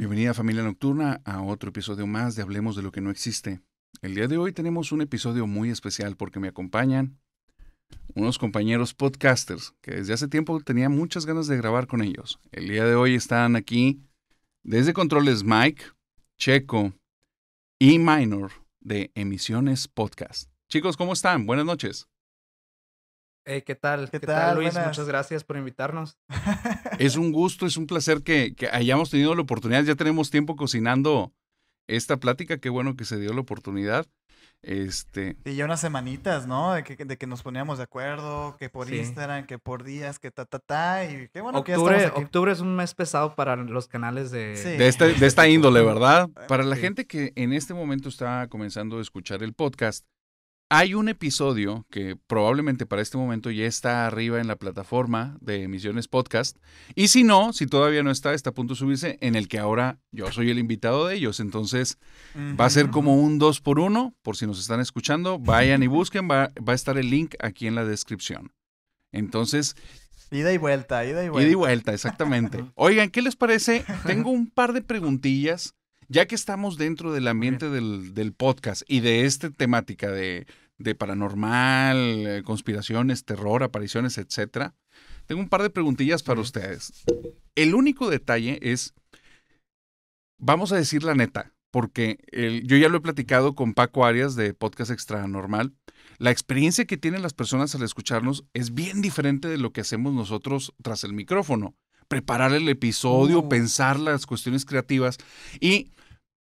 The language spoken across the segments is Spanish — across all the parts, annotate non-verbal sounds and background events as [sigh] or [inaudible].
Bienvenida familia nocturna a otro episodio más de Hablemos de lo que no existe. El día de hoy tenemos un episodio muy especial porque me acompañan unos compañeros podcasters que desde hace tiempo tenía muchas ganas de grabar con ellos. El día de hoy están aquí desde controles Mike, Checo y Minor de Emisiones Podcast. Chicos, ¿cómo están? Buenas noches. Eh, ¿qué, tal? ¿Qué, tal? Luis? Muchas gracias por invitarnos. Es un gusto, es un placer que, hayamos tenido la oportunidad. Ya tenemos tiempo cocinando esta plática. Qué bueno que se dio la oportunidad. Este... Y ya unas semanitas, ¿no? De que, nos poníamos de acuerdo, que por Instagram, que por días, que ta, ta, ta. Y qué bueno octubre, que Octubre es un mes pesado para los canales de... Este, de, esta índole, ¿verdad? [laughs] Para la gente que en este momento está comenzando a escuchar el podcast, hay un episodio que probablemente para este momento ya está arriba en la plataforma de Emisiones Podcast. Y si no, si todavía no está, está a punto de subirse, en el que ahora yo soy el invitado de ellos. Entonces va a ser como un dos por uno, por si nos están escuchando. Vayan y busquen, va a estar el link aquí en la descripción. Entonces, Ida y vuelta, ida y vuelta. Ida y vuelta, exactamente. [laughs] Oigan, ¿qué les parece? Tengo un par de preguntillas ya que estamos dentro del ambiente del, podcast y de esta temática de, paranormal, eh, conspiraciones, terror, apariciones, etcétera, tengo un par de preguntillas para ustedes. El único detalle es, vamos a decir la neta, porque yo ya lo he platicado con Paco Arias de Podcast Extra Normal. La experiencia que tienen las personas al escucharnos es bien diferente de lo que hacemos nosotros tras el micrófono preparar el episodio, oh. pensar las cuestiones creativas y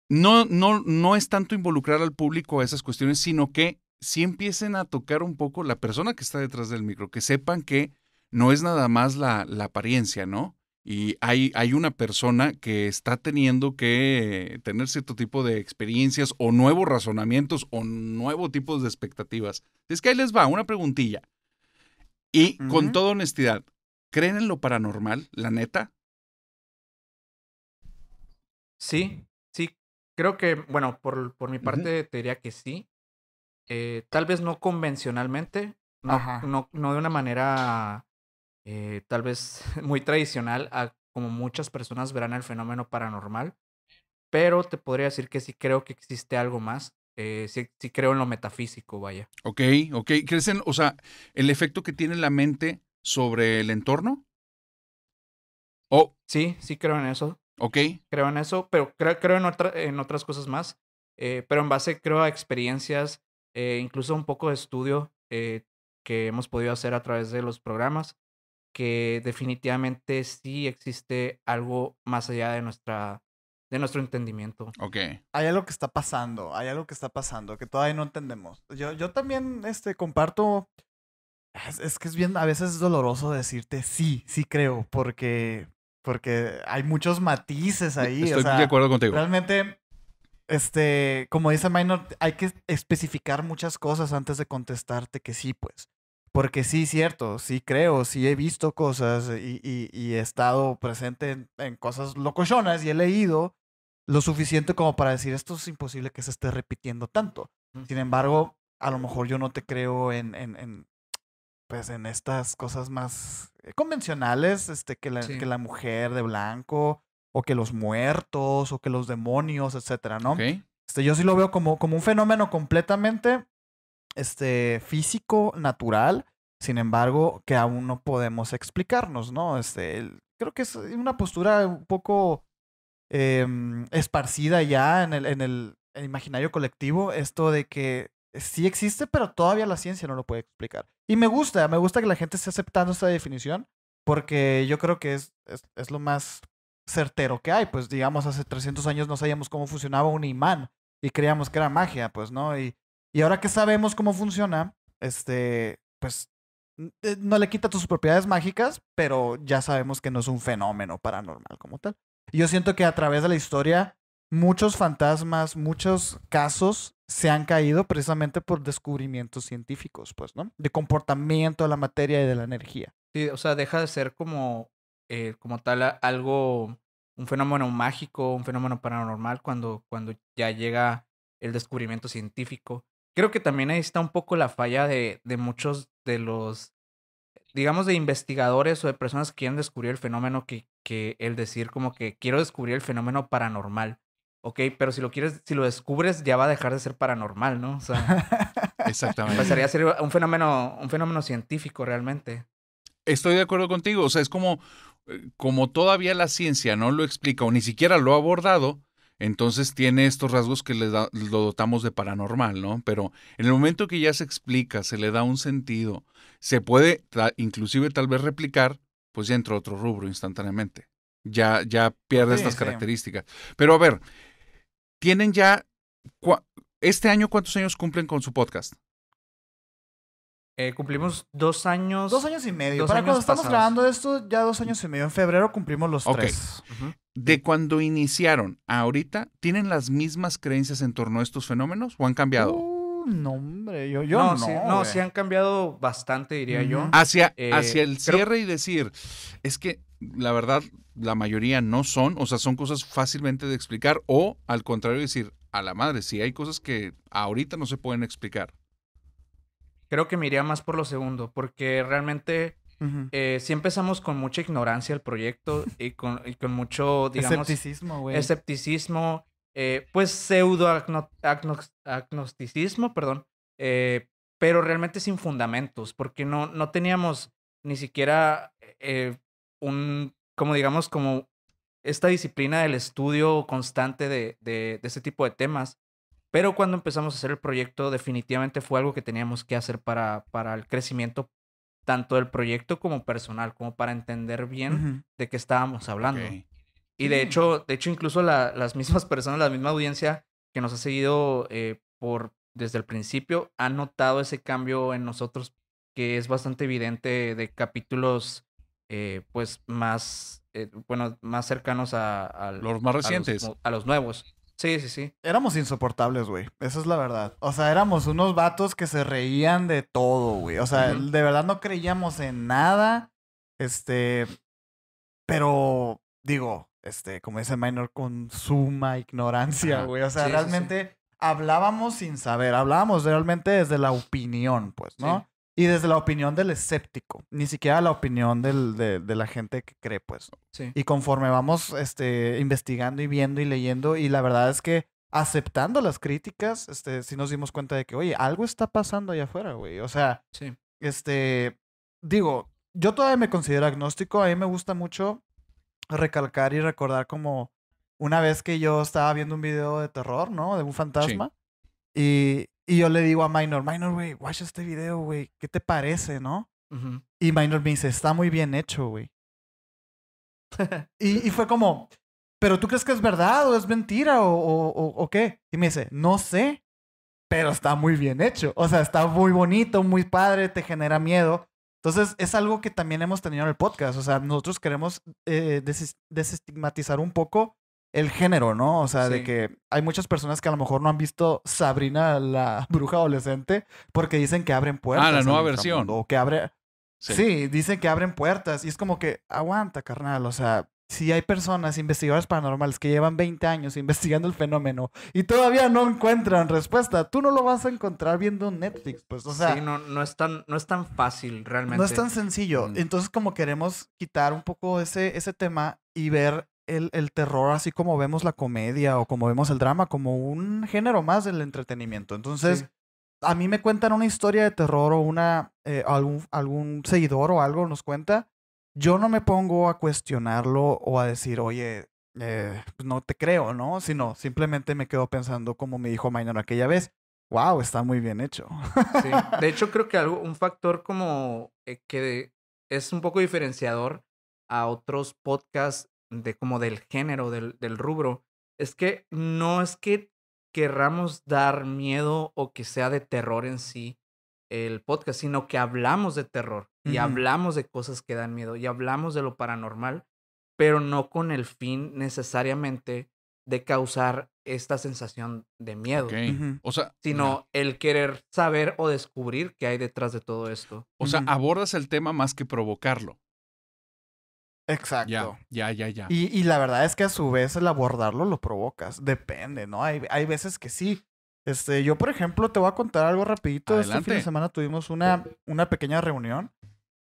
no, no, no es tanto involucrar al público a esas cuestiones, sino que si empiecen a tocar un poco la persona que está detrás del micro, que sepan que no es nada más la, la apariencia, ¿no? Y hay, hay, una persona que está teniendo que tener cierto tipo de experiencias o nuevos razonamientos o nuevo tipos de expectativas. Es que ahí les va una preguntilla. Y con toda honestidad, ¿Creen en lo paranormal, la neta? Sí, sí. Creo que, bueno, por, mi parte te diría que sí. Eh, tal vez no convencionalmente, no, no, de una manera eh, tal vez [laughs] muy tradicional como muchas personas verán el fenómeno paranormal, pero te podría decir que sí creo que existe algo más. Eh, sí, creo en lo metafísico, vaya. Ok, ok. ¿Crees en, o sea, el efecto que tiene la mente sobre el entorno? Oh. Sí, sí creo en eso. Ok. Creo en eso, pero creo, en, en otras cosas más. Eh, pero en base, creo, a experiencias, eh, incluso un poco de estudio eh, que hemos podido hacer a través de los programas, que definitivamente sí existe algo más allá de nuestra de nuestro entendimiento. Ok. Hay algo que está pasando, hay algo que está pasando, que todavía no entendemos. Yo, yo también este, comparto es, que es bien, a veces es doloroso decirte sí, sí creo, porque, porque hay muchos matices e-, ahí. Estoy de acuerdo contigo. Realmente, este, como dice Minor, hay que especificar muchas cosas antes de contestarte que sí, pues. Porque sí, cierto, sí creo, sí he visto cosas y, he estado presente en, cosas locochonas y he leído lo suficiente como para decir esto es imposible que se esté repitiendo tanto. Sin embargo, a lo mejor yo no te creo en pues en estas cosas más eh, convencionales, este, que la, mujer de blanco, o que los muertos, o que los demonios, etcétera, ¿no? Este, yo sí lo veo como, como un fenómeno completamente este, físico, natural, sin embargo, que aún no podemos explicarnos, ¿no? Este, creo que es una postura un poco em, esparcida ya en el, en el imaginario colectivo, esto de que eh, sí existe, pero todavía la ciencia no lo puede explicar. Y me gusta, me gusta que la gente esté aceptando esta definición, porque yo creo que es, es, lo más certero que hay. Pues digamos, hace 300 años no sabíamos cómo funcionaba un imán y creíamos que era magia, pues, ¿no? Y, y ahora que sabemos cómo funciona, este, pues eh, no le quita tus propiedades mágicas, pero ya sabemos que no es un fenómeno paranormal como tal. yo siento que a través de la historia, muchos fantasmas, muchos casos se han caído precisamente por descubrimientos científicos, pues, ¿no? De comportamiento de la materia y de la energía. Sí, o sea, deja de ser como, eh, como tal algo, un fenómeno mágico, un fenómeno paranormal cuando, cuando ya llega el descubrimiento científico. Creo que también ahí está un poco la falla de, muchos de los, digamos, de investigadores o de personas que quieren descubrir el fenómeno que, que el decir como que quiero descubrir el fenómeno paranormal ok, pero si lo quieres, si lo descubres, ya va a dejar de ser paranormal, ¿no? O sea, [laughs] Exactamente. Pasaría a ser un fenómeno, un fenómeno científico realmente. Estoy de acuerdo contigo. O sea, es como, eh, como todavía la ciencia no lo explica o ni siquiera lo ha abordado, entonces tiene estos rasgos que le lo dotamos de paranormal, ¿no? Pero en el momento que ya se explica, se le da un sentido, se puede inclusive tal vez replicar, pues ya entra otro rubro instantáneamente. Ya, ya pierde estas características. Pero a ver, tienen ya, este año, ¿cuántos años cumplen con su podcast? Eh, cumplimos dos años. Dos años y medio. Para cuando estamos grabando esto, ya dos años y medio. En febrero cumplimos los tres. De cuando iniciaron ahorita, ¿tienen las mismas creencias en torno a estos fenómenos o han cambiado? Uh, no, hombre, yo, yo no. no, sí, han cambiado bastante, diría yo. Hacia, eh, hacia el cierre y decir, es que la verdad la mayoría no son, o sea, son cosas fácilmente de explicar o al contrario decir, a la madre, si sí, hay cosas que ahorita no se pueden explicar. Creo que me iría más por lo segundo, porque realmente si eh, sí empezamos con mucha ignorancia al proyecto y con, con mucho, [laughs] digamos... Escepticismo, güey. Escepticismo, eh, pues pseudo agnosticismo, perdón, eh, pero realmente sin fundamentos, porque no, no teníamos ni siquiera un como digamos, como esta disciplina del estudio constante de, de, este tipo de temas. Pero cuando empezamos a hacer el proyecto, definitivamente fue algo que teníamos que hacer para, para el crecimiento tanto del proyecto como personal, como para entender bien de qué estábamos hablando. Y de hecho, de hecho incluso las mismas [laughs] personas, la misma audiencia que nos ha seguido eh, por, desde el principio, ha notado ese cambio en nosotros que es bastante evidente de capítulos eh, pues más, eh, bueno, más cercanos a, los más recientes. A los, nuevos. Sí, sí, sí. Éramos insoportables, güey. Esa es la verdad. O sea, éramos unos vatos que se reían de todo, güey. O sea, de verdad no creíamos en nada. Este. Pero, digo, este, como dice Minor, con suma ignorancia, güey. O sea, realmente hablábamos sin saber. Hablábamos realmente desde la opinión, pues, ¿no? Y desde la opinión del escéptico, ni siquiera la opinión de, la gente que cree, pues. Sí. Y conforme vamos este, investigando y viendo y leyendo, y la verdad es que aceptando las críticas, este, sí nos dimos cuenta de que, oye, algo está pasando allá afuera, güey. O sea, este, digo, yo todavía me considero agnóstico, a mí me gusta mucho recalcar y recordar como una vez que yo estaba viendo un video de terror, ¿no? De un fantasma. Y y yo le digo a Minor, Minor, güey, watch este video, güey, ¿qué te parece, no? Y Minor me dice, está muy bien hecho, güey. y, fue como, ¿pero tú crees que es verdad o es mentira o, o, o, qué? Y me dice, no sé, pero está muy bien hecho. O sea, está muy bonito, muy padre, te genera miedo. Entonces, es algo que también hemos tenido en el podcast. O sea, nosotros queremos eh, desestigmatizar un poco el género, ¿no? O sea, de que hay muchas personas que a lo mejor no han visto Sabrina la [laughs] bruja adolescente porque dicen que abren puertas. Ah, la nueva versión. o que abre... Sí. dicen que abren puertas y es como que aguanta, carnal, o sea, si hay personas investigadoras paranormales que llevan 20 años investigando el fenómeno y todavía no encuentran respuesta, tú no lo vas a encontrar viendo Netflix, pues, o sea... Sí, no, no, es, tan, no es tan fácil realmente. No es tan sencillo. Mm. Entonces, como queremos quitar un poco ese, ese tema y ver el, terror, así como vemos la comedia o como vemos el drama, como un género más del entretenimiento. Entonces, a mí me cuentan una historia de terror o una, eh, algún, algún seguidor o algo nos cuenta, yo no me pongo a cuestionarlo o a decir, oye, eh, pues no te creo, ¿no? Sino simplemente me quedo pensando como me dijo Minor aquella vez. Wow, está muy bien hecho. Sí. De [laughs] hecho, creo que algo, un factor como eh, que es un poco diferenciador a otros podcasts de como del género, del, rubro, es que no es que querramos dar miedo o que sea de terror en sí el podcast, sino que hablamos de terror y hablamos de cosas que dan miedo y hablamos de lo paranormal, pero no con el fin necesariamente de causar esta sensación de miedo. O sea, sino el querer saber o descubrir qué hay detrás de todo esto. O sea, abordas el tema más que provocarlo. Exacto. Ya, ya, ya. Y, la verdad es que a su vez el abordarlo lo provocas. Depende, ¿no? Hay, hay veces que sí. Este, yo, por ejemplo, te voy a contar algo rapidito. Este fin de semana tuvimos una, una pequeña reunión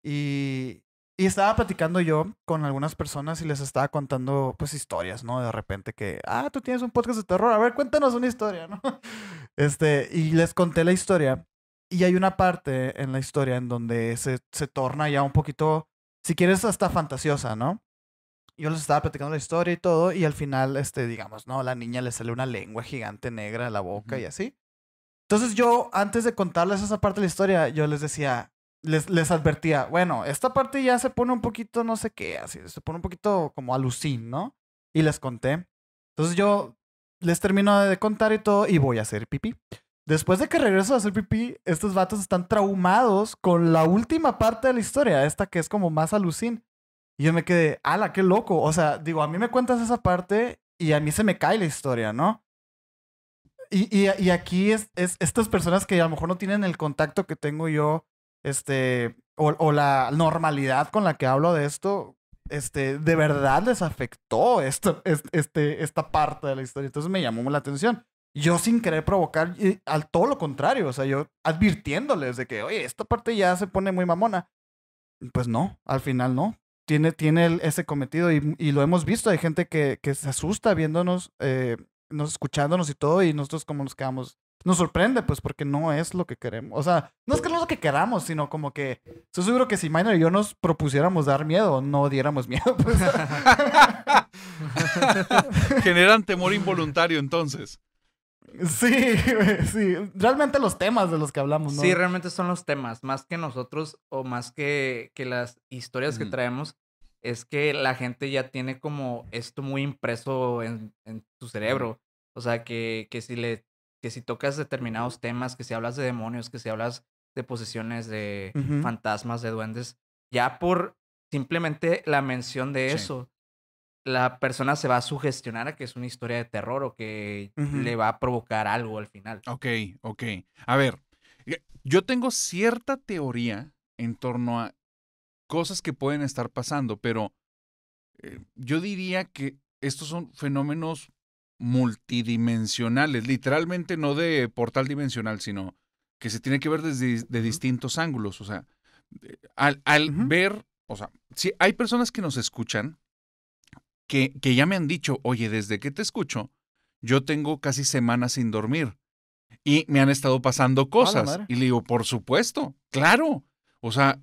y, estaba platicando yo con algunas personas y les estaba contando, pues, historias, ¿no? De repente que, ah, tú tienes un podcast de terror, a ver, cuéntanos una historia, ¿no? [laughs] Este, y les conté la historia y hay una parte en la historia en donde se, se torna ya un poquito si quieres, hasta fantasiosa, ¿no? Yo les estaba platicando la historia y todo, y al final, este, digamos, no, la niña le sale una lengua gigante negra a la boca y así. Entonces yo, antes de contarles esa parte de la historia, yo les decía, les, les, advertía, bueno, esta parte ya se pone un poquito no sé qué, así, se pone un poquito como alucin, ¿no? Y les conté. Entonces yo les termino de contar y todo y voy a hacer pipí. Después de que regreso a hacer pipí, estos vatos están traumados con la última parte de la historia, esta que es como más alucin. Y yo me quedé, ala, qué loco. O sea, digo, a mí me cuentas esa parte y a mí se me cae la historia, ¿no? Y, aquí es, estas personas que a lo mejor no tienen el contacto que tengo yo, este, o, la normalidad con la que hablo de esto, este, de verdad les afectó esto, este, esta parte de la historia. Entonces me llamó la atención yo sin querer provocar, eh, al todo lo contrario, o sea, yo advirtiéndoles de que, oye, esta parte ya se pone muy mamona. Pues no, al final no. Tiene, tiene ese cometido y, lo hemos visto. Hay gente que, se asusta viéndonos, eh, nos escuchándonos y todo, y nosotros como nos quedamos. Nos sorprende, pues, porque no es lo que queremos. O sea, no es que no es lo que queramos, sino como que. Estoy seguro que si Minor y yo nos propusiéramos dar miedo, no diéramos miedo. Pues. [laughs] Generan temor involuntario, entonces. Sí, sí. Realmente los temas de los que hablamos, ¿no? Sí, realmente son los temas. Más que nosotros o más que, las historias que traemos, es que la gente ya tiene como esto muy impreso en, en su cerebro. O sea, que, que, si le, que si tocas determinados temas, que si hablas de demonios, que si hablas de posesiones, de fantasmas, de duendes, ya por simplemente la mención de eso, la persona se va a sugestionar a que es una historia de terror o que le va a provocar algo al final. Ok, ok. A ver, eh, yo tengo cierta teoría en torno a cosas que pueden estar pasando, pero eh, yo diría que estos son fenómenos multidimensionales, literalmente no de portal dimensional, sino que se tiene que ver desde de distintos ángulos. O sea, eh, al, al ver, o sea, si hay personas que nos escuchan que, ya me han dicho, oye, desde que te escucho, yo tengo casi semanas sin dormir y me han estado pasando cosas. Y le digo, por supuesto, claro. O sea,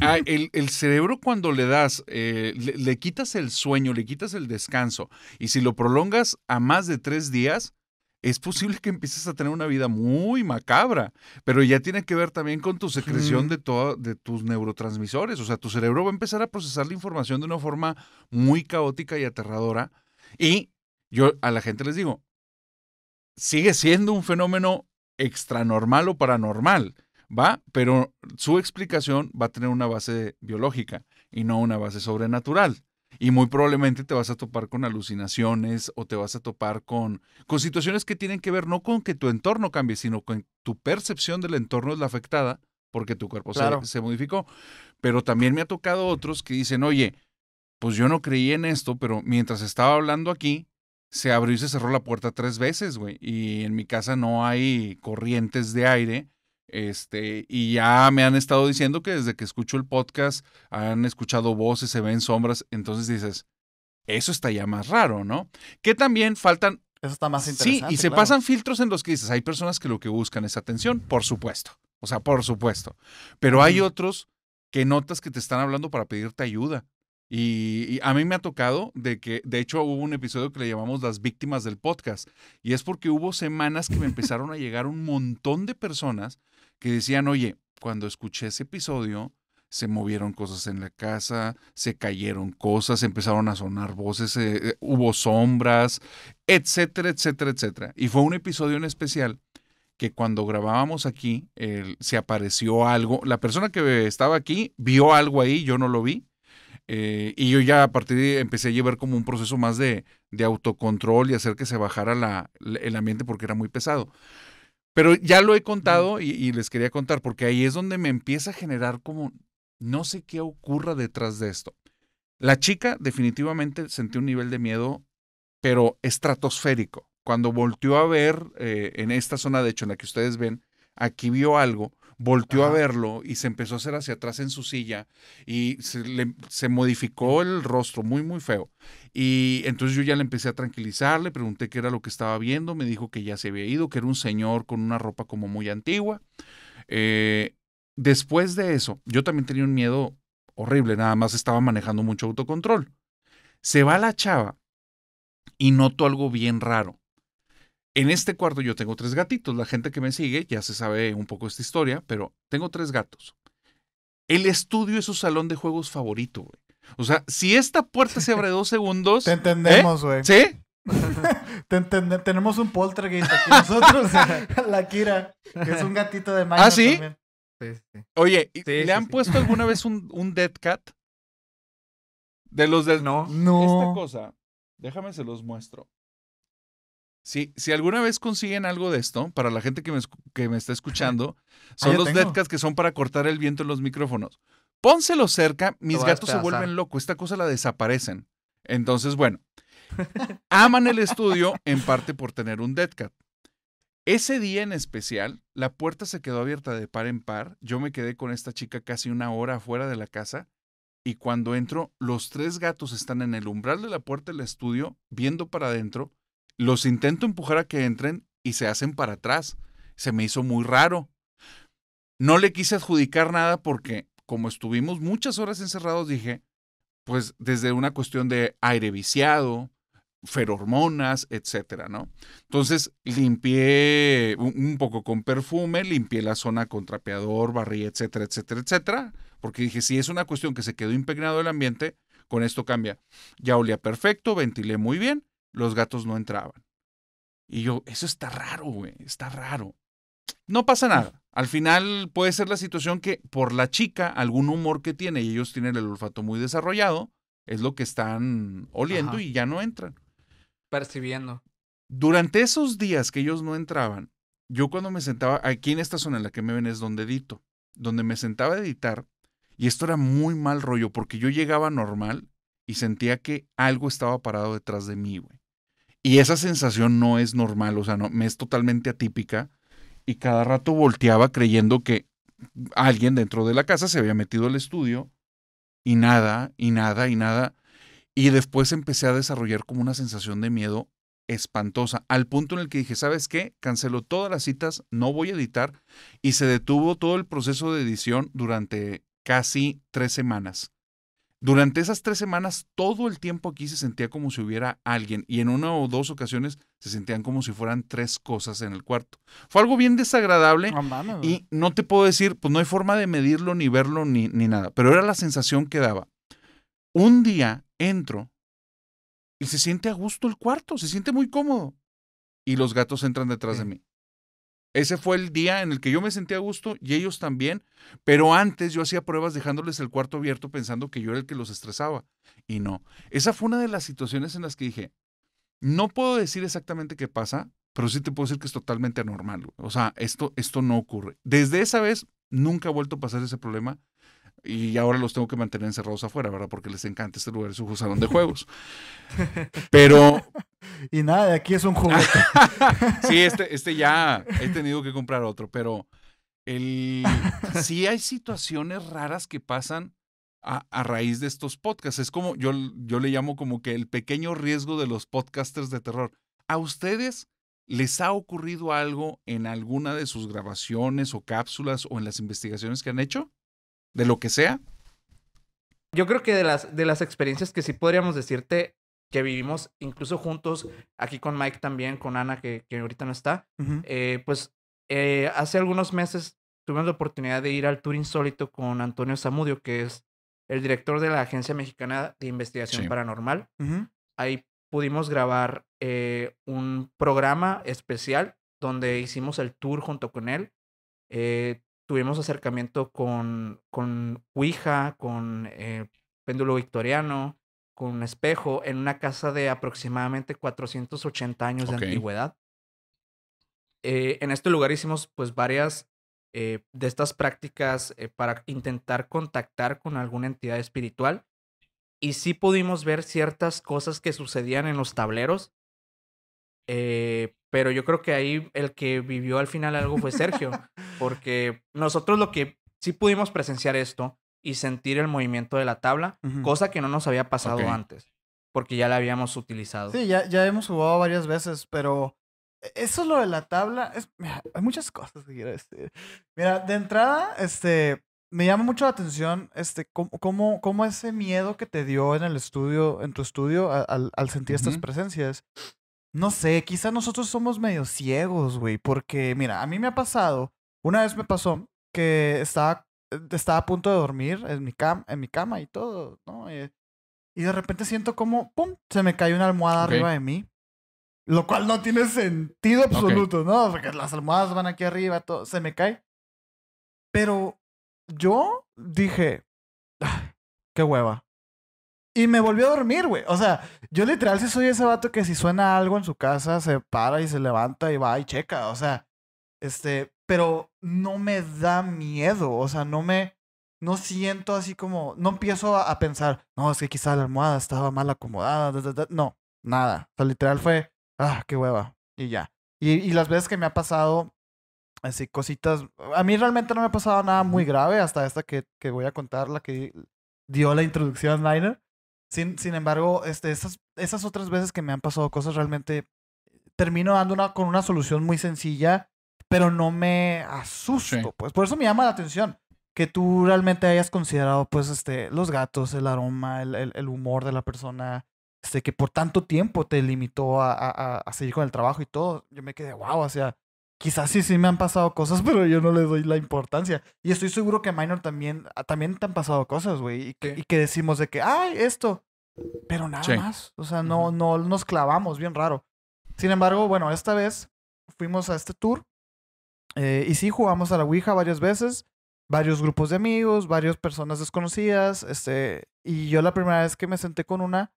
ah, el, el cerebro cuando le das, eh, le, quitas el sueño, le quitas el descanso, y si lo prolongas a más de tres días, es posible que empieces a tener una vida muy macabra, pero ya tiene que ver también con tu secreción de, todo, de tus neurotransmisores. O sea, tu cerebro va a empezar a procesar la información de una forma muy caótica y aterradora. Y yo a la gente les digo, sigue siendo un fenómeno extranormal o paranormal, ¿va? Pero su explicación va a tener una base biológica y no una base sobrenatural. Y muy probablemente te vas a topar con alucinaciones o te vas a topar con, situaciones que tienen que ver no con que tu entorno cambie, sino con tu percepción del entorno es la afectada porque tu cuerpo se, se modificó. Pero también me ha tocado otros que dicen, oye, pues yo no creí en esto, pero mientras estaba hablando aquí, se abrió y se cerró la puerta tres veces, güey. Y en mi casa no hay corrientes de aire este, y ya me han estado diciendo que desde que escucho el podcast han escuchado voces, se ven sombras. Entonces dices, eso está ya más raro, ¿no? Que también faltan. Eso está más interesante. Sí, y se pasan filtros en los que dices, hay personas que lo que buscan es atención, por supuesto. O sea, por supuesto. Pero hay otros que notas que te están hablando para pedirte ayuda. y, a mí me ha tocado de que, de hecho, hubo un episodio que le llamamos las víctimas del podcast. Y es porque hubo semanas que me empezaron a llegar un montón de personas que decían, oye, cuando escuché ese episodio, se movieron cosas en la casa, se cayeron cosas, empezaron a sonar voces, eh, eh, hubo sombras, etcétera, etcétera, etcétera. Y fue un episodio en especial que cuando grabábamos aquí, se apareció algo, la persona que estaba aquí vio algo ahí, yo no lo vi, eh, y yo ya a partir de empecé a llevar como un proceso más de, de autocontrol y hacer que se bajara la, el ambiente porque era muy pesado. Pero ya lo he contado y, les quería contar porque ahí es donde me empieza a generar como no sé qué ocurra detrás de esto. La chica definitivamente sentí un nivel de miedo, pero estratosférico. Cuando volteó a ver eh, en esta zona, de hecho, en la que ustedes ven, aquí vio algo volteó a verlo y se empezó a hacer hacia atrás en su silla y se, le, modificó el rostro muy, muy feo. Y entonces yo ya le empecé a tranquilizar, le pregunté qué era lo que estaba viendo, me dijo que ya se había ido, que era un señor con una ropa como muy antigua. Eh, después de eso, yo también tenía un miedo horrible, nada más estaba manejando mucho autocontrol. Se va la chava y noto algo bien raro. En este cuarto yo tengo tres gatitos. La gente que me sigue ya se sabe un poco esta historia, pero tengo tres gatos. El estudio es su salón de juegos favorito, güey. O sea, si esta puerta se abre dos segundos. [laughs] Te ¿eh? entendemos, güey. ¿Sí? [laughs] Te tenemos un poltergeist aquí nosotros, [laughs] la Kira, que es un gatito de magia. ¿Ah, sí? También. Oye, ¿le han puesto alguna vez un, un, dead cat? De los del. No. No. Esta cosa, déjame se los muestro. Sí, si alguna vez consiguen algo de esto, para la gente que me, que me está escuchando, ah, son los deadcats que son para cortar el viento en los micrófonos. Pónselo cerca, mis gatos se vuelven locos, esta cosa la desaparecen. Entonces, bueno, [laughs] aman el estudio en parte por tener un deadcat. Ese día en especial, la puerta se quedó abierta de par en par. Yo me quedé con esta chica casi una hora afuera de la casa y cuando entro, los tres gatos están en el umbral de la puerta del estudio viendo para adentro los intento empujar a que entren y se hacen para atrás. Se me hizo muy raro. No le quise adjudicar nada porque, como estuvimos muchas horas encerrados, dije, pues desde una cuestión de aire viciado, ferormonas, etcétera, ¿no? Entonces limpié un, poco con perfume, limpié la zona con trapeador, barrí, etcétera, etcétera, etcétera, porque dije, si es una cuestión que se quedó impregnado el ambiente, con esto cambia. Ya olía perfecto, ventilé muy bien los gatos no entraban. Y yo, eso está raro, güey, está raro. No pasa nada. Al final puede ser la situación que por la chica, algún humor que tiene y ellos tienen el olfato muy desarrollado, es lo que están oliendo y ya no entran. Percibiendo. Durante esos días que ellos no entraban, yo cuando me sentaba, aquí en esta zona en la que me ven es donde edito, donde me sentaba a editar, y esto era muy mal rollo porque yo llegaba normal y sentía que algo estaba parado detrás de mí, güey. Y esa sensación no es normal, o sea, no, me es totalmente atípica. Y cada rato volteaba creyendo que alguien dentro de la casa se había metido al estudio y nada, y nada, y nada. Y después empecé a desarrollar como una sensación de miedo espantosa, al punto en el que dije, ¿sabes qué? Cancelo todas las citas, no voy a editar, y se detuvo todo el proceso de edición durante casi tres semanas. Durante esas tres semanas, todo el tiempo aquí se sentía como si hubiera alguien y en una o dos ocasiones se sentían como si fueran tres cosas en el cuarto. Fue algo bien desagradable y no te puedo decir, pues no hay forma de medirlo ni verlo ni, nada, pero era la sensación que daba. Un día entro y se siente a gusto el cuarto, se siente muy cómodo y los gatos entran detrás de mí. Ese fue el día en el que yo me sentía a gusto y ellos también, pero antes yo hacía pruebas dejándoles el cuarto abierto pensando que yo era el que los estresaba. Y no, esa fue una de las situaciones en las que dije, no puedo decir exactamente qué pasa, pero sí te puedo decir que es totalmente anormal. O sea, esto, esto no ocurre. Desde esa vez nunca ha vuelto a pasar ese problema y ahora los tengo que mantener encerrados afuera, ¿verdad? Porque les encanta este lugar, es un salón de juegos. [laughs] Pero. y nada, de aquí es un juego. [laughs] sí, este, este ya he tenido que comprar otro, pero el... [laughs] sí hay situaciones raras que pasan a, raíz de estos podcasts. Es como, yo, yo le llamo como que el pequeño riesgo de los podcasters de terror. ¿A ustedes les ha ocurrido algo en alguna de sus grabaciones o cápsulas o en las investigaciones que han hecho? de lo que sea? Yo creo que de las, de las experiencias que sí podríamos decirte que vivimos incluso juntos, aquí con Mike también, con Ana, que, ahorita no está, eh, pues eh, hace algunos meses tuvimos la oportunidad de ir al Tour Insólito con Antonio Zamudio, que es el director de la Agencia Mexicana de Investigación Paranormal. Ahí pudimos grabar eh, un programa especial donde hicimos el tour junto con él tuvimos acercamiento con, con Ouija, con eh, péndulo victoriano, con espejo, en una casa de aproximadamente 480 años de antigüedad. Eh, en este lugar hicimos pues varias eh, de estas prácticas para intentar contactar con alguna entidad espiritual y sí pudimos ver ciertas cosas que sucedían en los tableros eh, pero yo creo que ahí el que vivió al final algo fue Sergio, [laughs] porque nosotros lo que sí pudimos presenciar esto y sentir el movimiento de la tabla, cosa que no nos había pasado antes, porque ya la habíamos utilizado. Sí, ya, ya hemos jugado varias veces, pero e, eso es lo de la tabla. Es, hay muchas cosas que quiero decir. Mira, de entrada, este, me llama mucho la atención este, cómo, cómo, ese miedo que te dio en el estudio, en tu estudio, al, sentir estas presencias no sé, quizá nosotros somos medio ciegos, güey, porque mira, a mí me ha pasado, una vez me pasó que estaba, estaba a punto de dormir en mi, cam en mi cama y todo, ¿no? Eh, y, de repente siento como, ¡pum!, se me cae una almohada arriba de mí, lo cual no tiene sentido absoluto, ¿no? Porque las almohadas van aquí arriba, todo, se me cae. Pero yo dije, ¡qué hueva! Y me volvió a dormir, güey. O sea, yo literal sí soy ese vato que si suena algo en su casa, se para y se levanta y va y checa. O sea, este, pero no me da miedo. O sea, no me, no siento así como, no empiezo a, pensar, no, es que quizá la almohada estaba mal acomodada. No, nada. O sea, literal fue, ah, qué hueva. Y ya. Y, y las veces que me ha pasado, así cositas, a mí realmente no me ha pasado nada muy grave hasta esta que, que voy a contar, la que dio la introducción, Liner. Sin, sin embargo, este, esas, esas otras veces que me han pasado cosas realmente termino dando una, con una solución muy sencilla, pero no me asusto. Pues por eso me llama la atención que tú realmente hayas considerado, pues, este, los gatos, el aroma, el, humor de la persona, este, que por tanto tiempo te limitó a, a, seguir con el trabajo y todo. Yo me quedé, wow, o sea, quizás sí, sí me han pasado cosas, [laughs] pero yo no le doy la importancia. Y estoy seguro que a Minor también, ah, también te han pasado cosas, güey. Y, y que, decimos de que, ay, esto. Pero nada más. O sea, no, no nos clavamos, bien raro. Sin embargo, bueno, esta vez fuimos a este tour. Eh, y sí, jugamos a la Ouija varias veces. Varios grupos de amigos, varias personas desconocidas. Este, y yo la primera vez que me senté con una,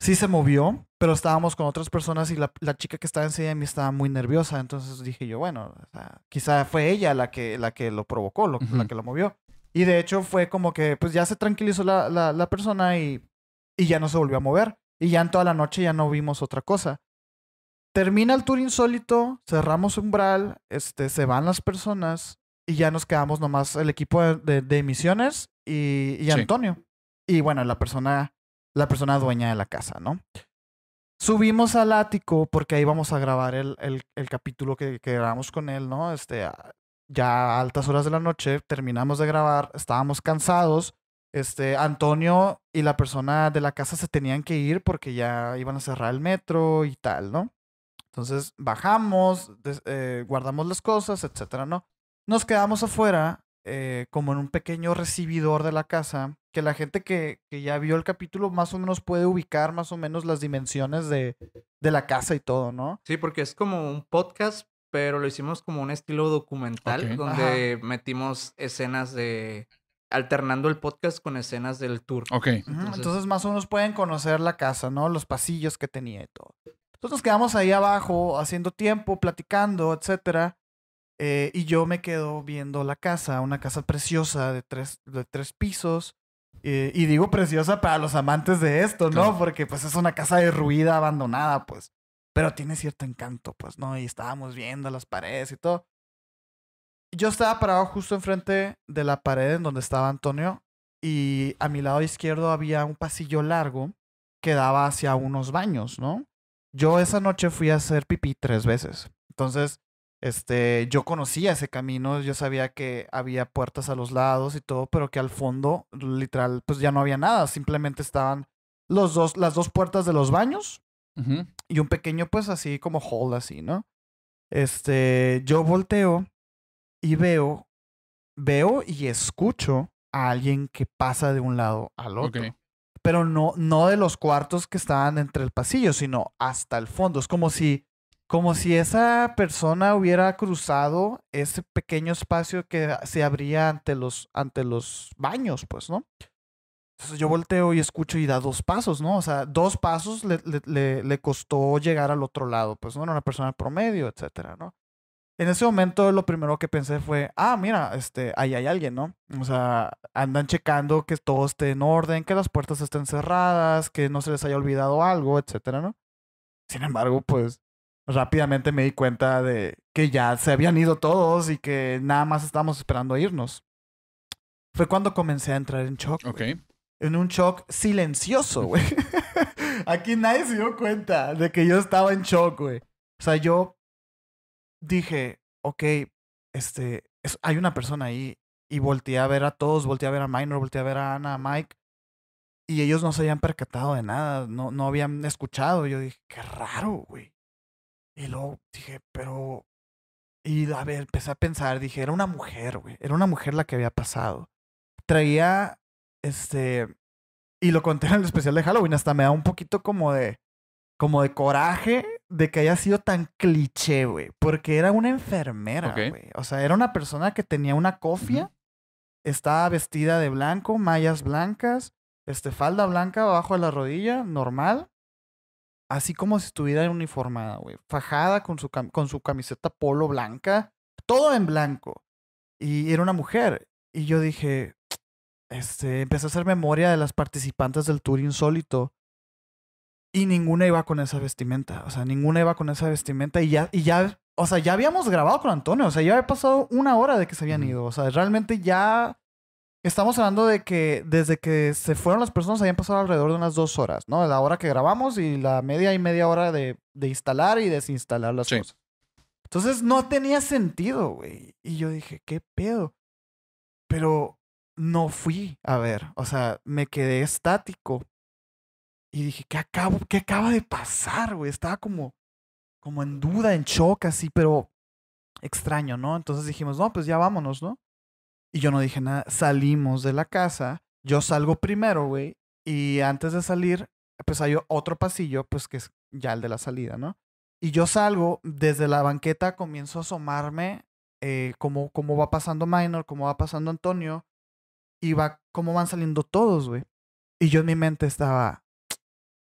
sí se movió, pero estábamos con otras personas y la, chica que estaba encima de mí estaba muy nerviosa. Entonces dije yo, bueno, quizá fue ella la que, la que lo provocó, la que lo movió. Y de hecho fue como que pues ya se tranquilizó la, la, persona y, y ya no se volvió a mover. Y ya en toda la noche ya no vimos otra cosa. Termina el tour insólito, cerramos umbral, este, se van las personas y ya nos quedamos nomás el equipo de, de, emisiones y, y Antonio. Y bueno, la persona la persona dueña de la casa, ¿no? Subimos al ático porque ahí vamos a grabar el, capítulo que, grabamos con él, ¿no? Este, ya a altas horas de la noche, terminamos de grabar, estábamos cansados. Este, Antonio y la persona de la casa se tenían que ir porque ya iban a cerrar el metro y tal, ¿no? Entonces bajamos, eh, guardamos las cosas, etcétera, ¿no? Nos quedamos afuera eh, como en un pequeño recibidor de la casa, que la gente que, ya vio el capítulo más o menos puede ubicar más o menos las dimensiones de, la casa y todo, ¿no? Sí, porque es como un podcast, pero lo hicimos como un estilo documental, donde metimos escenas de, alternando el podcast con escenas del tour. Ok. Entonces, Entonces, más o menos pueden conocer la casa, ¿no? Los pasillos que tenía y todo. Entonces nos quedamos ahí abajo haciendo tiempo, platicando, etcétera. Eh, y yo me quedo viendo la casa, una casa preciosa de tres, de tres pisos. Eh, y digo preciosa para los amantes de esto, ¿no? Porque pues es una casa derruida, abandonada, pues. Pero tiene cierto encanto, pues, ¿no? Y estábamos viendo las paredes y todo. Yo estaba parado justo enfrente de la pared en donde estaba Antonio y a mi lado izquierdo había un pasillo largo que daba hacia unos baños, ¿no? Yo esa noche fui a hacer pipí tres veces. Entonces, este, yo conocía ese camino, yo sabía que había puertas a los lados y todo, pero que al fondo, literal, pues ya no había nada, simplemente estaban los dos, las dos puertas de los baños y un pequeño, pues así como hall, así, ¿no? Este, yo volteo y veo, veo y escucho a alguien que pasa de un lado al otro. Pero no, no de los cuartos que estaban entre el pasillo, sino hasta el fondo. Es como si como si esa persona hubiera cruzado ese pequeño espacio que se abría ante los, ante los baños, pues, ¿no? Entonces yo volteo y escucho y da dos pasos, ¿no? O sea, dos pasos le, costó llegar al otro lado, pues, ¿no? Era una persona promedio, etcétera, ¿no? En ese momento lo primero que pensé fue, ah, mira, este, ahí hay alguien, ¿no? O sea, andan checando que todo esté en orden, que las puertas estén cerradas, que no se les haya olvidado algo, etcétera, ¿no? Sin embargo, pues rápidamente me di cuenta de que ya se habían ido todos y que nada más estábamos esperando a irnos. Fue cuando comencé a entrar en shock. Ok. En un shock silencioso, güey. [laughs] Aquí nadie se dio cuenta de que yo estaba en shock, güey. O sea, yo dije, ok, este, hay una persona ahí. Y volteé a ver a todos, volteé a ver a Minor, volteé a ver a Ana, a Mike. Y ellos no se habían percatado de nada, no, no habían escuchado. Yo dije, qué raro, güey. Y luego dije, pero. Y a ver, empecé a pensar, dije, era una mujer, güey. Era una mujer la que había pasado. Traía. Este. Y lo conté [laughs] en el especial de Halloween. Hasta me da un poquito como de. Como de coraje de que haya sido tan cliché, güey. Porque era una enfermera, güey. O sea, era una persona que tenía una cofia. Estaba vestida de blanco, mallas blancas, este, falda blanca abajo de la rodilla, normal así como si estuviera uniformada, güey. Fajada con su, con su camiseta polo blanca, todo en blanco. Y era una mujer. Y yo dije, este, empecé a hacer memoria de las participantes del tour insólito. Y ninguna iba con esa vestimenta. O sea, ninguna iba con esa vestimenta. Y ya, y ya, o sea, ya habíamos grabado con Antonio. O sea, ya había pasado una hora de que se habían ido. O sea, realmente ya Estamos hablando de que desde que se fueron las personas habían pasado alrededor de unas dos horas, ¿no? La hora que grabamos y la media y media hora de, instalar y desinstalar las cosas. Entonces no tenía sentido, güey. Y yo dije, ¿qué pedo? Pero no fui a ver, o sea, me quedé estático. Y dije, ¿qué, acabo, qué acaba de pasar, güey? Estaba como, como en duda, en shock, así, pero extraño, ¿no? Entonces dijimos, no, pues ya vámonos, ¿no? Y yo no dije nada. Salimos de la casa. Yo salgo primero, güey. Y antes de salir, pues hay otro pasillo, pues que es ya el de la salida, ¿no? Y yo salgo desde la banqueta, comienzo a asomarme eh, cómo, va pasando Minor, cómo va pasando Antonio. Y va, cómo van saliendo todos, güey. Y yo en mi mente estaba,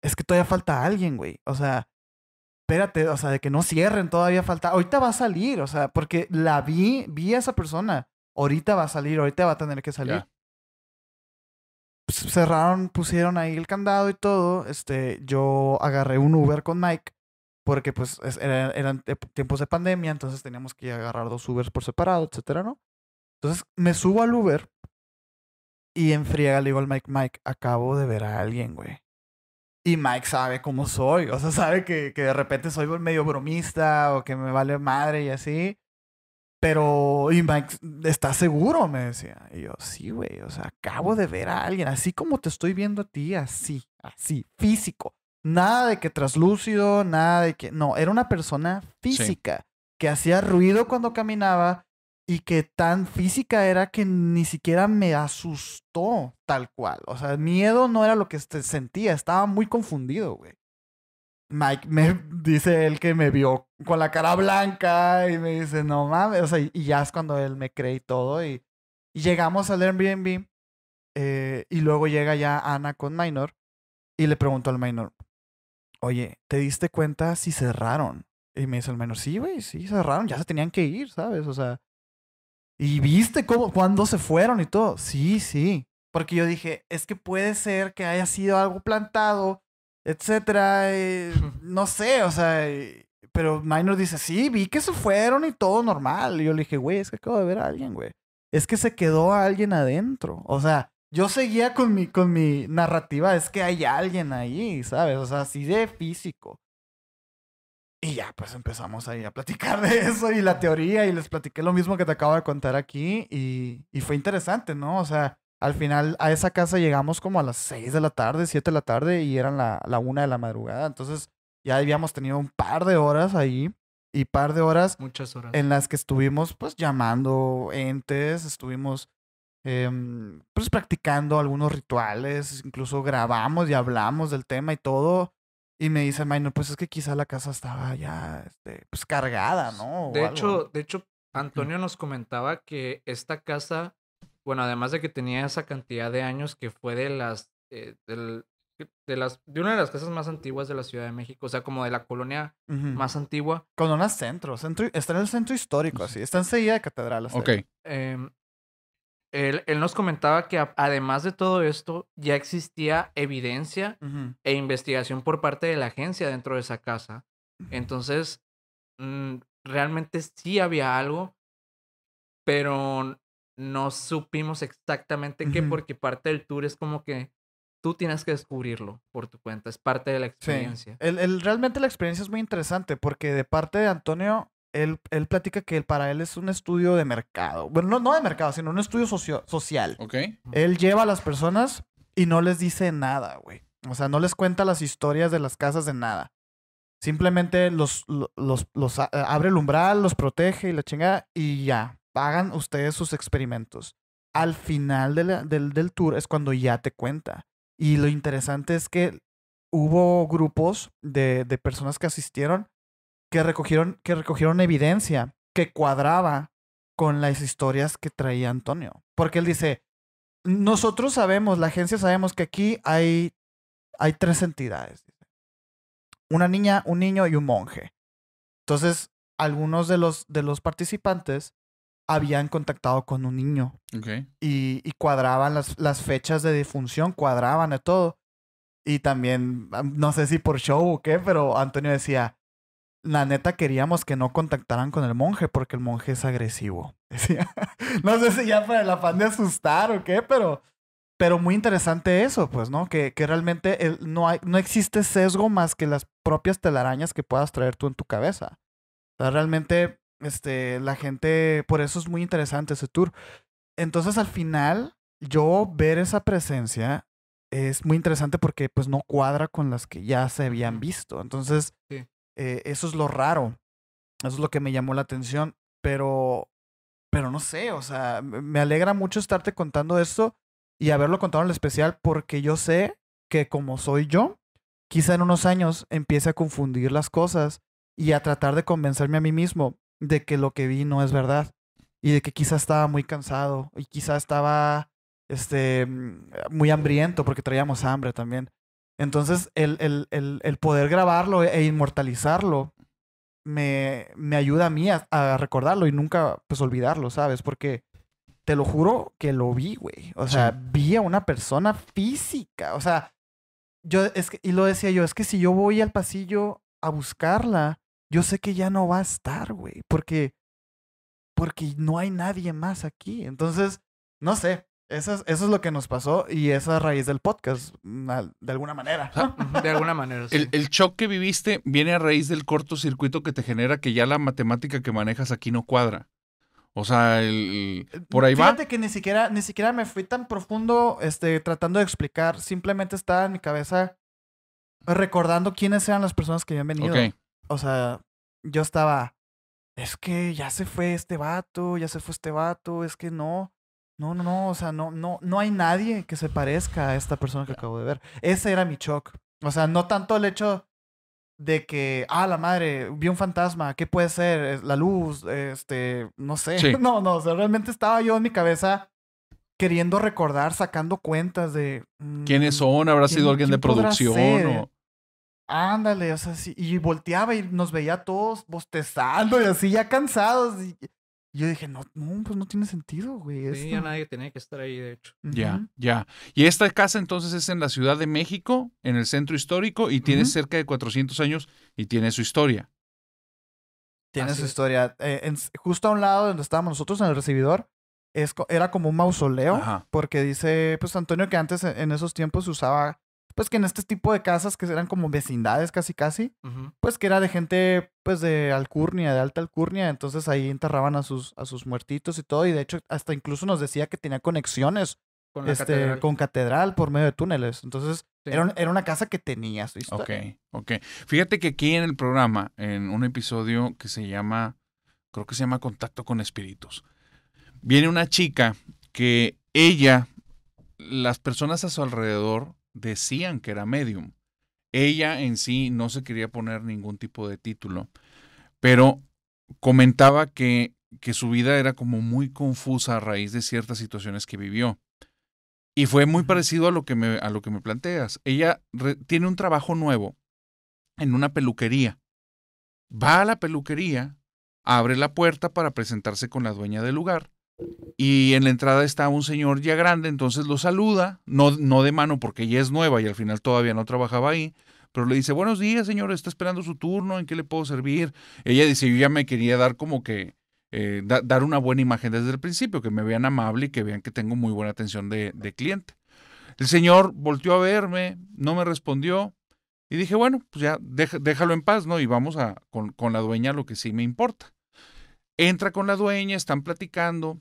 es que todavía falta alguien, güey. O sea, espérate, o sea, de que no cierren, todavía falta. Ahorita va a salir, o sea, porque la vi, vi a esa persona ahorita va a salir, ahorita va a tener que salir. Pues, cerraron, pusieron ahí el candado y todo. Este, yo agarré un Uber con Mike porque pues eran tiempos de pandemia, entonces teníamos que agarrar dos Ubers por separado, etcétera, ¿no? Entonces me subo al Uber y en friega le digo al Mike, Mike, acabo de ver a alguien, güey. Y Mike sabe cómo soy, o sea, sabe que, que de repente soy medio bromista o que me vale madre y así. Pero, y Mike, ¿estás seguro? Me decía. Y yo, sí, güey, o sea, acabo de ver a alguien, así como te estoy viendo a ti, así, así, físico. Nada de que traslúcido, nada de que. No, era una persona física que hacía ruido cuando caminaba y que tan física era que ni siquiera me asustó tal cual. O sea, miedo no era lo que sentía, estaba muy confundido, güey. Mike me [laughs] dice él que me vio con la cara blanca y me dice, no mames, o sea, y ya es cuando él me cree y todo. Y, llegamos al Airbnb eh, y luego llega ya Ana con Minor y le pregunto al Minor, oye, ¿te diste cuenta si cerraron? Y me dice el Minor, sí, güey, sí, cerraron, ya se tenían que ir, ¿sabes? O sea, ¿y viste cómo, cuándo se fueron y todo? Sí, sí. Porque yo dije, es que puede ser que haya sido algo plantado etcétera. Eh, [laughs] no sé, o sea, eh, pero Minor dice, sí, vi que se fueron y todo normal. Y yo le dije, güey, es que acabo de ver a alguien, güey. Es que se quedó alguien adentro. O sea, yo seguía con mi, con mi narrativa, es que hay alguien ahí, ¿sabes? O sea, así de físico. Y ya, pues empezamos ahí a platicar [laughs] de eso y la teoría y les platiqué lo mismo que te acabo de contar aquí y, y fue interesante, ¿no? O sea, al final, a esa casa llegamos como a las 6 de la tarde, 7 de la tarde, y eran la, la 1 de la madrugada. Entonces, ya habíamos tenido un par de horas ahí y par de horas. Muchas horas. En las que estuvimos, pues, llamando entes, estuvimos, em, pues, practicando algunos rituales, incluso grabamos y hablamos del tema y todo. Y me dice Maynor, pues es que quizá la casa estaba ya este, pues cargada, ¿no? de hecho, de hecho, Antonio nos comentaba que esta casa bueno, además de que tenía esa cantidad de años que fue de las, eh, del, de las, de una de las casas más antiguas de la Ciudad de México, o sea, como de la colonia más antigua. Con un centro, centro, está en el centro histórico, así, está enseguida de catedral. ok. Em, él, nos comentaba que además de todo esto, ya existía evidencia e investigación por parte de la agencia dentro de esa casa. Entonces, mm, realmente sí había algo, pero no supimos exactamente qué, porque parte del tour es como que tú tienes que descubrirlo por tu cuenta, es parte de la experiencia. El, realmente la experiencia es muy interesante porque de parte de Antonio, él, él platica que para él es un estudio de mercado. Bueno, no, de mercado, sino un estudio social. Ok. Él lleva a las personas y no les dice nada, güey. O sea, no les cuenta las historias de las casas de nada. Simplemente los, los, los, abre el umbral, los protege y la chingada y ya. Pagan ustedes sus experimentos. Al final del, tour es cuando ya te cuenta. Y lo interesante es que hubo grupos de, de, personas que asistieron que recogieron, que recogieron evidencia que cuadraba con las historias que traía Antonio. Porque él dice, nosotros sabemos, la agencia sabemos que aquí hay, hay tres entidades. Una niña, un niño y un monje. Entonces, algunos de los, de los participantes habían contactado con un niño. Y, cuadraban las, las, fechas de difunción, cuadraban de todo. Y también, no sé si por show o qué, pero Antonio decía, la neta queríamos que no contactaran con el monje porque el monje es agresivo. [laughs] Decía, no sé si ya para el afán de asustar o qué, pero, pero muy interesante eso, pues, ¿no? Que, que realmente no, hay, no existe sesgo más que las propias telarañas que puedas traer tú en tu cabeza. O sea, realmente este, la gente, por eso es muy interesante ese tour. Entonces al final, yo ver esa presencia es muy interesante porque pues no cuadra con las que ya se habían visto. Entonces, eh, eso es lo raro. Eso es lo que me llamó la atención. Pero, pero no sé, o sea, me alegra mucho estarte contando esto y haberlo contado en el especial porque yo sé que como soy yo, quizá en unos años empiece a confundir las cosas y a tratar de convencerme a mí mismo de que lo que vi no es verdad y de que quizá estaba muy cansado y quizá estaba este, mm, muy hambriento porque traíamos hambre también. Entonces, el, el, el, el poder grabarlo e inmortalizarlo me, me ayuda a mí a, recordarlo y nunca pues olvidarlo, ¿sabes? Porque te lo juro que lo vi, güey. O sea, vi a una persona física. O sea, yo, es que, y lo decía yo, es que si yo voy al pasillo a buscarla, yo sé que ya no va a estar, güey, porque, porque no hay nadie más aquí. Entonces, no sé, eso es, eso es lo que nos pasó y esa raíz del podcast, mm, de alguna manera. De alguna manera. El, el shock que viviste viene a raíz del cortocircuito que te genera que ya la matemática que manejas aquí no cuadra. O sea, el, eh, por ahí va. Fíjate que ni siquiera, ni siquiera me fui tan profundo este, tratando de explicar. Simplemente estaba en mi cabeza recordando quiénes eran las personas que habían venido. Okay o sea, yo estaba, es que ya se fue este vato, ya se fue este vato, es que no, no, no, no, o sea, no, no, no hay nadie que se parezca a esta persona que acabo de ver. Ese era mi shock. O sea, no tanto el hecho de que, ah, la madre, vi un fantasma, ¿qué puede ser? La luz, este, no sé. [laughs] No, no, o sea, realmente estaba yo en mi cabeza queriendo recordar, sacando cuentas de... ¿Quiénes mm, son? ¿Habrá sido alguien de producción? Ándale, o sea, sí, y volteaba y nos veía todos bostezando y así, ya cansados. Y yo dije, no, no, pues no tiene sentido, güey. No ya nadie tenía que estar ahí, de hecho. Ya, ya. Y esta casa entonces es en la Ciudad de México, en el centro histórico, y tiene cerca de 400 años y tiene su historia. Tiene su historia. Eh, justo a un lado donde estábamos nosotros, en el recibidor, era como un mausoleo, porque dice, pues Antonio, que antes en esos tiempos se usaba pues que en este tipo de casas que eran como vecindades casi casi, pues que era de gente pues de alcurnia, de alta alcurnia, entonces ahí enterraban a sus, a sus muertitos y todo, y de hecho hasta incluso nos decía que tenía conexiones con, este, catedral. con catedral por medio de túneles, entonces era, era, una casa que tenía su historia. Ok, ok. Fíjate que aquí en el programa, en un episodio que se llama, creo que se llama Contacto con Espíritus, viene una chica que ella, las personas a su alrededor, decían que era medium. Ella en sí no se quería poner ningún tipo de título, pero comentaba que, que su vida era como muy confusa a raíz de ciertas situaciones que vivió. Y fue muy parecido a lo que me, a lo que me planteas. Ella tiene un trabajo nuevo en una peluquería. Va a la peluquería, abre la puerta para presentarse con la dueña del lugar y en la entrada está un señor ya grande, entonces lo saluda, no, no de mano porque ella es nueva y al final todavía no trabajaba ahí, pero le dice, buenos días señor, está esperando su turno, ¿en qué le puedo servir? Ella dice, yo ya me quería dar como que, eh, dar una buena imagen desde el principio, que me vean amable y que vean que tengo muy buena atención de, cliente. El señor volteó a verme, no me respondió y dije, bueno, pues ya déjalo en paz, ¿no? Y vamos a, con, con la dueña lo que sí me importa. Entra con la dueña, están platicando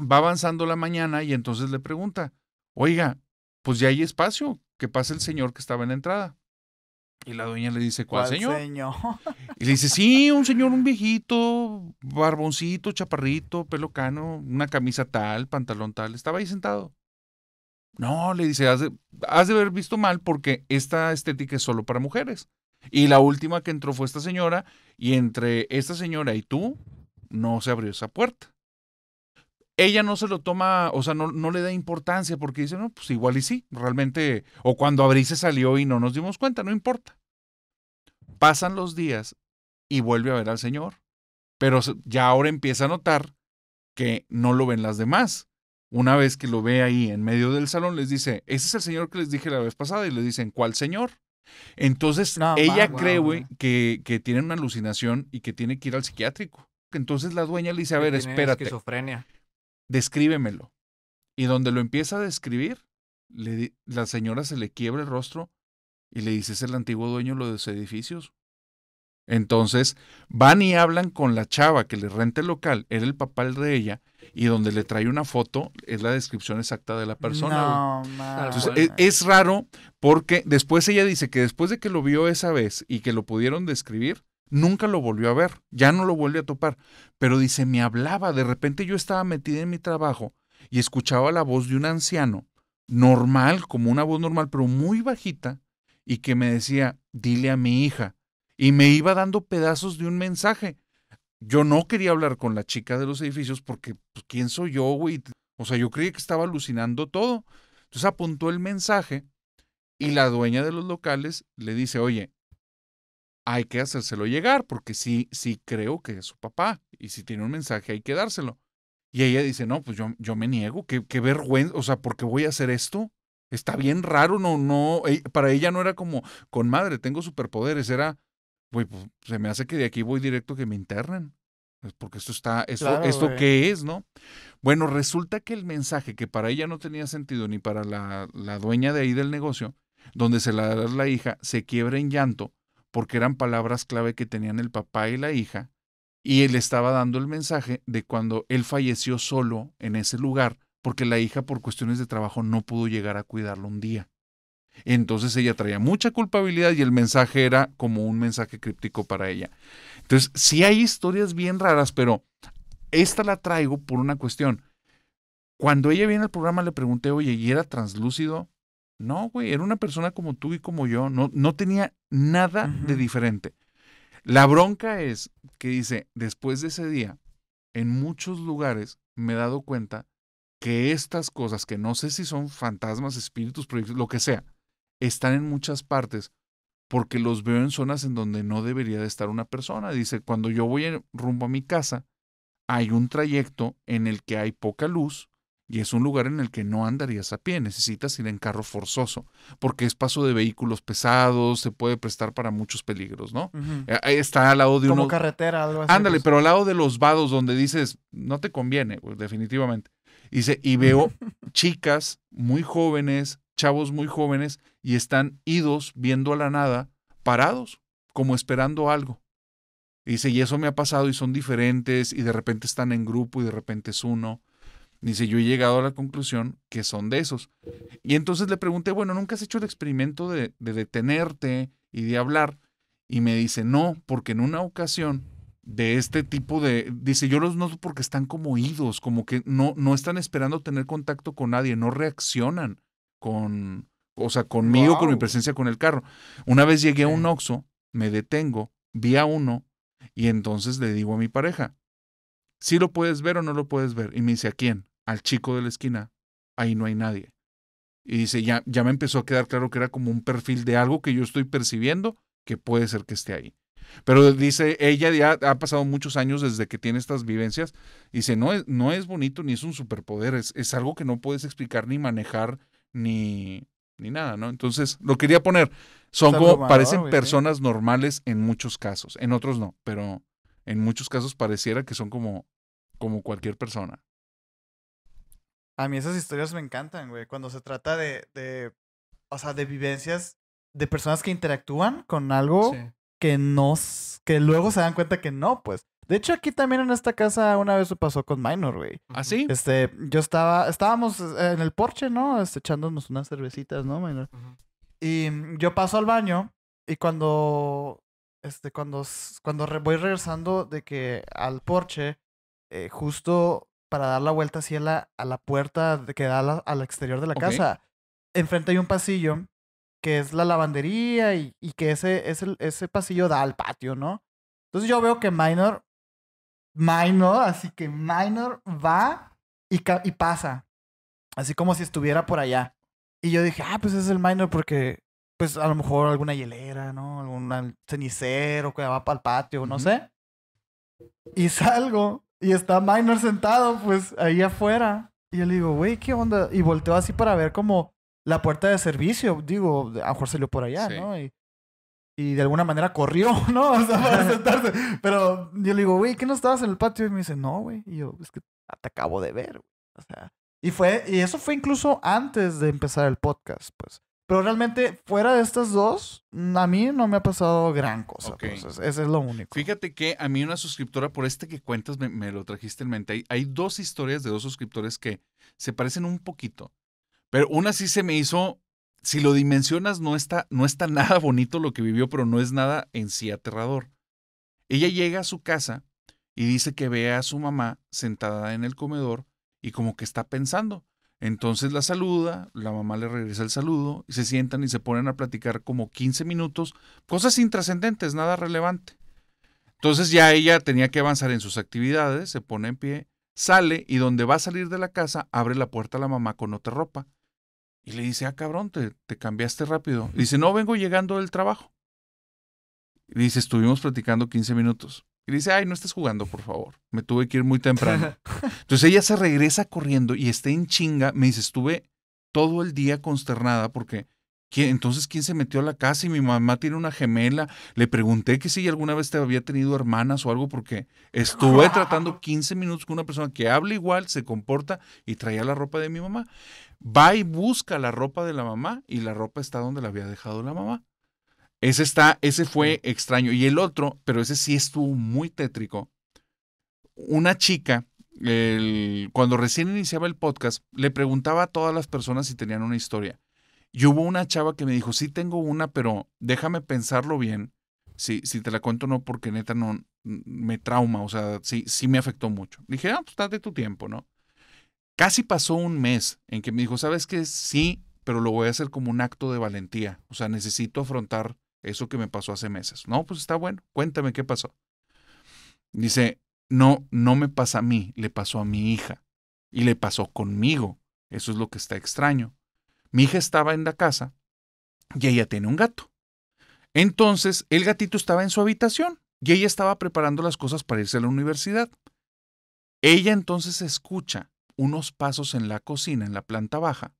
va avanzando la mañana y entonces le pregunta, oiga, pues ya hay espacio, que pase el señor que estaba en la entrada. Y la dueña le dice, ¿cuál, señor? [laughs] Y le dice, sí, un señor, un viejito, barboncito, chaparrito, pelo cano, una camisa tal, pantalón tal, estaba ahí sentado. No, le dice, has de haber visto mal porque esta estética es solo para mujeres. Y la última que entró fue esta señora, y entre esta señora y tú, no se abrió esa puerta ella no se lo toma, o sea, no, no le da importancia porque dice, no, pues igual y sí, realmente, o cuando abrí se salió y no nos dimos cuenta, no importa. Pasan los días y vuelve a ver al Señor, pero ya ahora empieza a notar que no lo ven las demás. Una vez que lo ve ahí en medio del salón, les dice, ese es el Señor que les dije la vez pasada y le dicen, ¿cuál Señor? Entonces, ella cree, que, que tiene una alucinación y que tiene que ir al psiquiátrico. Entonces la dueña le dice, a ver, espérate. Esquizofrenia descríbemelo. Y donde lo empieza a describir, la señora se le quiebra el rostro y le dice, es el antiguo dueño de los edificios. Entonces van y hablan con la chava que le renta el local, era el papá de ella, y donde le trae una foto es la descripción exacta de la persona. No, Entonces, e, es, raro porque después ella dice que después de que lo vio esa vez y que lo pudieron describir, Nunca lo volvió a ver, ya no lo vuelve a topar, pero dice, me hablaba, de repente yo estaba metida en mi trabajo y escuchaba la voz de un anciano, normal, como una voz normal, pero muy bajita, y que me decía, dile a mi hija, y me iba dando pedazos de un mensaje. Yo no quería hablar con la chica de los edificios porque, pues, ¿quién soy yo, güey? O sea, yo creía que estaba alucinando todo. Entonces apuntó el mensaje y la dueña de los locales le dice, oye, hay que hacérselo llegar, porque sí, sí creo que es su papá, y si tiene un mensaje hay que dárselo. Y ella dice, no, pues yo, yo me niego, qué, vergüenza, o sea, ¿por qué voy a hacer esto? Está bien raro, no, no, e-, para ella no era como, con madre, tengo superpoderes, era, güey, pues se me hace que de aquí voy directo que me internen, porque esto está, esto, esto qué es, ¿no? Bueno, resulta que el mensaje que para ella no tenía sentido ni para la, la dueña de ahí del negocio, donde se la da la hija, se quiebra en llanto porque eran palabras clave que tenían el papá y la hija, y él estaba dando el mensaje de cuando él falleció solo en ese lugar, porque la hija por cuestiones de trabajo no pudo llegar a cuidarlo un día. Entonces ella traía mucha culpabilidad y el mensaje era como un mensaje críptico para ella. Entonces, sí hay historias bien raras, pero esta la traigo por una cuestión. Cuando ella viene al programa le pregunté, oye, ¿y era translúcido? No, güey, era una persona como tú y como yo, no, no tenía nada de diferente. La bronca es que dice, después de ese día, en muchos lugares me he dado cuenta que estas cosas, que no sé si son fantasmas, espíritus, proyectos, lo que sea, están en muchas partes porque los veo en zonas en donde no debería de estar una persona. Dice, cuando yo voy rumbo a mi casa, hay un trayecto en el que hay poca luz y es un lugar en el que no andarías a pie, necesitas ir en carro forzoso, porque es paso de vehículos pesados, se puede prestar para muchos peligros, ¿no? Eh, está al lado de Como carretera, algo así. Ándale, pues. pero al lado de los vados donde dices, no te conviene, pues, definitivamente. Dice, y veo [laughs] chicas muy jóvenes, chavos muy jóvenes, y están idos viendo a la nada, parados, como esperando algo. Dice, y eso me ha pasado y son diferentes, y de repente están en grupo y de repente es uno. Dice, yo he llegado a la conclusión que son de esos. Y entonces le pregunté, bueno, ¿nunca has hecho el experimento de, detenerte y de hablar? Y me dice, no, porque en una ocasión de este tipo de, dice, yo los noto porque están como idos, como que no, no están esperando tener contacto con nadie, no reaccionan con, o sea, conmigo, con mi presencia con el carro. Una vez llegué a un Oxxo, me detengo, vi a uno y entonces le digo a mi pareja, si ¿Sí lo puedes ver o no lo puedes ver? Y me dice, ¿a quién? al chico de la esquina, ahí no hay nadie. Y dice, ya, ya me empezó a quedar claro que era como un perfil de algo que yo estoy percibiendo que puede ser que esté ahí. Pero dice, ella ya ha pasado muchos años desde que tiene estas vivencias. Dice, no es, no es bonito ni es un superpoder, es, algo que no puedes explicar ni manejar ni, ni nada, ¿no? Entonces, lo quería poner. Son como, parecen ¿eh? personas normales en muchos casos, en otros no, pero en muchos casos pareciera que son como, como cualquier persona. A mí esas historias me encantan, güey. Cuando se trata de, de, o sea, de vivencias de personas que interactúan con algo que nos, que luego se dan cuenta que no, pues. De hecho, aquí también en esta casa una vez se pasó con Minor, güey. ¿Ah, sí? Este, yo estaba, estábamos eh, en el porche, ¿no? Este, echándonos unas cervecitas, ¿no, Minor? Y mm, yo paso al baño y cuando, este, cuando, cuando voy regresando de que al porche, eh, justo para dar la vuelta así a la, a la puerta que da al exterior de la casa. Enfrente hay un pasillo que es la lavandería y, que ese, ese, ese pasillo da al patio, ¿no? Entonces yo veo que Minor, Minor, así que Minor va y, y pasa, así como si estuviera por allá. Y yo dije, ah, pues es el Minor porque, pues a lo mejor alguna hielera, ¿no? Algún cenicero que va para el patio, no sé. Y salgo y está Minor sentado, pues, ahí afuera. Y yo le digo, güey, ¿qué onda? Y volteó así para ver como la puerta de servicio. Digo, a lo mejor salió por allá, ¿no? Y, y, de alguna manera corrió, [laughs] ¿no? O sea, para sentarse. Pero yo le digo, güey, ¿qué no estabas en el patio? Y me dice, no, güey. Y yo, es que te acabo de ver, O sea, y fue, y eso fue incluso antes de empezar el podcast, pues. Pero realmente, fuera de estas dos, a mí no me ha pasado gran cosa. Pues, ese es lo único. Fíjate que a mí una suscriptora, por este que cuentas, me, lo trajiste en mente. Hay, hay, dos historias de dos suscriptores que se parecen un poquito. Pero una sí se me hizo, si lo dimensionas, no está, no está [laughs] nada bonito lo que vivió, pero no es nada en sí aterrador. Ella llega a su casa y dice que ve a su mamá sentada en el comedor y como que está pensando. Entonces la saluda, la mamá le regresa el saludo, y se sientan y se ponen a platicar como 15 minutos, cosas intrascendentes, nada relevante. Entonces ya ella tenía que avanzar en sus actividades, se pone en pie, sale y donde va a salir de la casa abre la puerta a la mamá con otra ropa. Y le dice, ah, cabrón, te, cambiaste rápido. dice, no, vengo llegando del trabajo. dice, estuvimos platicando 15 minutos. Y dice, ay, no estés jugando, por favor. Me tuve que ir muy temprano. [laughs] Entonces ella se regresa corriendo y está en chinga. Me dice, estuve todo el día consternada porque ¿quién, entonces quién se metió a la casa y mi mamá tiene una gemela. Le pregunté que si alguna vez te había tenido hermanas o algo porque estuve tratando 15 [laughs] minutos con una persona que habla igual, se comporta y traía la ropa de mi mamá. Va y busca la ropa de la mamá y la ropa está donde la había dejado la mamá. Ese, está, ese fue extraño. Y el otro, pero ese sí estuvo muy tétrico. Una chica, el, cuando recién iniciaba el podcast, le preguntaba a todas las personas si tenían una historia. Y hubo una chava que me dijo, sí tengo una, pero déjame pensarlo bien. Si, si te la cuento no, porque neta no mm, me trauma, o sea, sí, sí me afectó mucho. dije, ah, pues date tu tiempo, ¿no? Casi pasó un mes en que me dijo, ¿sabes qué? Sí, pero lo voy a hacer como un acto de valentía. O sea, necesito afrontar eso que me pasó hace meses. No, pues está bueno. Cuéntame qué pasó. Dice, no, no me pasa a mí, le pasó a mi hija. Y le pasó conmigo. Eso es lo que está extraño. Mi hija estaba en la casa y ella tiene un gato. Entonces, el gatito estaba en su habitación y ella estaba preparando las cosas para irse a la universidad. Ella entonces escucha unos pasos en la cocina, en la planta baja,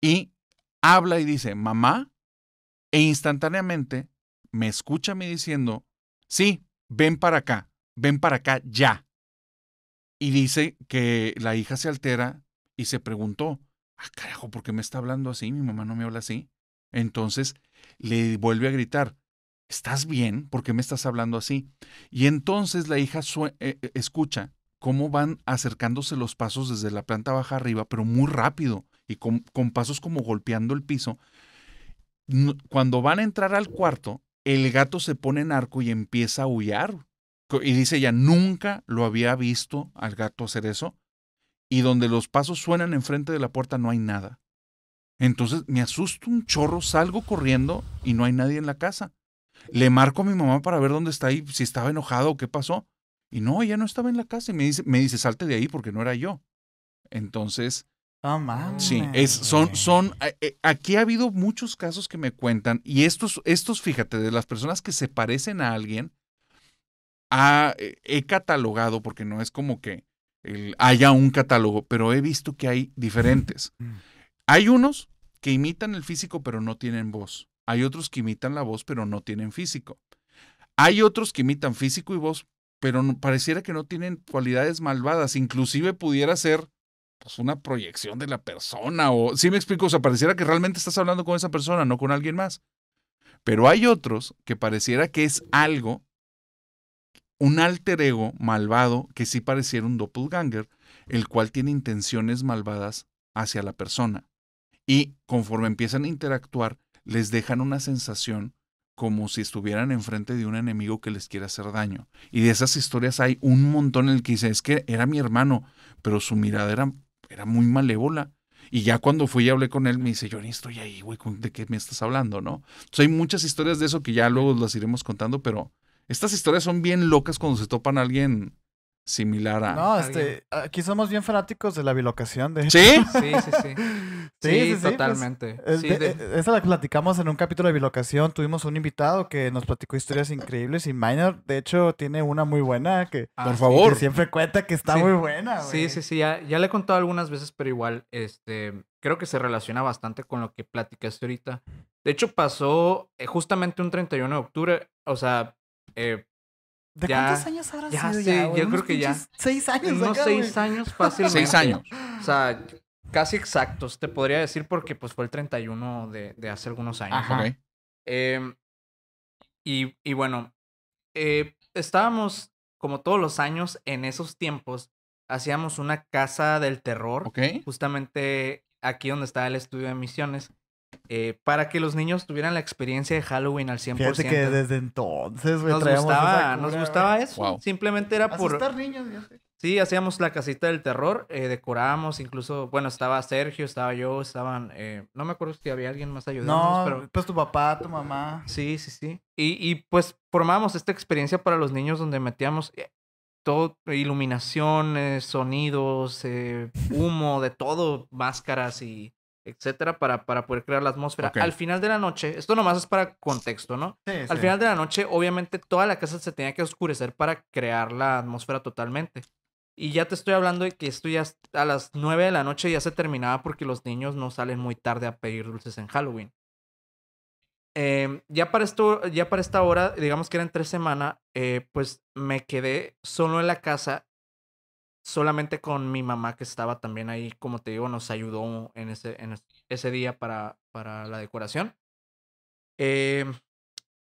y habla y dice, mamá, e instantáneamente me escucha a mí diciendo, sí, ven para acá, ven para acá ya. Y dice que la hija se altera y se preguntó, ah, carajo, ¿por qué me está hablando así? Mi mamá no me habla así. Entonces le vuelve a gritar, ¿estás bien? ¿Por qué me estás hablando así? Y entonces la hija eh, eh, escucha cómo van acercándose los pasos desde la planta baja arriba, pero muy rápido y con, con pasos como golpeando el piso, cuando van a entrar al cuarto, el gato se pone en arco y empieza a aullar. Y dice ella, nunca lo había visto al gato hacer eso. Y donde los pasos suenan enfrente de la puerta no hay nada. Entonces me asusto un chorro, salgo corriendo y no hay nadie en la casa. Le marco a mi mamá para ver dónde está y si estaba enojado o qué pasó. Y no, ella no estaba en la casa y me dice, me dice, salte de ahí porque no era yo. Entonces, Sí, es, son, son, eh, eh, aquí ha habido muchos casos que me cuentan y estos, estos, fíjate, de las personas que se parecen a alguien, eh, he catalogado, porque no es como que haya un catálogo, pero he visto que hay diferentes. Mm, mm. Hay unos que imitan el físico pero no tienen voz. Hay otros que imitan la voz pero no tienen físico. Hay otros que imitan físico y voz, pero pareciera que no tienen cualidades malvadas. Inclusive pudiera ser pues, una proyección de la persona o si me explico, o sea, pareciera que realmente estás hablando con esa persona, no con alguien más. Pero hay otros que pareciera que es algo un alter ego malvado que sí pareciera un doppelganger, el cual tiene intenciones malvadas hacia la persona. Y conforme empiezan a interactuar, les dejan una sensación como si estuvieran enfrente de un enemigo que les quiere hacer daño. Y de esas historias hay un montón en el que dice, es que era mi hermano, pero su mirada era era muy malévola. Y ya cuando fui y hablé con él, me dice, yo ni estoy ahí, güey, ¿de qué me estás hablando, no? Entonces, hay muchas historias de eso que ya luego las iremos contando, pero estas historias son bien locas cuando se topan a alguien similar a. No, este, aquí somos bien fanáticos de la bilocación, de ¿Sí? [laughs] sí, sí, sí. sí, pues, totalmente. Eh, esa la platicamos en un capítulo de bilocación. Tuvimos un invitado que nos platicó historias increíbles y Minor, de hecho, tiene una muy buena que, por ah, favor, siempre cuenta que está muy buena. Sí, sí, sí. Ya, ya le he contado algunas veces, pero igual, este, creo que se relaciona bastante con lo que platicaste ahorita. De hecho, pasó eh, justamente un 31 de octubre, o sea, eh, ¿De cuántos años ahora ya, sido sí, ya, Yo creo que ya. Seis años. Unos seis años fácilmente. Seis [laughs] años. O sea, casi exactos, te podría decir, porque pues fue el 31 de, de hace algunos años. Ajá. Em, y, y, bueno, eh, estábamos como todos los años en esos tiempos, hacíamos una casa del terror. Justamente aquí donde está el estudio de misiones. Eh, para que los niños tuvieran la experiencia de Halloween al 100%. Fíjate que desde entonces, nos gustaba, nos gustaba eso. Simplemente era por... Asustar niños, ya sé. Sí, hacíamos la casita del terror, eh, decorábamos, incluso, bueno, estaba Sergio, estaba yo, estaban, eh, no me acuerdo si había alguien más ayudándonos, no, pero... pues tu papá, tu mamá. Sí, sí, sí. Y, pues formábamos esta experiencia para los niños donde metíamos todo, iluminaciones, sonidos, humo, de todo, máscaras y etcétera, para, para poder crear la atmósfera. Al final de la noche, esto nomás es para contexto, ¿no? Al final de la noche, obviamente, toda la casa se tenía que oscurecer para crear la atmósfera totalmente. Y ya te estoy hablando de que esto ya a las 9 de la noche ya se terminaba porque los niños no salen muy tarde a pedir dulces en Halloween. Em, ya, para esto, ya para esta hora, digamos que era en tres semanas, eh, pues me quedé solo en la casa solamente con mi mamá que estaba también ahí, como te digo, nos ayudó en ese, ese día para, para la decoración. Eh,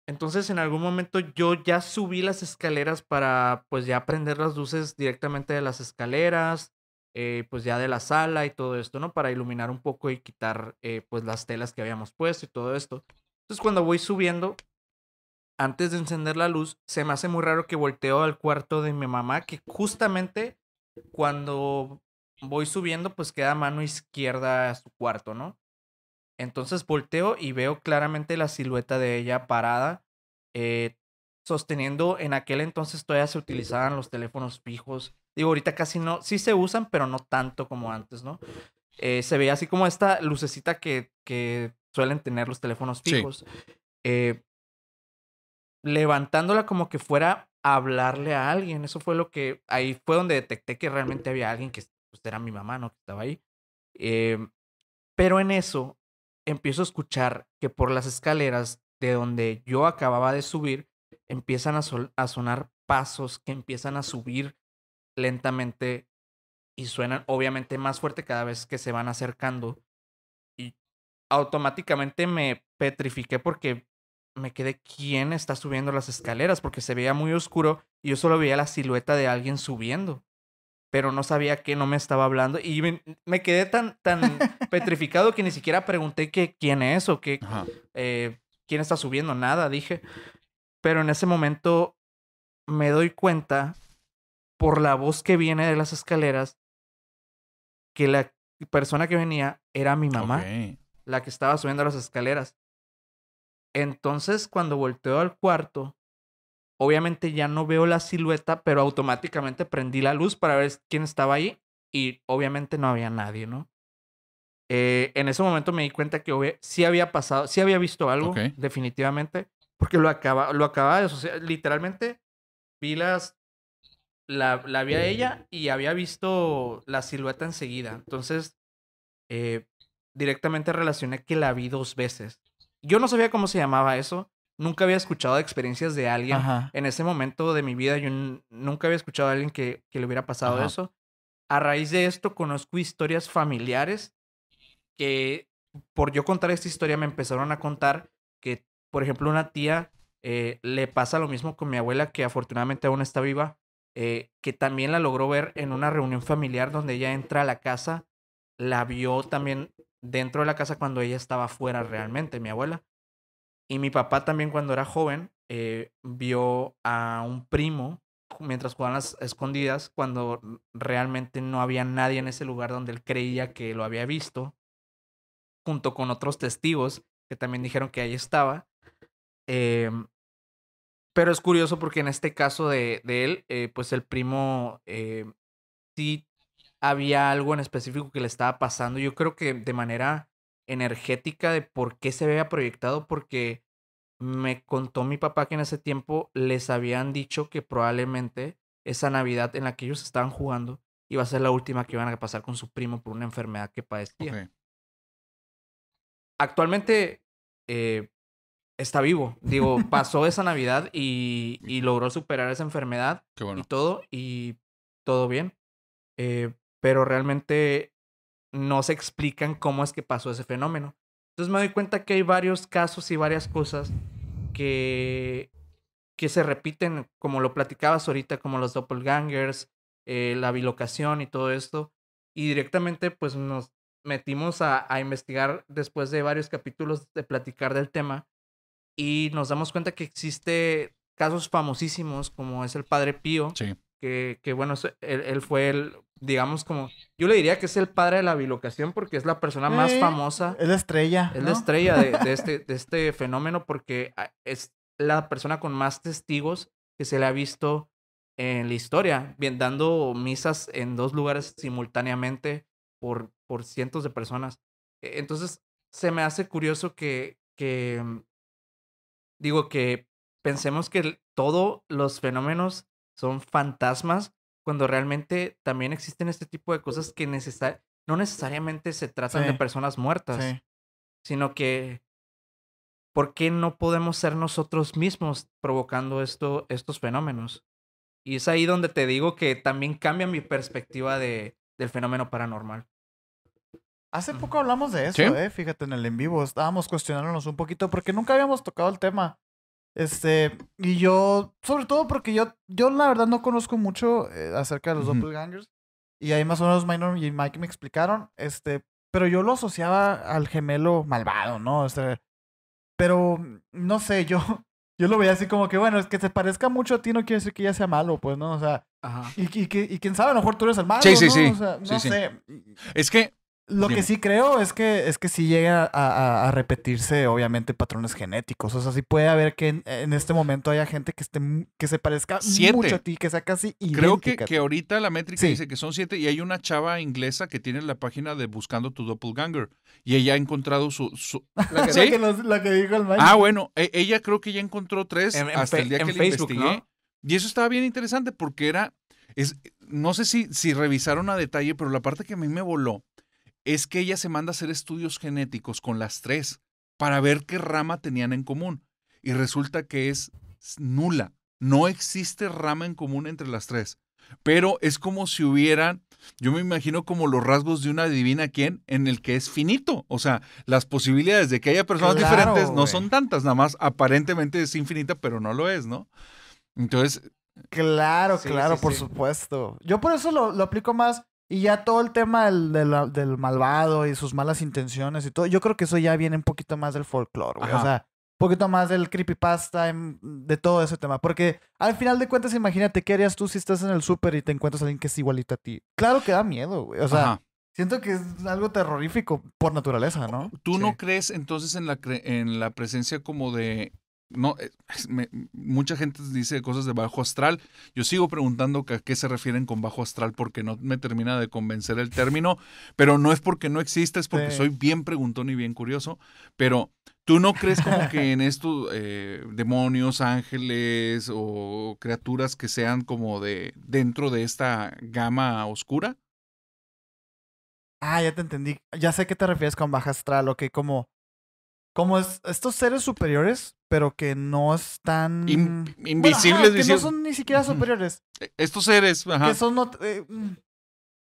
entonces en algún momento yo ya subí las escaleras para pues ya prender las luces directamente de las escaleras, eh, pues ya de la sala y todo esto, ¿no? Para iluminar un poco y quitar eh, pues las telas que habíamos puesto y todo esto. Entonces cuando voy subiendo, antes de encender la luz, se me hace muy raro que volteo al cuarto de mi mamá, que justamente cuando voy subiendo, pues queda mano izquierda a su cuarto, ¿no? Entonces volteo y veo claramente la silueta de ella parada, eh, sosteniendo, en aquel entonces todavía se utilizaban los teléfonos fijos. Digo, ahorita casi no, sí se usan, pero no tanto como antes, ¿no? Eh, se veía así como esta lucecita que, que suelen tener los teléfonos fijos. Eh, levantándola como que fuera hablarle a alguien. Eso fue lo que, ahí fue donde detecté que realmente había alguien que pues, era mi mamá, ¿no? Que estaba ahí. Em, pero en eso empiezo a escuchar que por las escaleras de donde yo acababa de subir, empiezan a, a sonar pasos que empiezan a subir lentamente y suenan obviamente más fuerte cada vez que se van acercando. Y automáticamente me petrifiqué porque me quedé quién está subiendo las escaleras porque se veía muy oscuro y yo solo veía la silueta de alguien subiendo. Pero no sabía que no me estaba hablando y me, quedé tan, tan [laughs] petrificado que ni siquiera pregunté que, quién es o qué eh, quién está subiendo, nada, dije. Pero en ese momento me doy cuenta por la voz que viene de las escaleras que la persona que venía era mi mamá, la que estaba subiendo las escaleras. Entonces, cuando volteo al cuarto, obviamente ya no veo la silueta, pero automáticamente prendí la luz para ver quién estaba ahí y obviamente no había nadie, ¿no? Eh, en ese momento me di cuenta que sí había pasado, sí había visto algo, definitivamente, porque lo acaba, lo acababa de o literalmente vi las, la, la vi a ella y había visto la silueta enseguida, entonces eh, directamente relacioné que la vi dos veces. Yo no sabía cómo se llamaba eso. Nunca había escuchado experiencias de alguien. En ese momento de mi vida, yo nunca había escuchado a alguien que, le hubiera pasado eso. A raíz de esto, conozco historias familiares que, por yo contar esta historia, me empezaron a contar que, por ejemplo, una tía eh, le pasa lo mismo con mi abuela, que afortunadamente aún está viva, eh, que también la logró ver en una reunión familiar donde ella entra a la casa, la vio también dentro de la casa cuando ella estaba fuera realmente, mi abuela. Y mi papá también cuando era joven eh, vio a un primo mientras jugaban las escondidas cuando realmente no había nadie en ese lugar donde él creía que lo había visto, junto con otros testigos que también dijeron que ahí estaba. Em, pero es curioso porque en este caso de, él, eh, pues el primo eh, sí había algo en específico que le estaba pasando. Yo creo que de manera energética de por qué se había proyectado, porque me contó mi papá que en ese tiempo les habían dicho que probablemente esa Navidad en la que ellos estaban jugando iba a ser la última que iban a pasar con su primo por una enfermedad que padecía. Actualmente eh, está vivo. Digo, [laughs] pasó esa Navidad y, y logró superar esa enfermedad y todo, y todo bien. Eh, pero realmente no se explican cómo es que pasó ese fenómeno. Entonces me doy cuenta que hay varios casos y varias cosas que, que se repiten, como lo platicabas ahorita, como los doppelgangers, eh, la bilocación y todo esto. Y directamente pues nos metimos a, investigar después de varios capítulos de platicar del tema y nos damos cuenta que existe casos famosísimos como es el Padre Pío, sí que, bueno, él, fue el, digamos como, yo le diría que es el padre de la bilocación porque es la persona más eh, famosa. Es la estrella. Es la estrella de, [laughs] este, de este fenómeno porque ah, es la persona con más testigos que se le ha visto en la historia, bien, dando misas en dos lugares simultáneamente por, por cientos de personas. E, entonces, se me hace curioso que, que digo que pensemos que todos los fenómenos son fantasmas, cuando realmente también existen este tipo de cosas que no necesariamente se tratan de personas muertas, sino que ¿por qué no podemos ser nosotros mismos provocando esto, estos fenómenos? Y es ahí donde te digo que también cambia mi perspectiva de, del fenómeno paranormal. Hace poco hablamos de eso, eh, fíjate, en el en vivo. Estábamos cuestionándonos un poquito porque nunca habíamos tocado el tema. Este, y yo, sobre todo porque yo, yo la verdad no conozco mucho eh, acerca de los doppelgangers. Y ahí más o menos Minor y Mike me explicaron, este, pero yo lo asociaba al gemelo malvado, ¿no? Este, pero, no sé, yo, [laughs] yo lo veía así como que, bueno, es que te parezca mucho a ti no quiere decir que ya sea malo, pues, ¿no? O sea, Ajá. Y, y, y quién sabe, a lo mejor tú eres el malo, Sí, sí, sí. O sea, no sé. Sí. Es que lo que sí creo es que es que sí llega a, repetirse, obviamente, patrones genéticos. O sea, sí puede haber que en, este momento haya gente que esté que se parezca mucho a ti, que sea casi idéntica. Creo que, ahorita la métrica dice que son siete y hay una chava inglesa que tiene la página de Buscando tu Doppelganger y ella ha encontrado su... La, que, dijo el mail Ah, bueno. E, ella creo que ya encontró tres hasta el día que Facebook, investigué. Y eso estaba bien interesante porque era... Es, no sé si, si revisaron a detalle, pero la parte que a mí me voló es que ella se manda a hacer estudios genéticos con las tres para ver qué rama tenían en común. Y resulta que es nula. No existe rama en común entre las tres. Pero es como si hubieran, yo me imagino como los rasgos de una divina quién, en el que es finito. O sea, las posibilidades de que haya personas diferentes no son tantas, nada más aparentemente es infinita, pero no lo es, ¿no? Entonces... Claro, claro, por supuesto. Yo por eso lo aplico más y ya todo el tema del, malvado y sus malas intenciones y todo, yo creo que eso ya viene un poquito más del folclore, güey. O sea, un poquito más del creepypasta, em, de todo ese tema. Porque al final de cuentas, imagínate, ¿qué harías tú si estás en el súper y te encuentras a alguien que es igualito a ti? Claro que da miedo, güey. O sea, siento que es algo terrorífico por naturaleza, ¿no? ¿Tú no crees entonces en la, en la presencia como de no, eh, mucha gente dice cosas de bajo astral. Yo sigo preguntando a qué se refieren con bajo astral porque no me termina de convencer el término, pero no es porque no exista, es porque soy bien preguntón y bien curioso. Pero tú no crees como que en estos eh, demonios, ángeles o criaturas que sean como de dentro de esta gama oscura? Ah, ya te entendí. Ya sé que te refieres con bajo astral, que como como estos seres superiores, pero que no están... invisibles. que no son ni siquiera superiores. E-, estos seres, ajá. Que son... Eh, mm,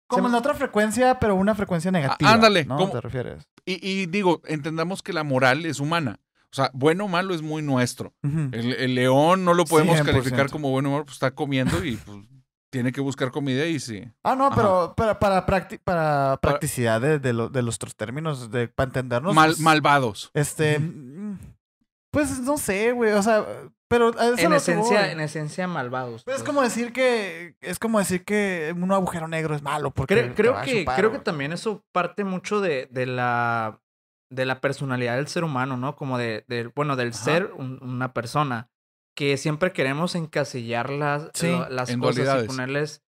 como en otra frecuencia, pero una frecuencia ah, negativa. ándale. ¿Cómo? te refieres? Y, digo, entendamos que la moral es humana. O sea, bueno o malo es muy nuestro. el, león no lo podemos calificar como bueno o malo, pues está comiendo y pues, tiene que buscar comida y sí. Ah, no, pero para, practicidad de, los tres términos, de, para entendernos. Pues, malvados. Este. Mm, pues no sé, güey. O sea, pero en, esencia, en esencia, malvados. Pues, es pues. como decir que. Es como decir que un agujero negro es malo. Porque creo, que, creo que también eso parte mucho de, de la. de la personalidad del ser humano, ¿no? Como de, bueno, del ser una persona que siempre queremos encasillar las, las cosas y ponerles.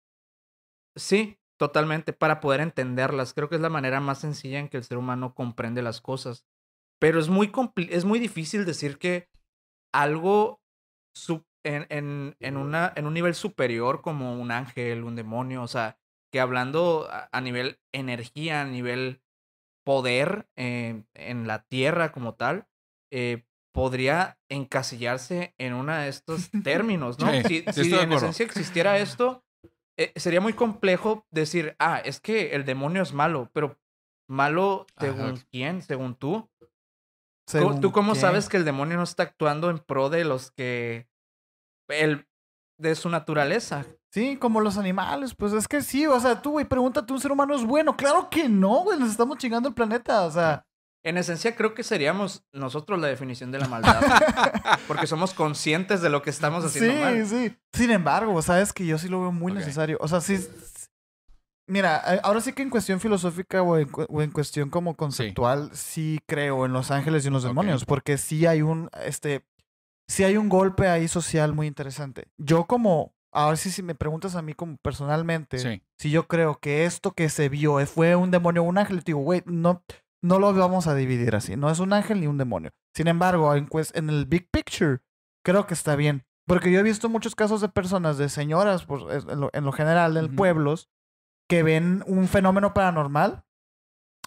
Sí, totalmente, para poder entenderlas. Creo que es la manera más sencilla en que el ser humano comprende las cosas. Pero es muy, es muy difícil decir que algo en, en, en, una, en un nivel superior como un ángel, un demonio, o sea, que hablando a, nivel energía, a nivel poder eh, en la tierra como tal, eh, podría encasillarse en uno de estos términos, [laughs] ¿no? si, en esencia existiera esto, eh, sería muy complejo decir, ah, es que el demonio es malo, pero malo según quién, según tú. ¿Tú cómo sabes que el demonio no está actuando en pro de los que... El, de su naturaleza. Sí, como los animales, pues es que sí, o sea, tú, güey, pregúntate, ¿un ser humano es bueno? Claro que no, güey, nos estamos chingando el planeta, o sea, en esencia creo que seríamos nosotros la definición de la maldad. [laughs] porque somos conscientes de lo que estamos haciendo sí, mal. Sí, sí. Sin embargo, sabes que yo sí lo veo muy necesario. O sea, sí... Mira, eh, ahora sí que en cuestión filosófica o en, cuestión como conceptual, sí. creo en los ángeles y en los demonios. Porque sí hay un... Este, sí hay un golpe ahí social muy interesante. Yo como... Ahora sí, si me preguntas a mí como personalmente, si yo creo que esto que se vio fue un demonio o un ángel, digo, güey, no no lo vamos a dividir así. No es un ángel ni un demonio. Sin embargo, en, en el big picture, creo que está bien. Porque yo he visto muchos casos de personas, de señoras, pues, en, lo, en, general, en pueblos, que ven un fenómeno paranormal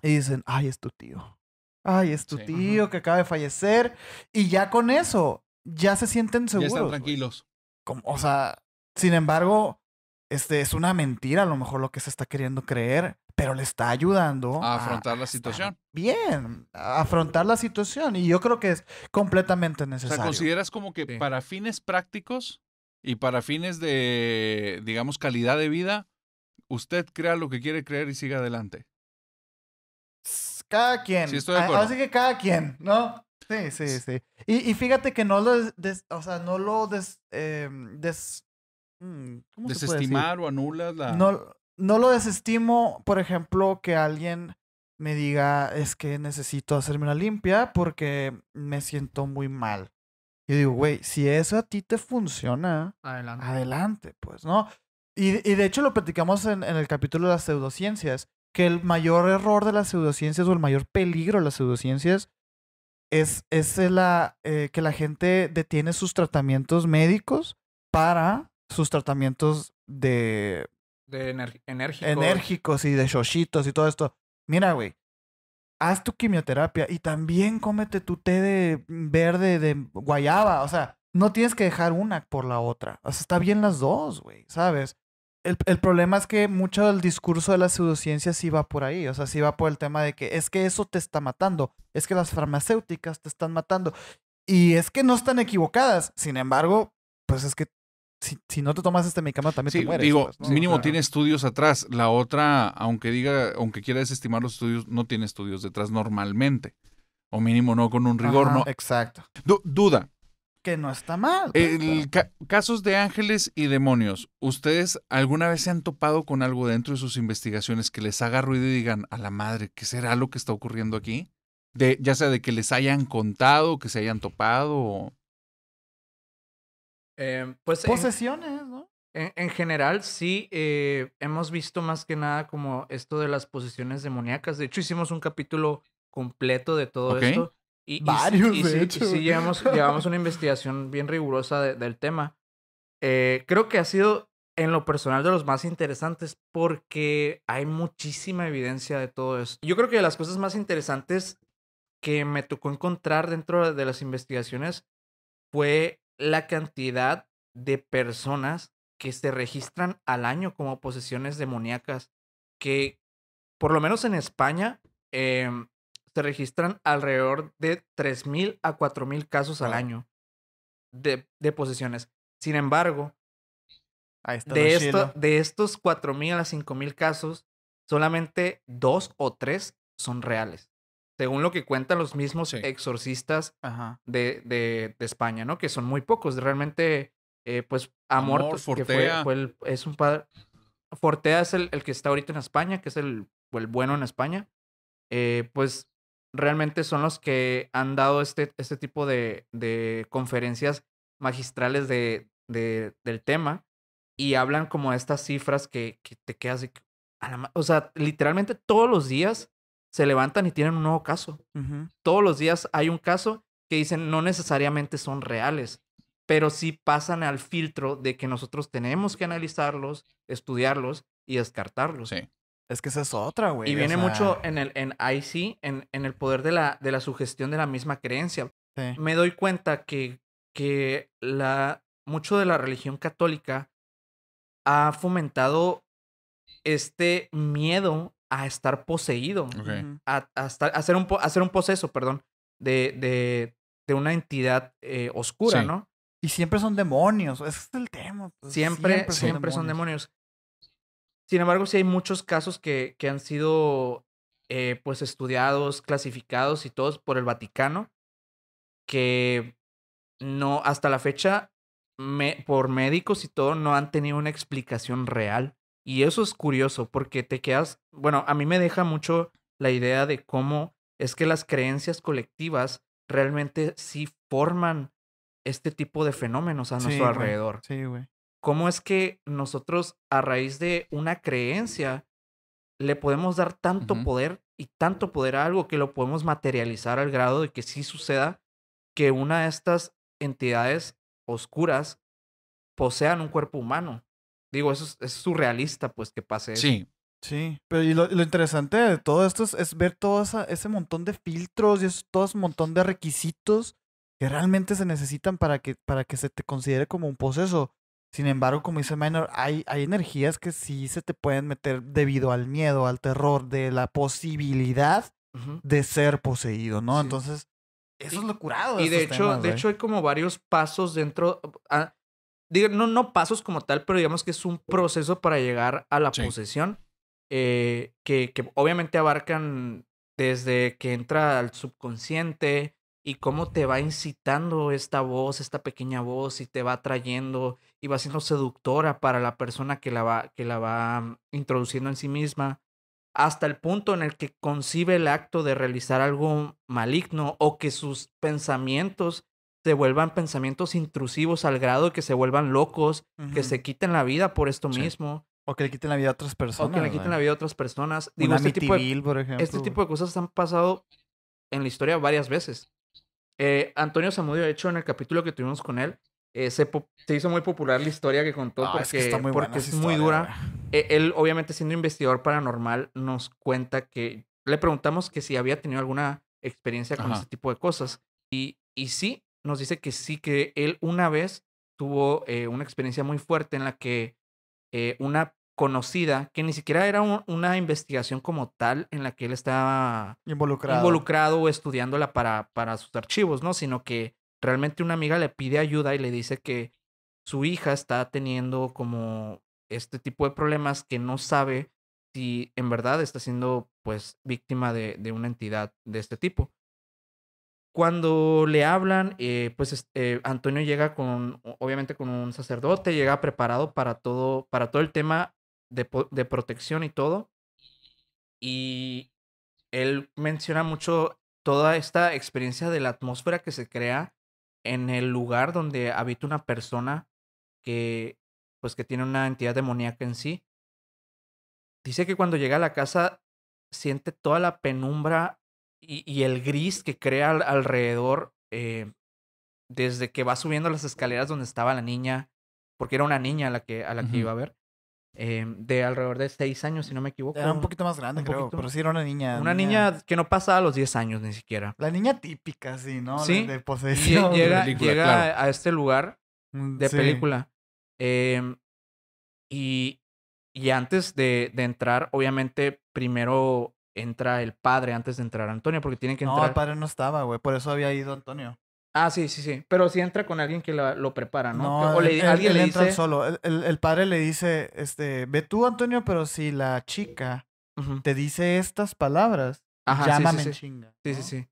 y dicen, ay, es tu tío. Ay, es tu tío que acaba de fallecer. Y ya con eso, ya se sienten seguros. tranquilos. o sea, sin embargo, este, es una mentira a lo mejor lo que se está queriendo creer, pero le está ayudando a afrontar la situación. Bien, a afrontar la situación y yo creo que es completamente necesario. O consideras como que para fines prácticos y para fines de, digamos, calidad de vida, usted crea lo que quiere creer y siga adelante. Cada quien. Sí, estoy de ah, acuerdo. Así que cada quien, ¿no? Sí, sí, sí. Y, fíjate que no lo, o sea, no lo des, em, des Mm, desestimar o anulas la... No, no lo desestimo, por ejemplo, que alguien me diga es que necesito hacerme una limpia porque me siento muy mal. Yo digo, güey, si eso a ti te funciona, adelante, pues, ¿no? Y, de hecho lo platicamos en, el capítulo de las pseudociencias, que el mayor error de las pseudociencias o el mayor peligro de las pseudociencias es, es la, eh, que la gente detiene sus tratamientos médicos para sus tratamientos de... De enérgicos. Enérgicos y de shoshitos y todo esto. Mira, güey, haz tu quimioterapia y también cómete tu té de verde de guayaba. O sea, no tienes que dejar una por la otra. O sea, está bien las dos, güey, ¿sabes? El, el, problema es que mucho del discurso de la pseudociencia sí va por ahí, o sea, sí va por el tema de que es que eso te está matando, es que las farmacéuticas te están matando y es que no están equivocadas, sin embargo, pues es que si, no te tomas este medicamento también te mueres. Digo, mínimo tiene estudios atrás. La otra, aunque diga, aunque quiera desestimar los estudios, no tiene estudios detrás normalmente. O mínimo no con un rigor, ¿no? Exacto. duda. Que no está mal. Pues, casos de ángeles y demonios. ¿Ustedes alguna vez se han topado con algo dentro de sus investigaciones que les haga ruido y digan, a la madre, ¿qué será lo que está ocurriendo aquí? De, ya sea de que les hayan contado, que se hayan topado. O... Em, pues Posesiones, en, ¿no? En, general, sí, eh, hemos visto más que nada como esto de las posesiones demoníacas. De hecho, hicimos un capítulo completo de todo esto. Y, Varios, y, de Sí, llevamos, una [laughs] investigación bien rigurosa del tema. Eh, creo que ha sido en lo personal de los más interesantes porque hay muchísima evidencia de todo esto. Yo creo que de las cosas más interesantes que me tocó encontrar dentro de las investigaciones fue la cantidad de personas que se registran al año como posesiones demoníacas, que por lo menos en España em, se registran alrededor de 3.000 a 4.000 casos al año de, de posesiones. Sin embargo, de, esto, de estos 4.000 a 5.000 casos, solamente dos o tres son reales según lo que cuentan los mismos exorcistas de, España, ¿no? Que son muy pocos. Realmente, eh, pues, Amor, Amor pues, Que fue, es un padre. Fortea es el, que está ahorita en España, que es el, el bueno en España. Eh, pues realmente son los que han dado este, este tipo de, conferencias magistrales de, del tema y hablan como estas cifras que, te quedas o sea, literalmente todos los días se levantan y tienen un nuevo caso. Todos los días hay un caso que dicen no necesariamente son reales, pero sí pasan al filtro de que nosotros tenemos que analizarlos, estudiarlos y descartarlos. Sí. Es que esa es otra, güey. Y viene mucho en el en IC, en, en el poder de la, de la sugestión de la misma creencia. Me doy cuenta que, que la, mucho de la religión católica ha fomentado este miedo a estar poseído, a, hacer un, un poseso, perdón, de, de, una entidad eh, oscura, ¿no? Y siempre son demonios, es el tema. Pues, siempre, siempre, son, demonios. Sin embargo, sí hay muchos casos que, que han sido eh, pues estudiados, clasificados y todos por el Vaticano, que no, hasta la fecha, por médicos y todo, no han tenido una explicación real y eso es curioso porque te quedas, bueno, a mí me deja mucho la idea de cómo es que las creencias colectivas realmente sí forman este tipo de fenómenos a nuestro alrededor. Sí, güey. ¿Cómo es que nosotros a raíz de una creencia le podemos dar tanto poder y tanto poder a algo que lo podemos materializar al grado de que sí suceda que una de estas entidades oscuras posean un cuerpo humano? Digo, eso es, surrealista, pues, que pase eso. Sí, Sí, pero lo, interesante de todo esto es, ver todo ese montón de filtros y todo ese montón de requisitos que realmente se necesitan para que, para que se te considere como un poseso. Sin embargo, como dice Minor, hay, hay energías que sí se te pueden meter debido al miedo, al terror, de la posibilidad de ser poseído, ¿no? Entonces, eso es lo curado. y de hecho, de hecho, hay como varios pasos dentro. Ah, no, no pasos como tal, pero digamos que es un proceso para llegar a la posesión eh, que, obviamente abarcan desde que entra al subconsciente y cómo te va incitando esta voz, esta pequeña voz y te va trayendo y va siendo seductora para la persona que la va, que la va introduciendo en sí misma hasta el punto en el que concibe el acto de realizar algo maligno o que sus pensamientos se vuelvan pensamientos intrusivos al grado que se vuelvan locos, que se quiten la vida por esto mismo. O que le quiten la vida a otras personas. O que le quiten la vida a otras personas. Digo, este tipo, de, por este ejemplo. este tipo de cosas han pasado en la historia varias veces. Eh, Antonio Zamudio, de hecho, en el capítulo que tuvimos con él, eh, se, hizo muy popular la historia que contó ah, porque, es, muy dura. E, él, obviamente, siendo investigador paranormal, nos cuenta que le preguntamos que si había tenido alguna experiencia con este tipo de cosas. Y, y sí, nos dice que sí, que él una vez tuvo eh, una experiencia muy fuerte en la que eh, una conocida, que ni siquiera era una investigación como tal en la que él estaba involucrado, involucrado o estudiándola para, para sus archivos, ¿no? Sino que realmente una amiga le pide ayuda y le dice que su hija está teniendo como este tipo de problemas que no sabe si en verdad está siendo pues víctima de, de una entidad de este tipo. Cuando le hablan, eh, pues eh, Antonio llega con, obviamente con un sacerdote, llega preparado para todo, para todo el tema de, de protección y todo. Y él menciona mucho toda esta experiencia de la atmósfera que se crea en el lugar donde habita una persona que pues que tiene una entidad demoníaca en sí. Dice que cuando llega a la casa siente toda la penumbra y, y el gris que crea alrededor eh, desde que va subiendo las escaleras donde estaba la niña, porque era una niña a la que, a la que iba a ver, eh, de alrededor de seis años, si no me equivoco. Era un poquito más grande, creo, pero sí era una niña. Una niña... que no pasaba los diez años ni siquiera. La niña típica, sí, ¿no? Sí. De, e, posesión. Llega, llega a este lugar mm, de película. Em, y, y antes de, de entrar, obviamente, primero entra el padre antes de entrar Antonio, porque tiene que entrar. No, el padre no estaba, güey. Por eso había ido Antonio. Ah, sí, sí, sí. Pero si entra con alguien que lo, prepara, ¿no? o le, alguien le entra solo. El, padre le dice, este, ve tú, Antonio, pero si la chica te dice estas palabras, Ajá, llámame sí, sí, chinga. Sí, sí, sí.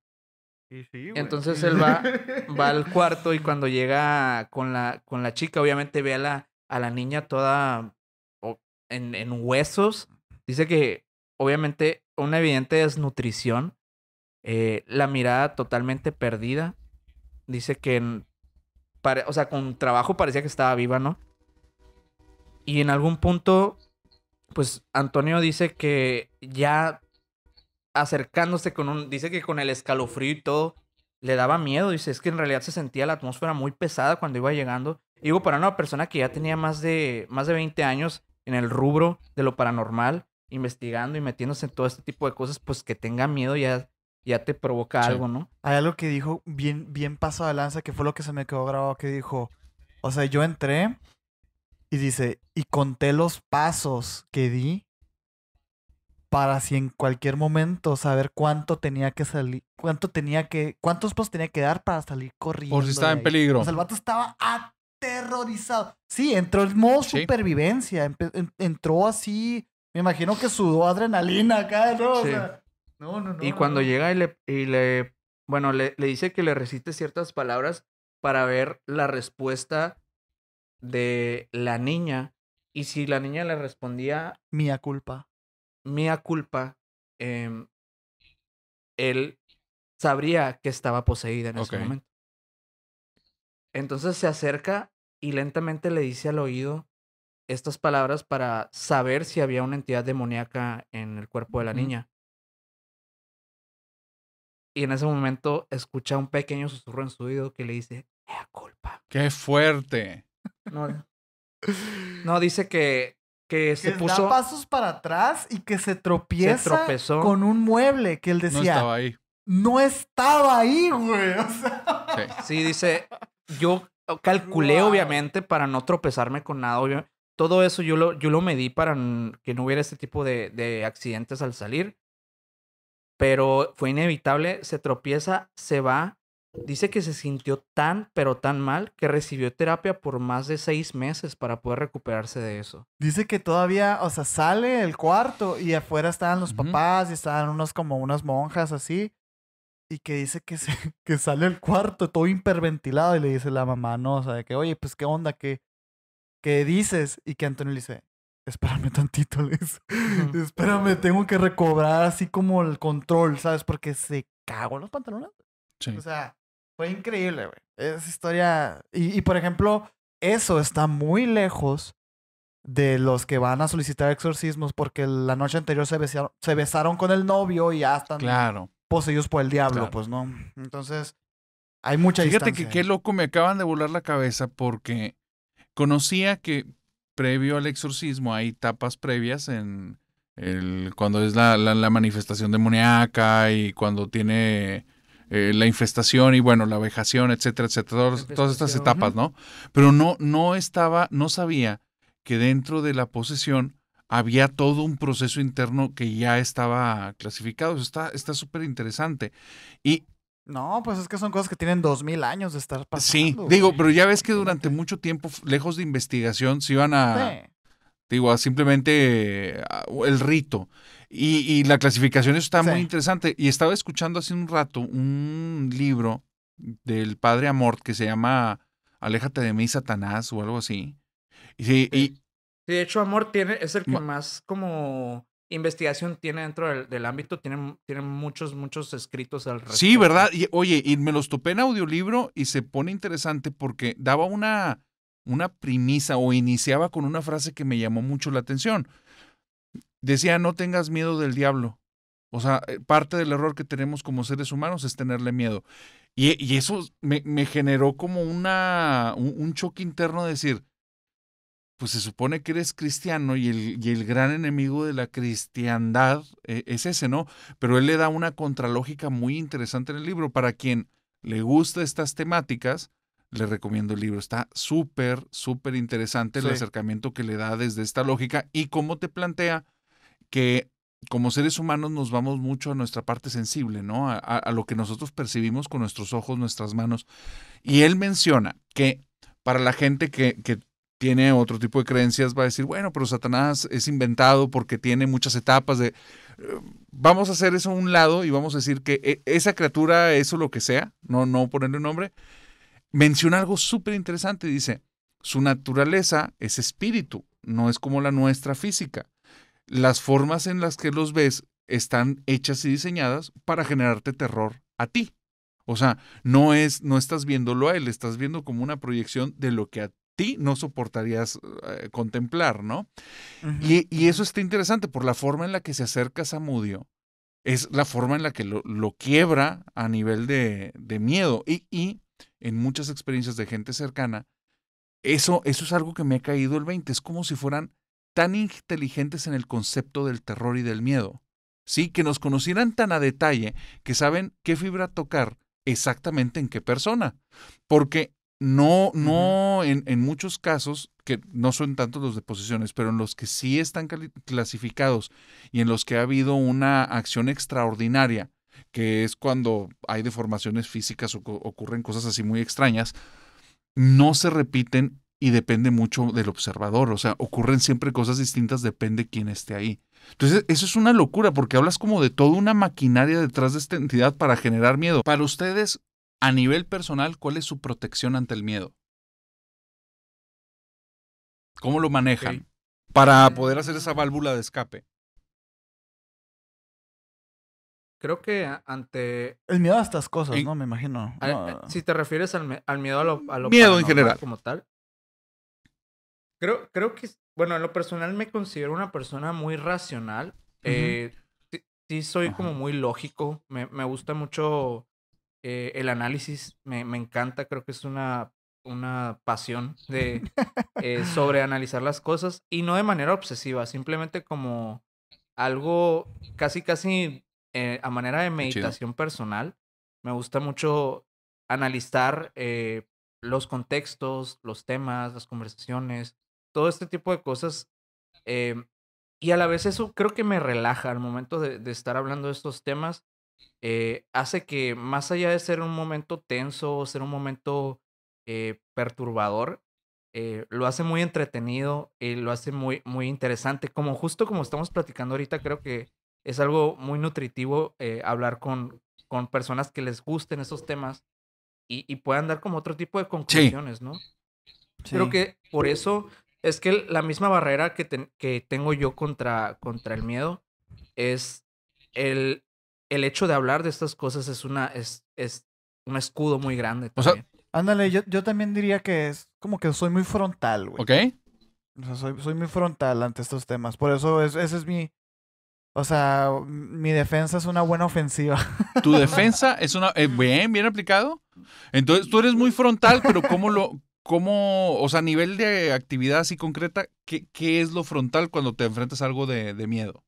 Entonces él va, [laughs] va al cuarto y cuando llega con la, con la chica, obviamente ve a la, a la niña toda en, en huesos. Dice que obviamente una evidente desnutrición, eh, la mirada totalmente perdida. Dice que, o sea, con trabajo parecía que estaba viva, ¿no? Y en algún punto, pues Antonio dice que ya acercándose con un, dice que con el escalofrío y todo, le daba miedo. Dice, es que en realidad se sentía la atmósfera muy pesada cuando iba llegando. Y digo, para una persona que ya tenía más de, más de 20 años en el rubro de lo paranormal, investigando y metiéndose en todo este tipo de cosas, pues que tenga miedo ya, ya te provoca algo, ¿no? Hay algo que dijo bien, bien paso de lanza, que fue lo que se me quedó grabado, que dijo, o sea, yo entré y dice, y conté los pasos que di para si en cualquier momento saber cuánto tenía que salir, cuánto tenía que, cuántos pasos tenía que dar para salir corriendo. Por si estaba en peligro. O estaba aterrorizado. Sí, entró en modo supervivencia, entró así me imagino que sudó adrenalina acá, ¿no? no, no, no. Y cuando llega y le, y le bueno, le, dice que le recite ciertas palabras para ver la respuesta de la niña. Y si la niña le respondía... Mía culpa. Mía culpa. Em, él sabría que estaba poseída en ese momento. Entonces se acerca y lentamente le dice al oído estas palabras para saber si había una entidad demoníaca en el cuerpo de la niña. Y en ese momento escucha un pequeño susurro en su oído que le dice, ¡Ea culpa! ¡Qué fuerte! [laughs] No, dice que, que se puso... Da pasos para atrás y que se tropieza tropezó. con un mueble que él decía... No estaba ahí. No estaba ahí, güey. sí. dice, yo oh, calculé obviamente para no tropezarme con nada. obviamente. Todo eso yo lo, yo lo medí para que no hubiera este tipo de, accidentes al salir. Pero fue inevitable, se tropieza, se va. Dice que se sintió tan, pero tan mal que recibió terapia por más de seis meses para poder recuperarse de eso. Dice que todavía, o sea, sale el cuarto y afuera estaban los papás y estaban unos como unas monjas así. Y que dice que, se, [laughs] que sale el cuarto todo hiperventilado y le dice la mamá, no, o sea, de que, oye, pues qué onda, que que dices y que Antonio le dice, espérame [laughs] tantito, les. espérame, tengo que recobrar así como el control, ¿sabes? Porque se cagó en los pantalones. Sí. O sea, fue increíble, güey. Esa historia. Y, por ejemplo, eso está muy lejos de los que van a solicitar exorcismos porque la noche anterior se besaron, con el novio y ya están claro. poseídos por el diablo, pues no. Entonces, hay mucha Fíjate que qué loco me acaban de volar la cabeza porque Conocía que previo al exorcismo hay etapas previas en el, cuando es la, la, manifestación demoníaca y cuando tiene eh, la infestación y bueno, la vejación, etcétera, etcétera, todas, estas etapas, ¿no? Pero no, no estaba, no sabía que dentro de la posesión había todo un proceso interno que ya estaba clasificado. Eso está súper interesante. Y no, pues es que son cosas que tienen dos mil años de estar pasando. Sí, digo, pero ya ves que durante mucho tiempo, lejos de investigación, se iban a, digo, simplemente el rito. Y, la clasificación eso está muy interesante. Y estaba escuchando hace un rato un libro del padre Amort que se llama Aléjate de mí, Satanás, o algo así. sí, y, de hecho, Amor tiene, es el que más como investigación tiene dentro del, ámbito, tienen, muchos, muchos escritos al respecto. Sí, ¿verdad? Y, oye, y me los topé en audiolibro y se pone interesante porque daba una, una premisa o iniciaba con una frase que me llamó mucho la atención. Decía, no tengas miedo del diablo. O sea, eh, parte del error que tenemos como seres humanos es tenerle miedo. Y, eso me, generó como una, un, un choque interno de decir, pues se supone que eres cristiano y el, el gran enemigo de la cristiandad eh, es ese, ¿no? Pero él le da una contralógica muy interesante en el libro. Para quien le gusta estas temáticas, le recomiendo el libro. Está súper, súper interesante el acercamiento que le da desde esta lógica y cómo te plantea que como seres humanos nos vamos mucho a nuestra parte sensible, ¿no? A, lo que nosotros percibimos con nuestros ojos, nuestras manos. Y él menciona que para la gente que tiene otro tipo de creencias, va a decir, bueno, pero Satanás es inventado porque tiene muchas etapas de... Eh, vamos a hacer eso a un lado y vamos a decir que eh, esa criatura, eso lo que sea, no, no ponerle nombre, menciona algo súper interesante. Dice, su naturaleza es espíritu, no es como la nuestra física. Las formas en las que los ves están hechas y diseñadas para generarte terror a ti. O sea, no es, no estás viéndolo a él, estás viendo como una proyección de lo que a ti no soportarías eh, contemplar, ¿no? y, eso está interesante por la forma en la que se acerca Samudio, es la forma en la que lo, quiebra a nivel de, miedo y, en muchas experiencias de gente cercana, eso, eso es algo que me ha caído el 20, es como si fueran tan inteligentes en el concepto del terror y del miedo. ¿sí? Que nos conocieran tan a detalle que saben qué fibra tocar exactamente en qué persona. Porque no, no, en, muchos casos, que no son tantos los de posiciones, pero en los que sí están clasificados y en los que ha habido una acción extraordinaria, que es cuando hay deformaciones físicas o ocurren cosas así muy extrañas, no se repiten y depende mucho del observador. O sea, ocurren siempre cosas distintas, depende quién esté ahí. Entonces, eso es una locura porque hablas como de toda una maquinaria detrás de esta entidad para generar miedo. Para ustedes, a nivel personal, ¿cuál es su protección ante el miedo? ¿Cómo lo manejan para mm. poder hacer esa válvula de escape? Creo que ante... El miedo a estas cosas, ¿no? Me imagino. Si te refieres al, miedo a lo... A miedo en general. Como tal. Creo, creo que, bueno, en lo personal me considero una persona muy racional. Eh, sí, soy como muy lógico. Me, me gusta mucho eh, el análisis me, encanta, creo que es una, una pasión de eh, [laughs] sobre analizar las cosas y no de manera obsesiva, simplemente como algo casi, casi eh, a manera de meditación personal. Me gusta mucho analizar los contextos, los temas, las conversaciones, todo este tipo de cosas. Em, y a la vez eso creo que me relaja al momento de estar hablando de estos temas eh, hace que más allá de ser un momento tenso o ser un momento eh, perturbador, eh, lo hace muy entretenido, y lo hace muy, muy interesante. Como justo como estamos platicando ahorita, creo que es algo muy nutritivo hablar con, con personas que les gusten esos temas y, puedan dar como otro tipo de conclusiones, ¿no? Creo que por eso es que la misma barrera que, que tengo yo contra, contra el miedo es el, el hecho de hablar de estas cosas es una es, es un escudo muy grande. O sea, ándale, yo, yo también diría que es como que soy muy frontal, güey. Ok. O sea, soy, soy muy frontal ante estos temas. Por eso es, ese es mi. O sea, mi defensa es una buena ofensiva. [laughs] Tu defensa es una. Eh, bien, bien aplicado. Entonces tú eres muy frontal, pero ¿cómo lo.? ¿Cómo, o sea, a nivel de actividad así concreta, ¿qué, qué es lo frontal cuando te enfrentas a algo de, de miedo?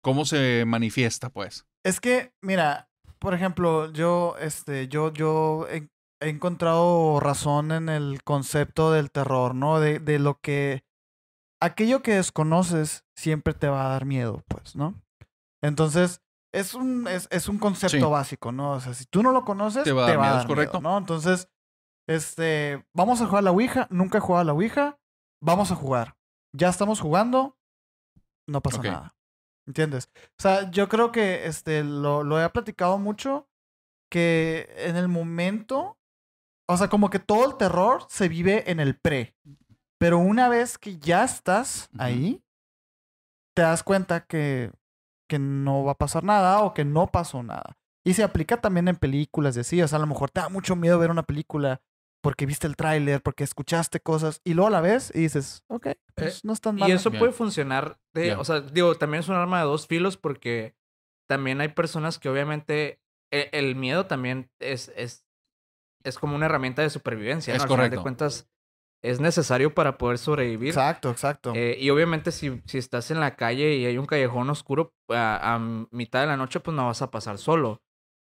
¿Cómo se manifiesta, pues? Es que, mira, por ejemplo, yo, este, yo, yo he, encontrado razón en el concepto del terror, ¿no? De, de, lo que. Aquello que desconoces siempre te va a dar miedo, pues, ¿no? Entonces, es un, es, es un concepto básico, ¿no? O sea, si tú no lo conoces, te va, a dar, correcto. ¿no? Entonces, este, vamos a jugar a la Ouija. Nunca he jugado a la Ouija. Vamos a jugar. Ya estamos jugando. No pasa nada. ¿Entiendes? O sea, yo creo que este, lo, he platicado mucho, que en el momento, o sea, como que todo el terror se vive en el pre, pero una vez que ya estás ahí, te das cuenta que, que no va a pasar nada o que no pasó nada. Y se aplica también en películas de o sea, a lo mejor te da mucho miedo ver una película porque viste el tráiler, porque escuchaste cosas y luego a la vez y dices, ok, eh, pues, no es tan malo. Y eso puede funcionar, de, o sea, digo, también es un arma de dos filos porque también hay personas que obviamente e, el, miedo también es, es, es como una herramienta de supervivencia. Es ¿no? correcto. Al final de cuentas, es necesario para poder sobrevivir. Exacto, exacto. Eh, y obviamente si, si estás en la calle y hay un callejón oscuro a, a mitad de la noche, pues no vas a pasar solo.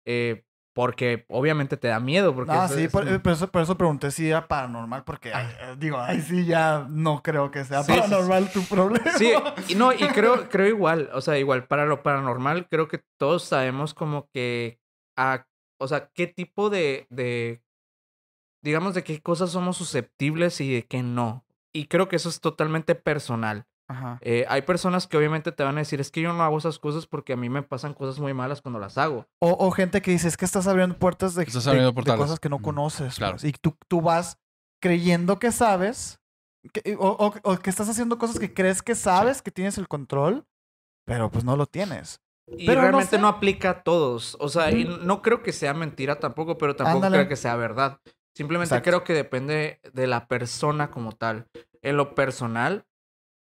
Eh, porque obviamente te da miedo. Porque ah, sí, eh, por, eso, pregunté si era paranormal, porque ah. eh, eh, digo, ahí sí ya no creo que sea paranormal tu problema. Sí, no, y creo, [laughs] creo igual, o sea, igual, para lo paranormal, creo que todos sabemos como que, a, o sea, qué tipo de, de, digamos, de qué cosas somos susceptibles y de qué no. Y creo que eso es totalmente personal. Ajá. Eh, hay personas que obviamente te van a decir, es que yo no hago esas cosas porque a mí me pasan cosas muy malas cuando las hago. O, gente que dice, es que estás abriendo puertas de, cosas que no conoces. Claro. Pues, y tú, tú vas creyendo que sabes, que, o, que estás haciendo cosas que crees que sabes, que tienes el control, pero pues no lo tienes. Y pero realmente no, aplica a todos. O sea, y no creo que sea mentira tampoco, pero tampoco creo que sea verdad. Simplemente creo que depende de la persona como tal. En lo personal,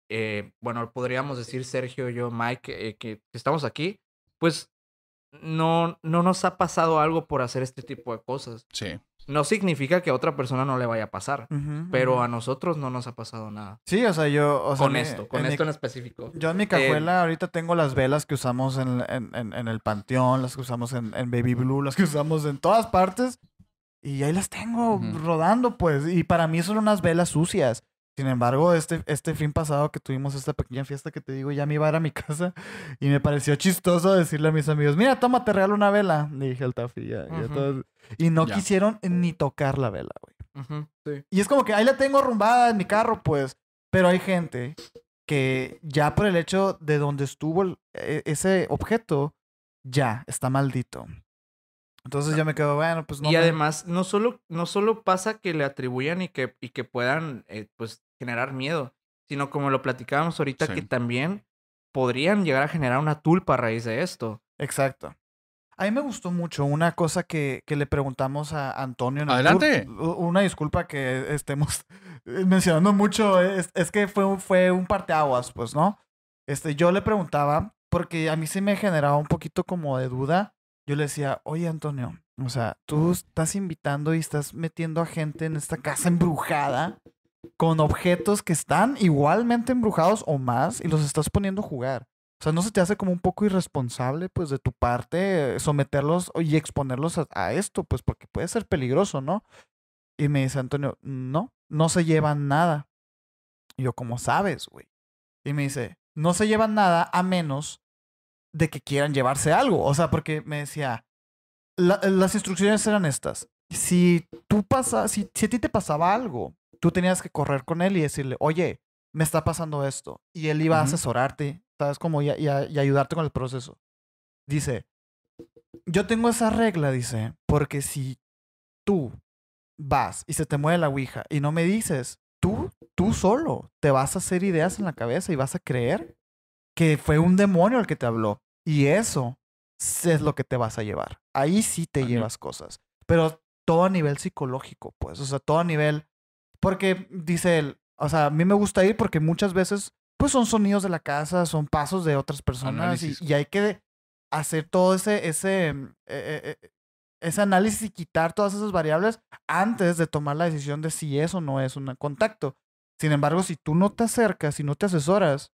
eh, bueno, podríamos decir Sergio, yo, Mike, eh, que, estamos aquí, pues no, no nos ha pasado algo por hacer este tipo de cosas. Sí. No significa que a otra persona no le vaya a pasar, pero a nosotros no nos ha pasado nada. Sí, o sea, yo... con esto, con en esto en específico. Yo en mi eh, cajuela ahorita tengo las velas que usamos en, el Panteón, las que usamos en, Baby Blue, las que usamos en todas partes. Y ahí las tengo rodando, pues. Y para mí son unas velas sucias. Sin embargo, este, este fin pasado que tuvimos esta pequeña fiesta que te digo, ya me iba a ir a mi [laughs] casa y me pareció chistoso decirle a mis amigos, mira, tómate real regalo una vela. Le dije al Tafi, ya, Y no quisieron ni tocar la vela, güey. Y es como que ahí la tengo arrumbada en mi carro, pues. Pero hay gente que ya por el hecho de donde estuvo e, ese objeto, ya está maldito. Entonces yo me quedo, bueno, pues no. Y además, no solo, no solo pasa que le atribuyan y que, y que puedan, eh, pues, generar miedo, sino como lo platicábamos ahorita, que también podrían llegar a generar una tulpa a raíz de esto. Exacto. A mí me gustó mucho una cosa que, le preguntamos a Antonio. Adelante. Una disculpa que estemos [laughs] mencionando mucho. Es, que fue, fue un parteaguas, pues, ¿no? Este, yo le preguntaba, porque a mí sí me generaba un poquito como de duda. Yo le decía, oye, Antonio, o sea, tú estás invitando y estás metiendo a gente en esta casa embrujada con objetos que están igualmente embrujados o más y los estás poniendo a jugar. O sea, ¿no se te hace como un poco irresponsable, pues, de tu parte eh, someterlos y exponerlos a, esto? Pues porque puede ser peligroso, ¿no? Y me dice Antonio, no, no se llevan nada. yo, ¿cómo sabes, güey? Y me dice, no se llevan nada a menos de que quieran llevarse algo. O sea, porque me decía, las instrucciones eran estas. Si tú pasas, si, si a ti te pasaba algo, tú tenías que correr con él y decirle, oye, me está pasando esto. Y él iba a asesorarte, ¿sabes? Como y, ayudarte con el proceso. Dice, yo tengo esa regla, dice, porque si tú vas y se te mueve la Ouija y no me dices, tú, tú solo te vas a hacer ideas en la cabeza y vas a creer que fue un demonio el que te habló. Y eso es lo que te vas a llevar. Ahí sí te llevas cosas. Pero todo a nivel psicológico, pues. O sea, todo a nivel porque dice él, o sea, a mí me gusta ir porque muchas veces, pues son sonidos de la casa, son pasos de otras personas y, hay que hacer todo ese, ese, mm, eh, eh, ese análisis y quitar todas esas variables antes de tomar la decisión de si eso no es un contacto. Sin embargo, si tú no te acercas, y no te asesoras,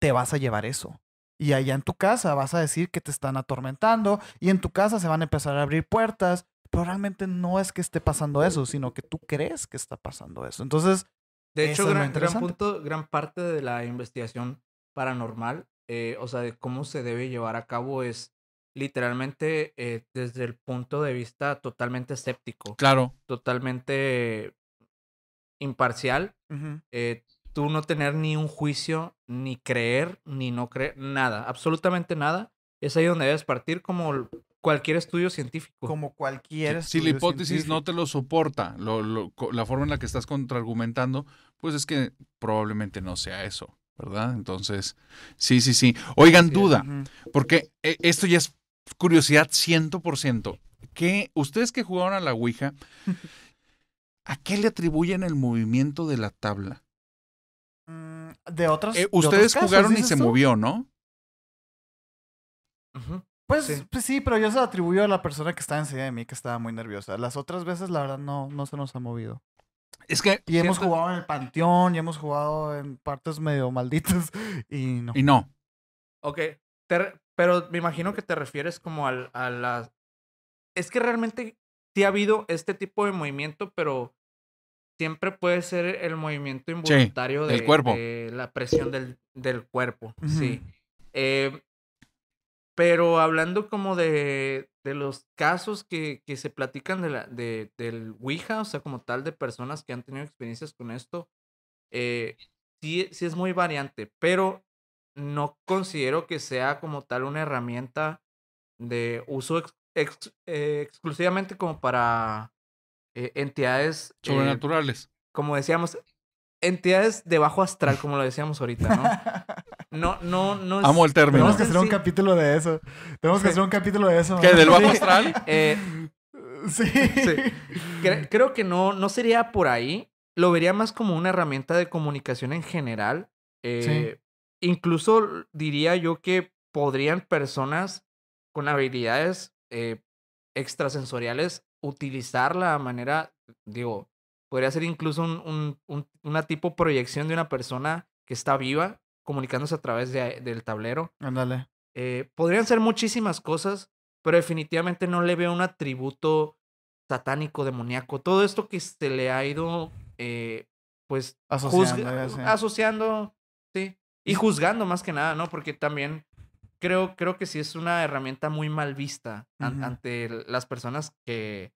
te vas a llevar eso. Y allá en tu casa vas a decir que te están atormentando y en tu casa se van a empezar a abrir puertas realmente no es que esté pasando eso, sino que tú crees que está pasando eso. Entonces, de hecho, gran, gran parte de la investigación paranormal, eh, o sea, de cómo se debe llevar a cabo es literalmente eh, desde el punto de vista totalmente escéptico. Claro. Totalmente imparcial. Eh, tú no tener ni un juicio, ni creer, ni no creer, nada, absolutamente nada. Es ahí donde debes partir, como cualquier estudio científico. Como cualquier Si, si la hipótesis no te lo soporta, la forma en la que estás contraargumentando, pues es que probablemente no sea eso, ¿verdad? Entonces, sí, sí, sí. Oigan, duda, porque eh, esto ya es curiosidad 100%. que ustedes que jugaron a la Ouija, [laughs] ¿a qué le atribuyen el movimiento de la tabla? Mm, eh, de otros. ustedes jugaron y se movió, ¿no? Ajá. Pues, pues sí. pero yo se lo atribuyo a la persona que estaba encima de mí, que estaba muy nerviosa. Las otras veces, la verdad, no, no se nos ha movido. Es que. Y hemos jugado en el panteón, y hemos jugado en partes medio malditas, [laughs] y no. Y no. Ok. Pero me imagino que te refieres como al, a las. Es que realmente sí ha habido este tipo de movimiento, pero siempre puede ser el movimiento involuntario del cuerpo. la presión del, del cuerpo. Sí. Eh, pero hablando como de, los casos que, que se platican de la, de, del Ouija, o sea, como tal, de personas que han tenido experiencias con esto, eh, sí, es muy variante, pero no considero que sea como tal una herramienta de uso eh, exclusivamente como para eh, entidades sobrenaturales. como decíamos, entidades de bajo astral, como lo decíamos ahorita, ¿no? No, no, no. Amo el término. Tenemos que hacer un capítulo de eso. Tenemos que hacer un capítulo de eso. que ¿Del bajo astral? Eh, sí. creo que no, no sería por ahí. Lo vería más como una herramienta de comunicación en general. Eh, incluso diría yo que podrían personas con habilidades eh, extrasensoriales Utilizarla la manera, digo, podría ser incluso una tipo proyección de una persona que está viva comunicándose a través del tablero. Ándale. Eh, podrían ser muchísimas cosas, pero definitivamente no le veo un atributo satánico, demoníaco. Todo esto que se le ha ido, eh, pues, asociando, asociando, sí, y juzgando más que nada, ¿no? Porque también creo, creo que sí es una herramienta muy mal vista ante las personas que,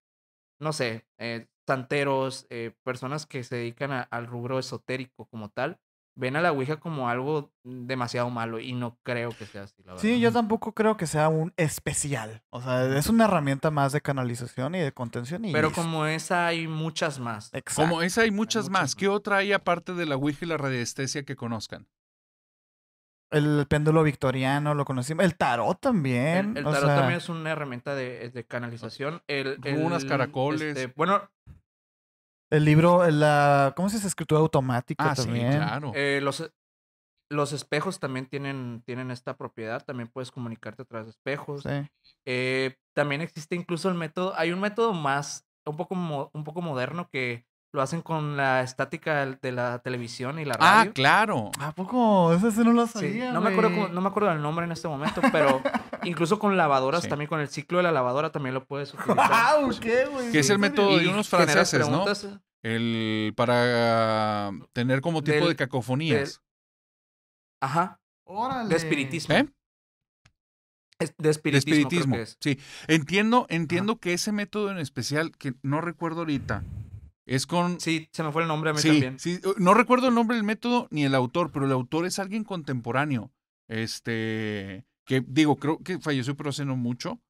no sé, eh, santeros, personas que se dedican al rubro esotérico como tal ven a la Ouija como algo demasiado malo y no creo que sea así, Sí, yo tampoco creo que sea un especial. O sea, es una herramienta más de canalización y de contención. Pero como esa hay muchas más. Como esa hay muchas, más. ¿Qué otra hay aparte de la Ouija y la radiestesia que conozcan? El péndulo victoriano, lo conocimos. El tarot también. El, tarot también es una herramienta de, canalización. El, caracoles. Este, bueno, el libro, la. ¿Cómo se dice? Escritura automática ah, Sí, claro. Eh, los, e, los espejos también tienen, tienen esta propiedad. También puedes comunicarte a través de espejos. Eh, también existe incluso el método. Hay un método más, un poco, un poco moderno que lo hacen con la estática de la televisión y la ah, radio. Ah, claro. ¿A poco? Eso sí no lo sabía. No, me acuerdo, no me acuerdo del nombre en este momento, pero [laughs] incluso con lavadoras también, con el ciclo de la lavadora también lo puedes utilizar. ¿Qué, güey? Que es el método de unos franceses, ¿no? El para um, tener como tipo de cacofonías. Ajá. Órale. De espiritismo. ¿Eh? De espiritismo. Sí. Entiendo, entiendo que ese método en especial, que no recuerdo ahorita es con. Sí, se me fue el nombre a mí también. Sí, uh, no recuerdo el nombre del método ni el autor, pero el autor es alguien contemporáneo. Este. Que digo, creo que falleció, pero hace no mucho.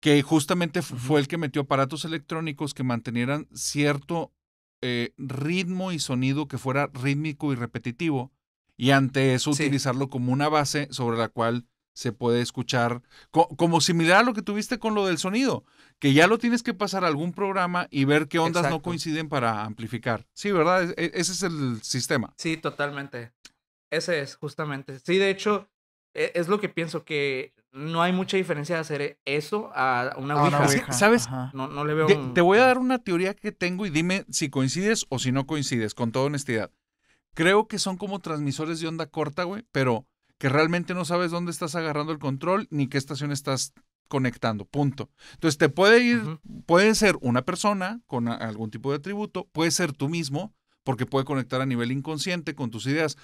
Que justamente fue el que metió aparatos electrónicos que mantenieran cierto eh, ritmo y sonido que fuera rítmico y repetitivo. Y ante eso, utilizarlo como una base sobre la cual se puede escuchar, como similar a lo que tuviste con lo del sonido, que ya lo tienes que pasar a algún programa y ver qué ondas no coinciden para amplificar. Sí, ¿verdad? E, ese es el sistema. Sí, totalmente. Ese es, justamente. Sí, de hecho, e, es lo que pienso, que no hay mucha diferencia de hacer eso a una Ouija. [laughs] ¿Sabes? No, no, le veo... te voy a dar una teoría que tengo y dime si coincides o si no coincides, con toda honestidad. Creo que son como transmisores de onda corta, güey, pero que realmente no sabes dónde estás agarrando el control ni qué estación estás conectando, punto. Entonces te puede ir, puede ser una persona con algún tipo de atributo, puede ser tú mismo, porque puede conectar a nivel inconsciente con tus ideas.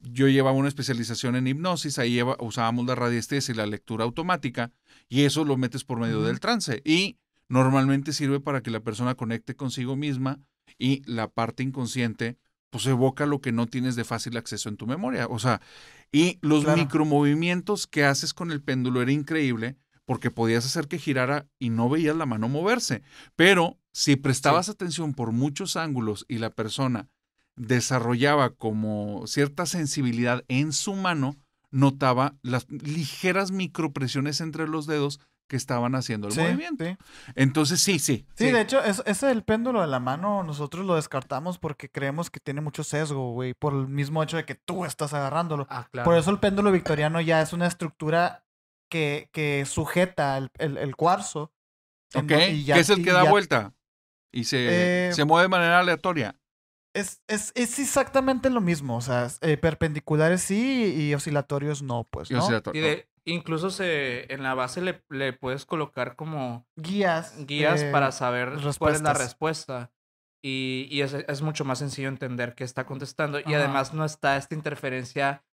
yo llevaba una especialización en hipnosis, ahí usábamos la radiestesia y la lectura automática, y eso lo metes por medio del trance. Y normalmente sirve para que la persona conecte consigo misma y la parte inconsciente pues evoca lo que no tienes de fácil acceso en tu memoria. O sea, y los micromovimientos que haces con el péndulo era increíble porque podías hacer que girara y no veías la mano moverse. Pero si prestabas atención por muchos ángulos y la persona desarrollaba como cierta sensibilidad en su mano, notaba las ligeras micropresiones entre los dedos estaban haciendo el movimiento. Entonces, sí, sí, sí. de hecho, ese es el péndulo de la mano nosotros lo descartamos porque creemos que tiene mucho sesgo, güey, por el mismo hecho de que tú estás agarrándolo. Ah, por eso el péndulo victoriano ya es una estructura que, que sujeta el, cuarzo. Ok, y ya, que es el que da vuelta y se, eh, se mueve de manera aleatoria. Es, es, es, exactamente lo mismo, o sea, eh, perpendiculares sí y oscilatorios no, pues. ¿no? Incluso se, en la base le, puedes colocar como guías, guías para saber cuál es la respuesta. Y, es, mucho más sencillo entender qué está contestando. Y además no está esta interferencia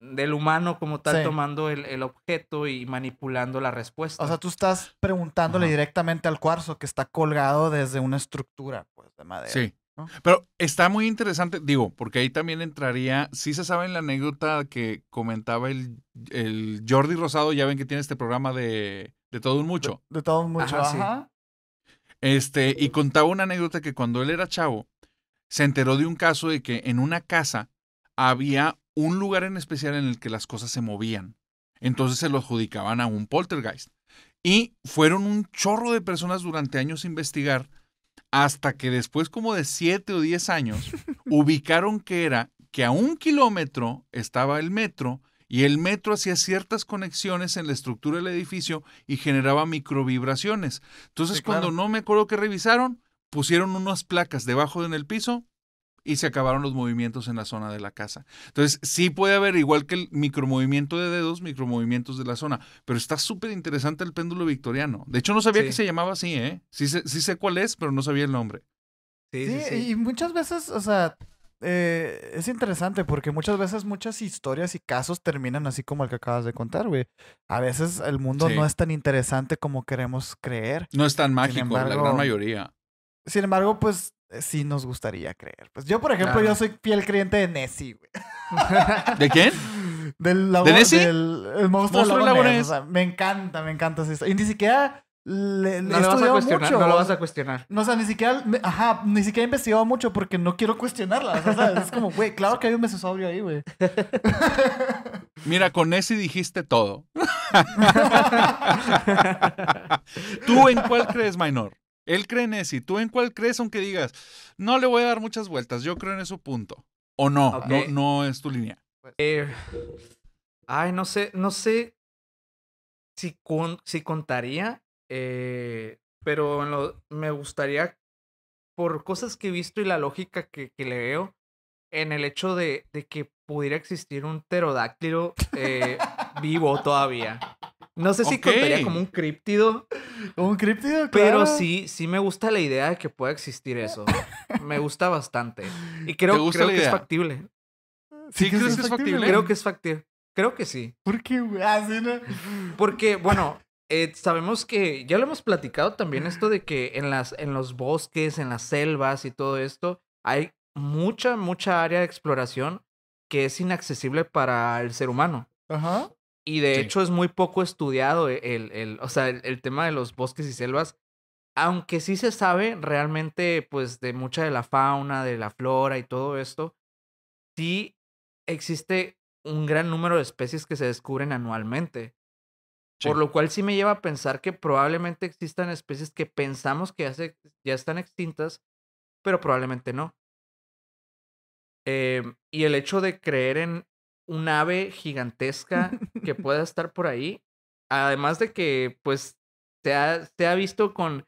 del humano como tal tomando el, objeto y manipulando la respuesta. O sea, tú estás preguntándole directamente al cuarzo que está colgado desde una estructura pues, de madera. Sí. Pero está muy interesante, digo, porque ahí también entraría, si se sabe la anécdota que comentaba el, el Jordi Rosado, ya ven que tiene este programa de, de todo un mucho. De, todo un mucho, ajá, Este, y contaba una anécdota que cuando él era chavo, se enteró de un caso de que en una casa había un lugar en especial en el que las cosas se movían. Entonces se lo adjudicaban a un poltergeist. Y fueron un chorro de personas durante años a investigar hasta que después como de 7 o 10 años [laughs] ubicaron que era que a un kilómetro estaba el metro y el metro hacía ciertas conexiones en la estructura del edificio y generaba microvibraciones. Entonces cuando no me acuerdo que revisaron, pusieron unas placas debajo en el piso y se acabaron los movimientos en la zona de la casa. Entonces, sí puede haber, igual que el micromovimiento de dedos, micromovimientos de la zona, pero está súper interesante el péndulo victoriano. De hecho, no sabía que se llamaba así, ¿eh? Sí, sí, sé cuál es, pero no sabía el nombre. Sí, y muchas veces, o sea, eh, es interesante porque muchas veces muchas historias y casos terminan así como el que acabas de contar, güey. A veces el mundo no es tan interesante como queremos creer. No es tan mágico, la gran mayoría. Sin embargo, pues eh, sí nos gustaría creer. Pues yo, por ejemplo, yo soy fiel creyente de Nessie, güey. [laughs] ¿De quién? [laughs] Del ¿De Nessie? el monstruo, del me encanta, me encanta Y ni siquiera le, no, estudiado a cuestionar, mucho. no lo vas a cuestionar. No, o sea, ni siquiera, ajá, ni siquiera he investigado mucho porque no quiero cuestionarla. O sea, es como, güey, claro que hay un mesosaurio ahí, güey. [laughs] Mira, con Nessie dijiste todo. ¿Tú en cuál crees, Minor? Él cree en ese. ¿Tú en cuál crees? Aunque digas, no le voy a dar muchas vueltas. Yo creo en eso, punto. O no, no, no es tu línea. Pues, eh, ay, no sé, no sé si, contaría, eh, pero me gustaría, por cosas que he visto y la lógica que, le veo, en el hecho de, de, que pudiera existir un pterodáctilo eh, [laughs] vivo todavía. No sé si contaría como un críptido. ¿Un críptido? Pero sí, sí me gusta la idea de que pueda existir eso. me gusta bastante. Y creo, que es factible. ¿Sí, creo que es, factible? Creo que es factible. Creo que sí. ¿Por qué, ah, Porque, bueno, eh, sabemos que ya lo hemos platicado también esto de que en, las, en los bosques, en las selvas y todo esto, hay mucha, mucha área de exploración que es inaccesible para el ser humano. Ajá. Y de hecho es muy poco estudiado e, el, el o sea, el, tema de los bosques y selvas. Aunque sí se sabe realmente, pues, de mucha de la fauna, de la flora y todo esto, sí existe un gran número de especies que se descubren anualmente. Por lo cual sí me lleva a pensar que probablemente existan especies que pensamos que ya, ya están extintas, pero probablemente no. Em, y el hecho de creer en, un ave gigantesca que [laughs] pueda estar por ahí. Además de que, pues, se ha, ha visto con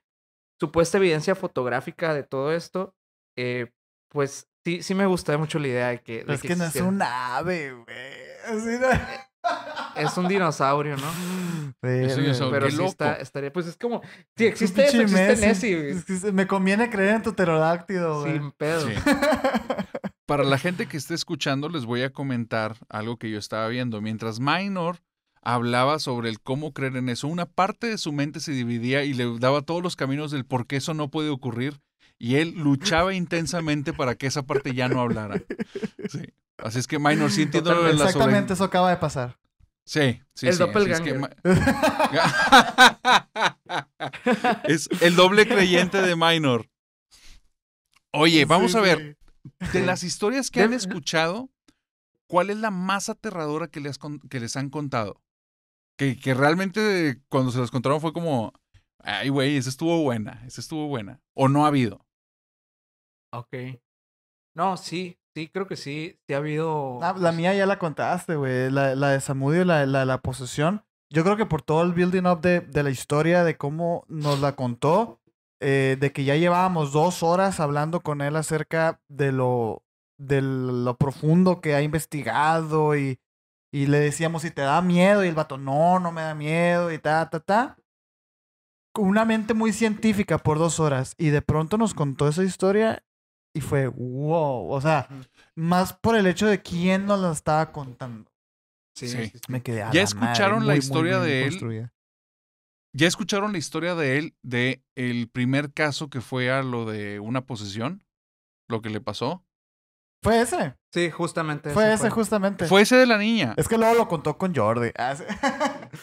supuesta evidencia fotográfica de todo esto, eh, pues sí, sí me gusta mucho la idea de que... es que, no es un ave, güey. Eh, es un dinosaurio, ¿no? [laughs] es Pero sí Está, estaría... Pues es como... si existe Me conviene creer en tu pterodáctilo, Sin pedo. [laughs] Para la gente que esté escuchando, les voy a comentar algo que yo estaba viendo. Mientras Minor hablaba sobre el cómo creer en eso, una parte de su mente se dividía y le daba todos los caminos del por qué eso no puede ocurrir. Y él luchaba intensamente para que esa parte ya no hablara. Así es que Minor, sí entiendo Exactamente, eso acaba de pasar. Sí, sí, sí. Es, [laughs] es, el doble creyente de Minor. Oye, vamos a ver de las historias que han escuchado, ¿cuál es la más aterradora que les, que les han contado? Que, que realmente cuando se las contaron fue como, ay, güey, esa estuvo buena, esa estuvo buena. O no ha habido. Ok. No, sí, sí, creo que sí, sí ha habido. Ah, la mía ya la contaste, güey. La, de Samudio, la, la, la posesión. Yo creo que por todo el building up de la historia, de cómo nos la contó, eh, de que ya llevábamos dos horas hablando con él acerca de lo, de lo profundo que ha investigado y, y le decíamos si te da miedo y el vato no, no me da miedo y ta, ta, ta. Una mente muy científica por dos horas y de pronto nos contó esa historia y fue wow, o sea, más por el hecho de quién nos la estaba contando. Sí, Me quedé. ¿Ya escucharon la historia de él? ¿Ya escucharon la historia de él, de el primer caso que fue a lo de una posesión? ¿Lo que le pasó? ¿Fue ese? Sí, justamente. Fue ese, justamente. Fue ese de la niña. Es que luego lo contó con Jordi. [laughs] Ah,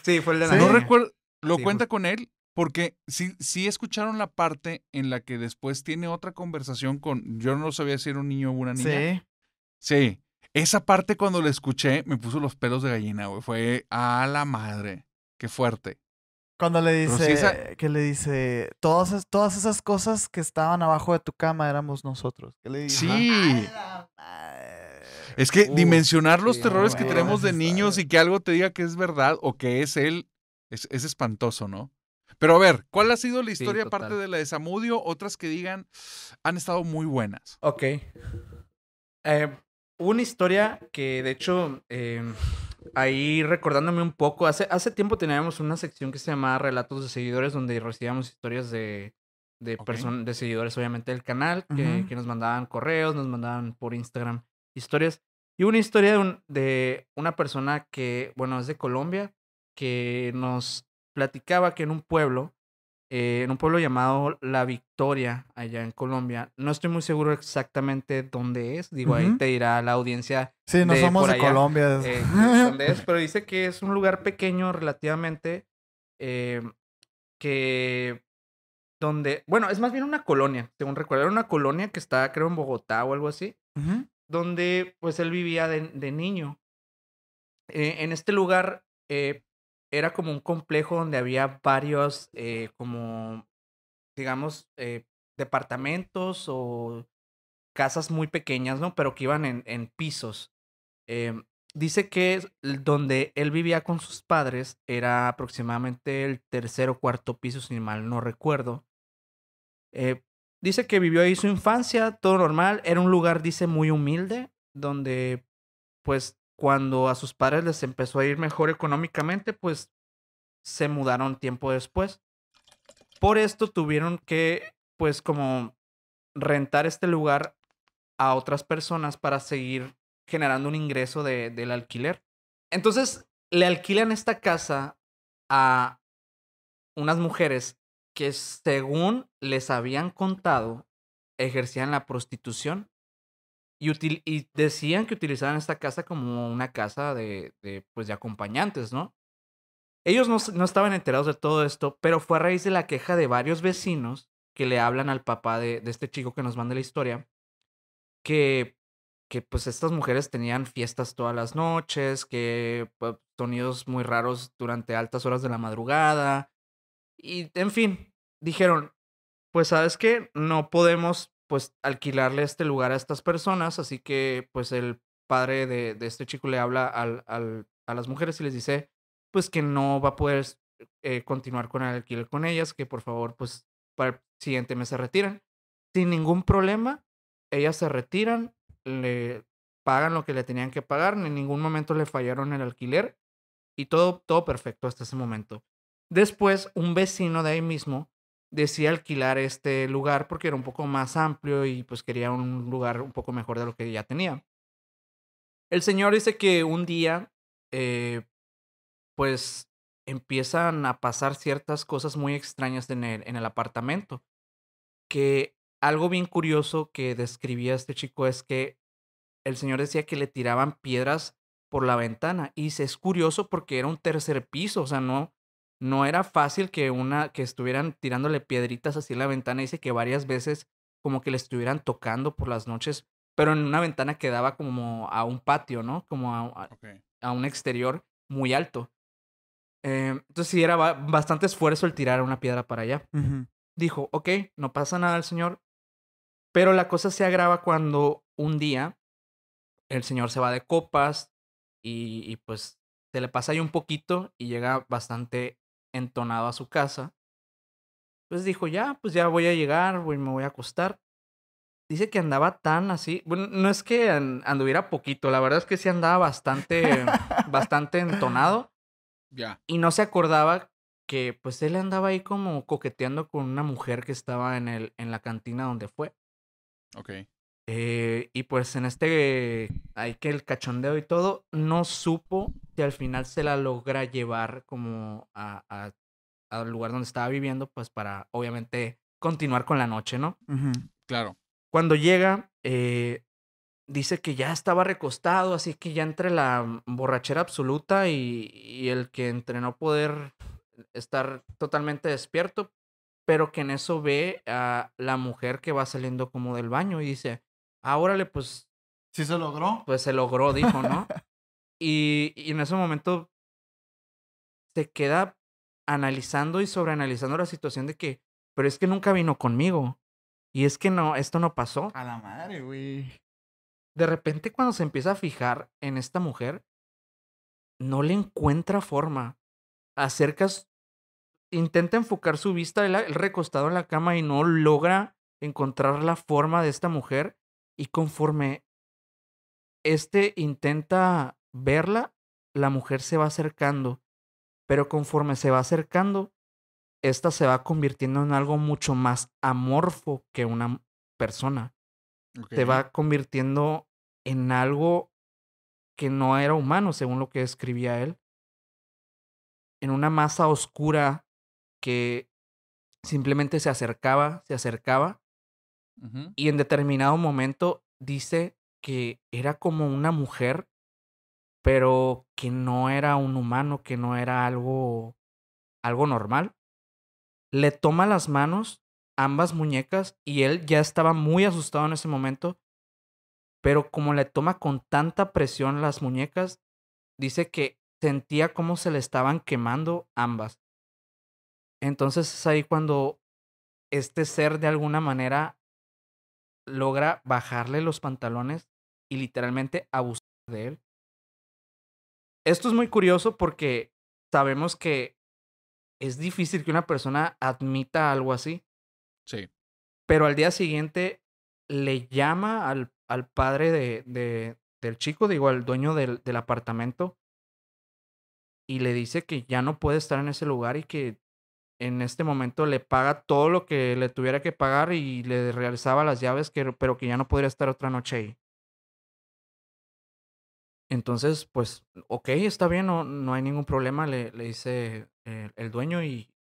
sí. fue el de la niña. No recuerdo. Lo cuenta con él porque sí, sí escucharon la parte en la que después tiene otra conversación con. Yo no sabía si era un niño o una niña. Sí. Sí. Esa parte cuando la escuché me puso los pelos de gallina, güey. Fue a la madre. Qué fuerte. Cuando le dice, que le dice, todas, todas esas cosas que estaban abajo de tu cama éramos nosotros. ¿Qué le Sí. Es que dimensionar los terrores que tenemos de niños eh. y que algo te diga que es verdad o que es él, es, espantoso, ¿no? Pero a ver, ¿cuál ha sido la historia aparte de la de Samudio? Otras que digan han estado muy buenas. Ok. Eh, una historia que de hecho em, ahí recordándome un poco, hace, hace tiempo teníamos una sección que se llamaba Relatos de Seguidores, donde recibíamos historias de, de, personas, seguidores, obviamente, del canal, que, nos mandaban correos, nos mandaban por Instagram historias. Y una historia de, de una persona que, bueno, es de Colombia, que nos platicaba que en un pueblo eh, en un pueblo llamado La Victoria, allá en Colombia. No estoy muy seguro exactamente dónde es. Digo, ahí te dirá la audiencia. Sí, no somos de Colombia. Eh, [laughs] pero dice que es un lugar pequeño relativamente eh, que donde, bueno, es más bien una colonia, según recuerdo, era una colonia que está, creo, en Bogotá o algo así, donde pues él vivía de, niño. en este lugar era como un complejo donde había varios, eh, como, digamos, eh, departamentos o casas muy pequeñas, ¿no? Pero que iban en, pisos. Em, dice que donde él vivía con sus padres era aproximadamente el tercer o cuarto piso, si mal no recuerdo. Eh, dice que vivió ahí su infancia, todo normal. Era un lugar, dice, muy humilde, donde pues cuando a sus padres les empezó a ir mejor económicamente, pues se mudaron tiempo después. Por esto tuvieron que, pues como rentar este lugar a otras personas para seguir generando un ingreso del alquiler. Entonces, le alquilan esta casa a unas mujeres que según les habían contado ejercían la prostitución y, decían que utilizaban esta casa como una casa de, pues, de acompañantes, ¿no? Ellos no, estaban enterados de todo esto, pero fue a raíz de la queja de varios vecinos que le hablan al papá de, este chico que nos manda la historia, que, que pues estas mujeres tenían fiestas todas las noches, que pues, sonidos muy raros durante altas horas de la madrugada, y en fin, dijeron, pues sabes que no podemos pues alquilarle este lugar a estas personas, así que pues el padre de, este chico le habla al, al, a las mujeres y les dice pues que no va a poder eh, continuar con el alquiler con ellas, que por favor pues para el siguiente mes se retiran. Sin ningún problema, ellas se retiran, le pagan lo que le tenían que pagar, en ningún momento le fallaron el alquiler y todo, todo perfecto hasta ese momento. Después, un vecino de ahí mismo Decía alquilar este lugar porque era un poco más amplio y pues quería un lugar un poco mejor de lo que ya tenía. El señor dice que un día, eh, pues empiezan a pasar ciertas cosas muy extrañas en el, en el apartamento. Que algo bien curioso que describía este chico es que el señor decía que le tiraban piedras por la ventana. Y es curioso porque era un tercer piso, o sea, no, no era fácil que una que estuvieran tirándole piedritas así en la ventana. Dice que varias veces como que le estuvieran tocando por las noches, pero en una ventana que daba como a un patio, ¿no? Como a, a un exterior muy alto. Eh, entonces sí era bastante esfuerzo el tirar una piedra para allá. Dijo, ok, no pasa nada el señor, pero la cosa se agrava cuando un día el señor se va de copas y, y pues se le pasa ahí un poquito y llega bastante entonado a su casa. Pues dijo, ya, pues ya voy a llegar, voy, me voy a acostar. Dice que andaba tan así. Bueno, no es que anduviera poquito, la verdad es que sí andaba bastante, bastante entonado. Ya. Y no se acordaba que pues él andaba ahí como coqueteando con una mujer que estaba en, el, en la cantina donde fue. Ok. Eh, y pues en este, hay que el cachondeo y todo, no supo si al final se la logra llevar como a, al lugar donde estaba viviendo, pues para obviamente continuar con la noche, ¿no? Claro. Cuando llega, eh, dice que ya estaba recostado, así que ya entre la borrachera absoluta y, y el que entre no poder estar totalmente despierto, pero que en eso ve a la mujer que va saliendo como del baño y dice, Ahora órale, pues. ¿Sí se logró? Pues se logró, dijo, ¿no? [laughs] y, y en ese momento se queda analizando y sobreanalizando la situación de que, pero es que nunca vino conmigo. Y es que no, esto no pasó. A la madre, güey. De repente cuando se empieza a fijar en esta mujer, no le encuentra forma. Acercas, intenta enfocar su vista, el recostado en la cama y no logra encontrar la forma de esta mujer. Y conforme este intenta verla, la mujer se va acercando, pero conforme se va acercando, esta se va convirtiendo en algo mucho más amorfo que una persona. Te va convirtiendo en algo que no era humano, según lo que escribía él. En una masa oscura que simplemente se acercaba, se acercaba y en determinado momento dice que era como una mujer, pero que no era un humano, que no era algo, algo normal. Le toma las manos, ambas muñecas, y él ya estaba muy asustado en ese momento, pero como le toma con tanta presión las muñecas, dice que sentía como se le estaban quemando ambas. Entonces es ahí cuando este ser de alguna manera logra bajarle los pantalones y literalmente abusar de él. Esto es muy curioso porque sabemos que es difícil que una persona admita algo así. Sí. Pero al día siguiente le llama al, padre de, del chico, digo, al dueño del, del apartamento, y le dice que ya no puede estar en ese lugar y que en este momento le paga todo lo que le tuviera que pagar y le realizaba las llaves, que, pero que ya no podría estar otra noche ahí. Entonces, pues, ok, está bien, no, no hay ningún problema, le, le dice el, dueño y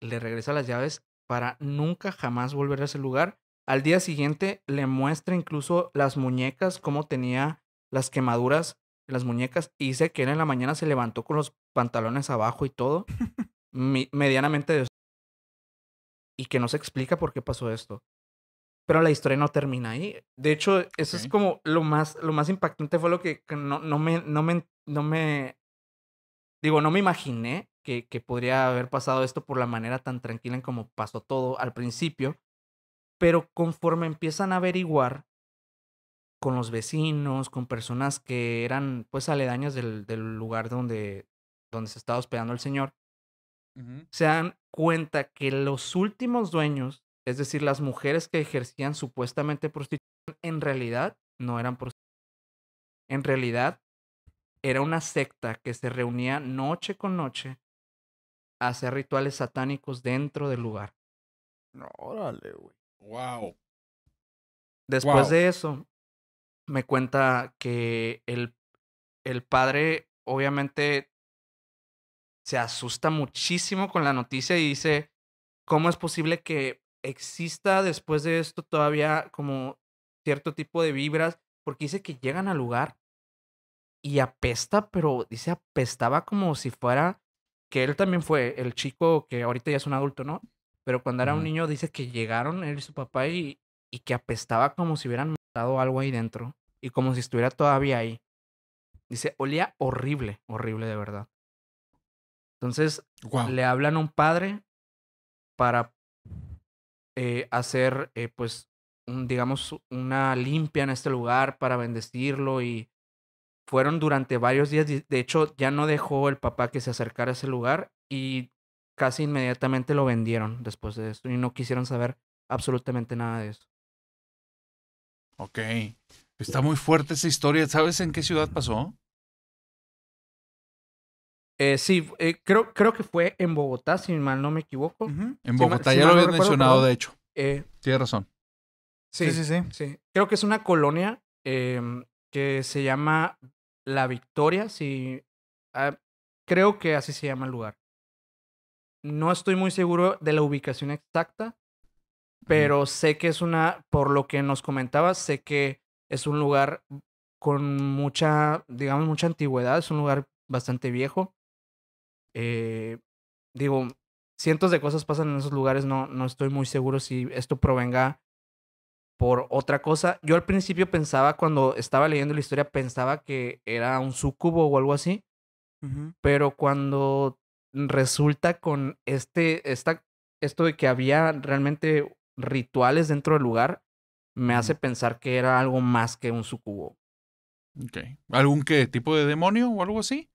le regresa las llaves para nunca jamás volver a ese lugar. Al día siguiente le muestra incluso las muñecas, cómo tenía las quemaduras las muñecas. Y dice que él en la mañana se levantó con los pantalones abajo y todo. [laughs] medianamente y que no se explica por qué pasó esto. Pero la historia no termina ahí. De hecho, eso es como lo más, lo más impactante fue lo que no, no, me, no, me, no me, digo, no me imaginé que, que podría haber pasado esto por la manera tan tranquila en como pasó todo al principio. Pero conforme empiezan a averiguar con los vecinos, con personas que eran pues aledañas del, lugar donde, donde se estaba hospedando el señor, se dan cuenta que los últimos dueños, es decir, las mujeres que ejercían supuestamente prostitución, en realidad no eran prostitutas. En realidad era una secta que se reunía noche con noche a hacer rituales satánicos dentro del lugar. Órale, güey. Wow. Después de eso, me cuenta que el, el padre obviamente se asusta muchísimo con la noticia y dice, ¿cómo es posible que exista después de esto todavía como cierto tipo de vibras? Porque dice que llegan al lugar y apesta, pero dice apestaba como si fuera que él también fue el chico que ahorita ya es un adulto, ¿no? Pero cuando era un niño dice que llegaron él y su papá y, y que apestaba como si hubieran matado algo ahí dentro y como si estuviera todavía ahí. Dice, olía horrible, horrible de verdad. Entonces, le hablan a un padre para eh, hacer, eh, pues, digamos, una limpia en este lugar para bendecirlo y fueron durante varios días. De hecho, ya no dejó el papá que se acercara a ese lugar y casi inmediatamente lo vendieron después de esto y no quisieron saber absolutamente nada de eso. Ok. Está muy fuerte esa historia. ¿Sabes en qué ciudad pasó? Eh, sí, eh, creo, creo que fue en Bogotá, si mal no me equivoco. En Bogotá, ya lo habías mencionado, de hecho. Eh, Tienes razón. Sí, sí, sí, Creo que es una colonia em, que se llama La Victoria, sí. Ah, creo que así se llama el lugar. No estoy muy seguro de la ubicación exacta, pero sé que es una, por lo que nos comentabas, sé que es un lugar con mucha, digamos, mucha antigüedad, es un lugar bastante viejo. Eh, digo, cientos de cosas pasan en esos lugares, no, no estoy muy seguro si esto provenga por otra cosa. Yo al principio pensaba, cuando estaba leyendo la historia, pensaba que era un sucubo o algo así, pero cuando resulta con este, esta, esto de que había realmente rituales dentro del lugar, me hace pensar que era algo más que un sucubo. ¿Algún qué tipo de demonio o algo así?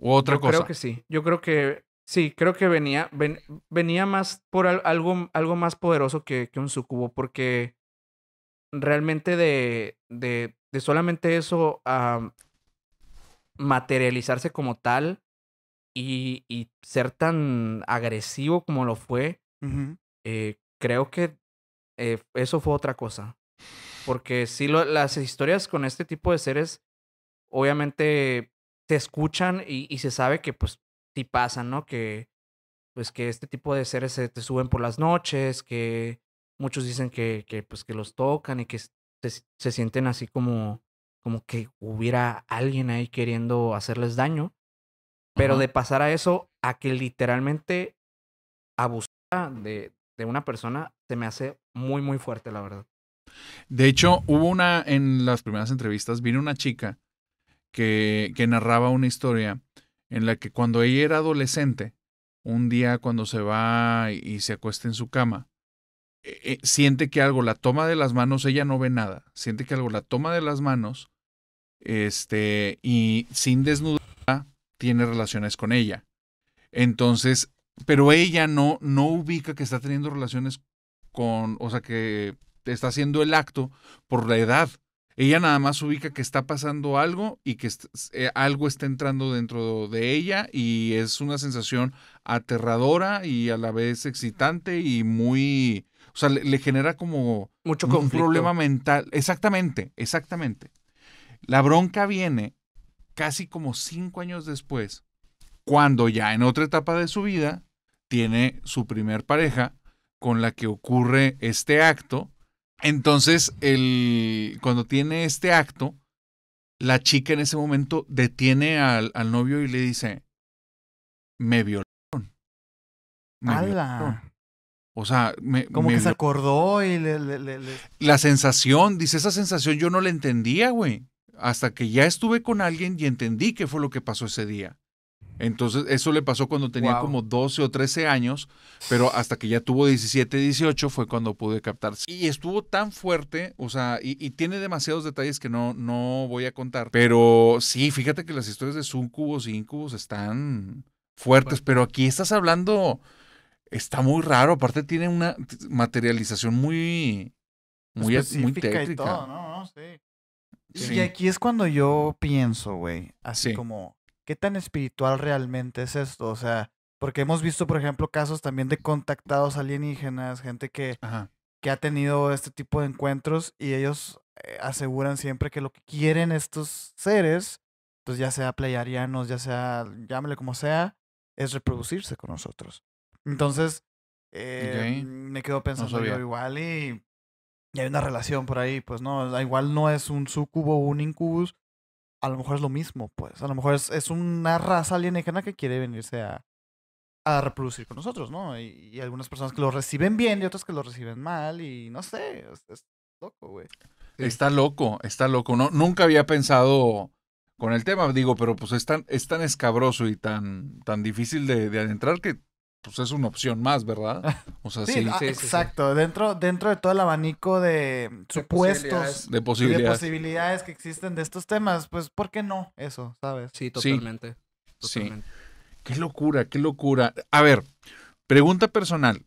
O otra Yo cosa? Creo que sí. Yo creo que sí, creo que venía, venía más por algo, algo más poderoso que, un sucubo, porque realmente de, de, solamente eso a ah, materializarse como tal y, ser tan agresivo como lo fue, eh, creo que eh, eso fue otra cosa. Porque sí, las historias con este tipo de seres, obviamente te escuchan y, se sabe que pues sí pasan, ¿no? Que pues que este tipo de seres se te suben por las noches, que muchos dicen que, pues que los tocan y que se, sienten así como, como que hubiera alguien ahí queriendo hacerles daño. Pero de pasar a eso, a que literalmente abusara de, de una persona, se me hace muy, muy fuerte, la verdad. De hecho, hubo una, en las primeras entrevistas, vino una chica que, narraba una historia en la que cuando ella era adolescente, un día cuando se va y se acuesta en su cama, eh, eh, siente que algo la toma de las manos, ella no ve nada, siente que algo la toma de las manos, este, y sin desnudarla, tiene relaciones con ella. Entonces, pero ella no, no ubica que está teniendo relaciones con, o sea, que está haciendo el acto por la edad. Ella nada más ubica que está pasando algo y que eh, algo está entrando dentro de ella y es una sensación aterradora y a la vez excitante y muy... O sea, le, genera como... Un problema mental. Exactamente, exactamente. La bronca viene casi como cinco años después, cuando ya en otra etapa de su vida tiene su primer pareja con la que ocurre este acto entonces, el, cuando tiene este acto, la chica en ese momento detiene al, al novio y le dice, me violaron. mala O sea, me, como que se acordó y le, le, La sensación, dice, esa sensación yo no la entendía, güey. Hasta que ya estuve con alguien y entendí qué fue lo que pasó ese día. Entonces, eso le pasó cuando tenía como 12 o 13 años, pero hasta que ya tuvo 17, 18 fue cuando pude captar. Y estuvo tan fuerte, o sea, y, tiene demasiados detalles que no, no voy a contar. Pero sí, fíjate que las historias de Suncubos y e Incubos están fuertes, pero aquí estás hablando, está muy raro, aparte tiene una materialización muy, muy, muy técnica. Y ¿no? sí. Y aquí es cuando yo pienso, güey, así como ¿qué tan espiritual realmente es esto? O sea, porque hemos visto, por ejemplo, casos también de contactados alienígenas, gente que, que ha tenido este tipo de encuentros y ellos eh, aseguran siempre que lo que quieren estos seres, pues ya sea playarianos, ya sea, llámale como sea, es reproducirse con nosotros. Entonces, eh, me quedo pensando yo igual y, y, hay una relación por ahí, pues no, igual no es un sucubo o un incubus, a lo mejor es lo mismo, pues. A lo mejor es, es una raza alienígena que quiere venirse a, reproducir con nosotros, ¿no? Y, algunas personas que lo reciben bien y otras que lo reciben mal y no sé, es, loco, güey. Está loco, está loco. No, nunca había pensado con el tema, digo, pero pues es tan, es tan escabroso y tan, tan difícil de, de adentrar que pues es una opción más, ¿verdad? Ah, o sea, ah, sí, exacto. dentro, dentro de todo el abanico de supuestos de posibilidades. posibilidades. que existen de estos temas, pues ¿por qué no eso, sabes? Sí, totalmente. totalmente. Qué locura, qué locura. A ver, pregunta personal.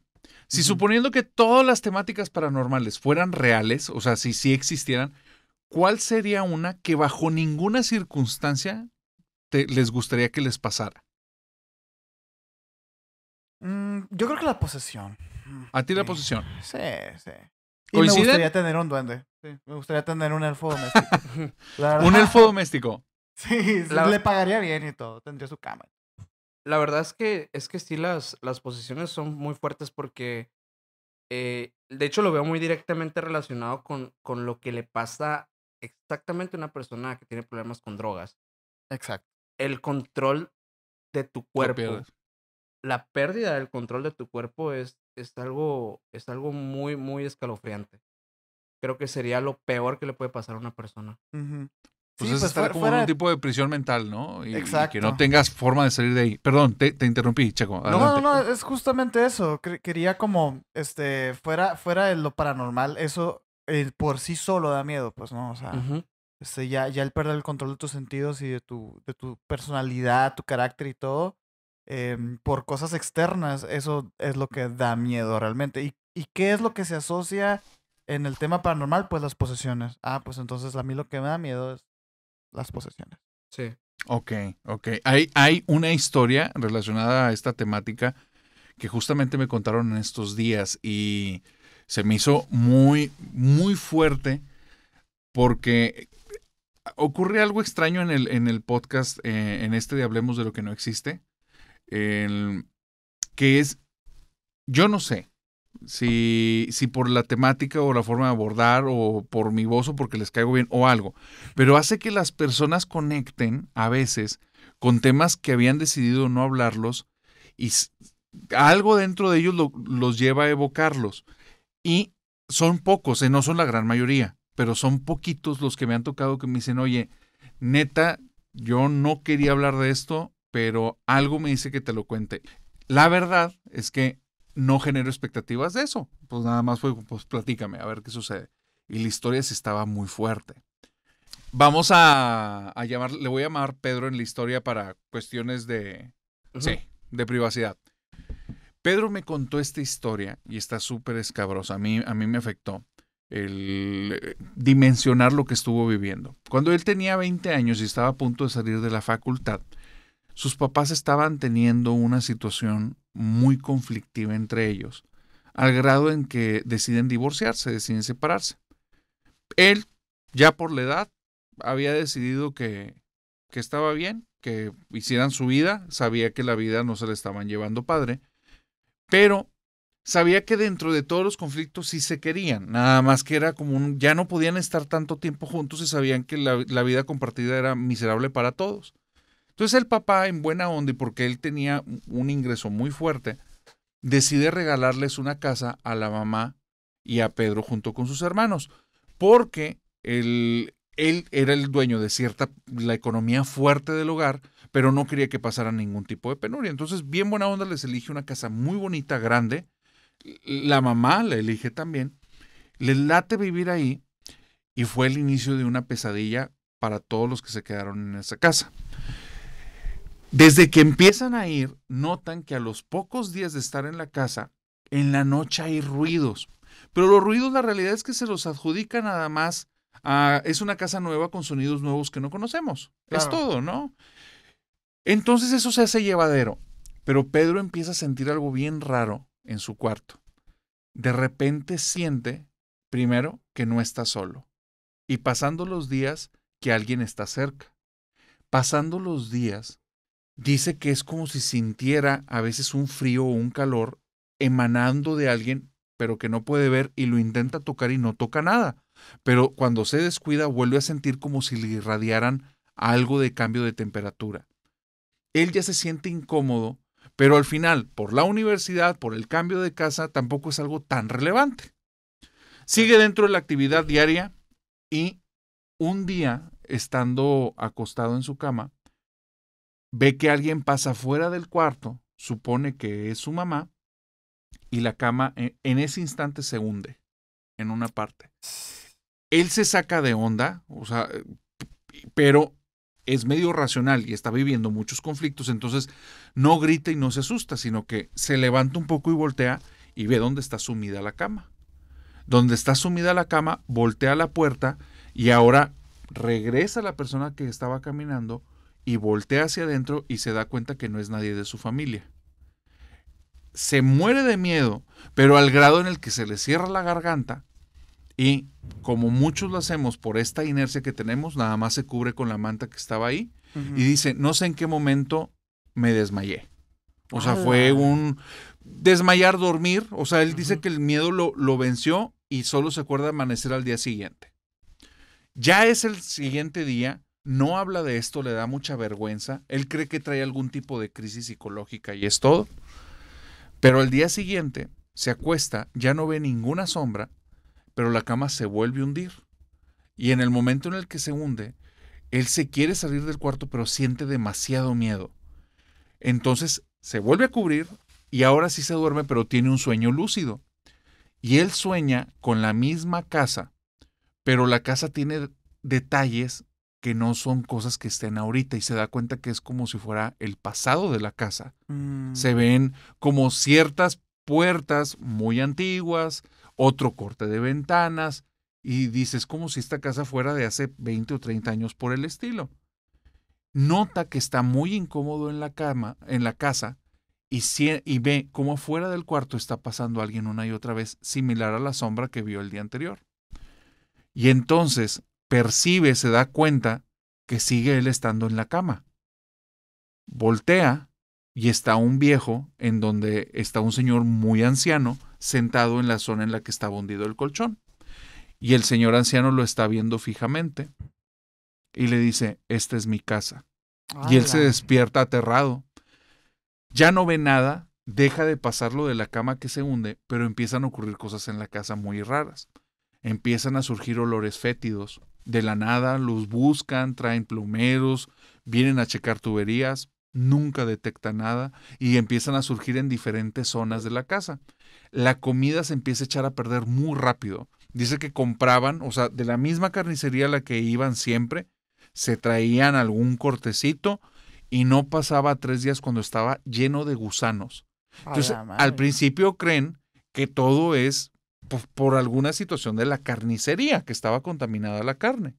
Si suponiendo que todas las temáticas paranormales fueran reales, o sea, si sí existieran, ¿cuál sería una que bajo ninguna circunstancia te, les gustaría que les pasara? Mm, yo creo que la posesión. ¿A ti la posesión? Sí, sí. Y me gustaría tener un duende. Sí. Me gustaría tener un elfo doméstico. [laughs] ¿Un elfo doméstico? [laughs] Sí, le pagaría bien y todo. Tendría su cama. La verdad es que, es que sí, las, las posiciones son muy fuertes porque. Eh, de hecho, lo veo muy directamente relacionado con, con lo que le pasa exactamente a una persona que tiene problemas con drogas. Exacto. El control de tu cuerpo la pérdida del control de tu cuerpo es, es, algo, es algo muy, muy escalofriante. Creo que sería lo peor que le puede pasar a una persona. Pues es pues como un tipo de prisión mental, ¿no? Exacto. que no tengas forma de salir de ahí. Perdón, te, interrumpí, Chaco. No, no, no, es justamente eso. Quería como, este, fuera, fuera de lo paranormal, eso eh, por sí solo da miedo, pues, ¿no? O sea, este, ya, ya el perder el control de tus sentidos y de tu, de tu personalidad, tu carácter y todo, Em, por cosas externas, eso es lo que da miedo realmente. ¿Y, ¿Y, qué es lo que se asocia en el tema paranormal? Pues las posesiones. Ah, pues entonces a mí lo que me da miedo es las posesiones. Sí. Ok, ok. Hay, hay una historia relacionada a esta temática que justamente me contaron en estos días y se me hizo muy, muy fuerte porque ocurre algo extraño en el, en el podcast, eh, en este de Hablemos de lo que no existe, el, que es, yo no sé si, si por la temática o la forma de abordar o por mi voz o porque les caigo bien o algo, pero hace que las personas conecten a veces con temas que habían decidido no hablarlos y algo dentro de ellos los lleva a evocarlos. Y son pocos, eh, no son la gran mayoría, pero son poquitos los que me han tocado que me dicen, oye, neta, yo no quería hablar de esto, pero algo me dice que te lo cuente. La verdad es que no genero expectativas de eso. Pues nada más fue, pues platícame, a ver qué sucede. Y la historia se estaba muy fuerte. Vamos a, llamar, le voy a llamar Pedro en la historia para cuestiones de, sí, de privacidad. Pedro me contó esta historia y está súper escabrosa. A mí, a mí me afectó el eh, dimensionar lo que estuvo viviendo. Cuando él tenía 20 años y estaba a punto de salir de la facultad, sus papás estaban teniendo una situación muy conflictiva entre ellos, al grado en que deciden divorciarse, deciden separarse. Él, ya por la edad, había decidido que, que estaba bien, que hicieran su vida, sabía que la vida no se la estaban llevando padre, pero sabía que dentro de todos los conflictos sí se querían, nada más que era como un, ya no podían estar tanto tiempo juntos y sabían que la vida compartida era miserable para todos. Entonces el papá, en buena onda, y porque él tenía un ingreso muy fuerte, decide regalarles una casa a la mamá y a Pedro junto con sus hermanos, porque él, él era el dueño de cierta, la economía fuerte del hogar, pero no quería que pasara ningún tipo de penuria. Entonces, bien buena onda, les elige una casa muy bonita, grande. La mamá la elige también. Les late vivir ahí y fue el inicio de una pesadilla para todos los que se quedaron en esa casa. Desde que empiezan a ir, notan que a los pocos días de estar en la casa, en la noche hay ruidos. Pero los ruidos, la realidad es que se los adjudica nada más a. Es una casa nueva con sonidos nuevos que no conocemos. Es todo, ¿no? Entonces eso se hace llevadero. Pero Pedro empieza a sentir algo bien raro en su cuarto. De repente siente, primero, que no está solo. Y pasando los días, que alguien está cerca. Pasando los días, dice que es como si sintiera a veces un frío o un calor emanando de alguien, pero que no puede ver y lo intenta tocar y no toca nada. Pero cuando se descuida vuelve a sentir como si le irradiaran algo de cambio de temperatura. Él ya se siente incómodo, pero al final, por la universidad, por el cambio de casa, tampoco es algo tan relevante. Sigue dentro de la actividad diaria y un día, estando acostado en su cama, ve que alguien pasa fuera del cuarto, supone que es su mamá, y la cama e, en, ese instante se hunde en una parte. Él se saca de onda, o sea, pero es medio racional y está viviendo muchos conflictos, entonces no grita y no se asusta, sino que se levanta un poco y voltea y ve dónde está sumida la cama. Donde está sumida la cama, voltea la puerta y ahora regresa la persona que estaba caminando y voltea hacia adentro y se da cuenta que no es nadie de su familia. Se muere de miedo, pero al grado en el que se le cierra la garganta y, como muchos lo hacemos por esta inercia que tenemos, nada más se cubre con la manta que estaba ahí y dice, no sé en qué momento me desmayé. O sea, fue ah. un desmayar, dormir. O sea, él dice que el miedo lo, lo venció y solo se acuerda amanecer al día siguiente. Ya es el siguiente día no habla de esto, le da mucha vergüenza, él cree que trae algún tipo de crisis psicológica y es todo. Pero al día siguiente se acuesta, ya no ve ninguna sombra, pero la cama se vuelve a hundir. Y en el momento en el que se hunde, él se quiere salir del cuarto, pero siente demasiado miedo. Entonces se vuelve a cubrir y ahora sí se duerme, pero tiene un sueño lúcido. Y él sueña con la misma casa, pero la casa tiene detalles que no son cosas que estén ahorita y se da cuenta que es como si fuera el pasado de la casa. Se mm. ven como ciertas puertas muy antiguas, otro corte de ventanas y dices como si esta casa fuera de hace 20 o 30 años por el estilo. Nota que está muy incómodo en la cama, en la casa y, y ve como afuera del cuarto está pasando alguien una y otra vez similar a la sombra que vio el día anterior. Y entonces percibe, se da cuenta que sigue él estando en la cama. Voltea y está un viejo en donde está un señor muy anciano sentado en la zona en la que estaba hundido el colchón. Y el señor anciano lo está viendo fijamente y le dice, esta es mi casa. Y él se despierta aterrado. Ya no ve nada, deja de pasarlo de la cama que se hunde, pero empiezan a ocurrir cosas en la casa muy raras. Empiezan a surgir olores fétidos, de la nada, los buscan, traen plomeros, vienen a checar tuberías, nunca detectan nada y empiezan a surgir en diferentes zonas de la casa. La comida se empieza a echar a perder muy rápido. Dice que compraban, o sea, de la misma carnicería a la que iban siempre, se traían algún cortecito y no pasaba tres días cuando estaba lleno de gusanos. Entonces, al principio creen que todo es por, alguna situación de la carnicería, que estaba contaminada la carne.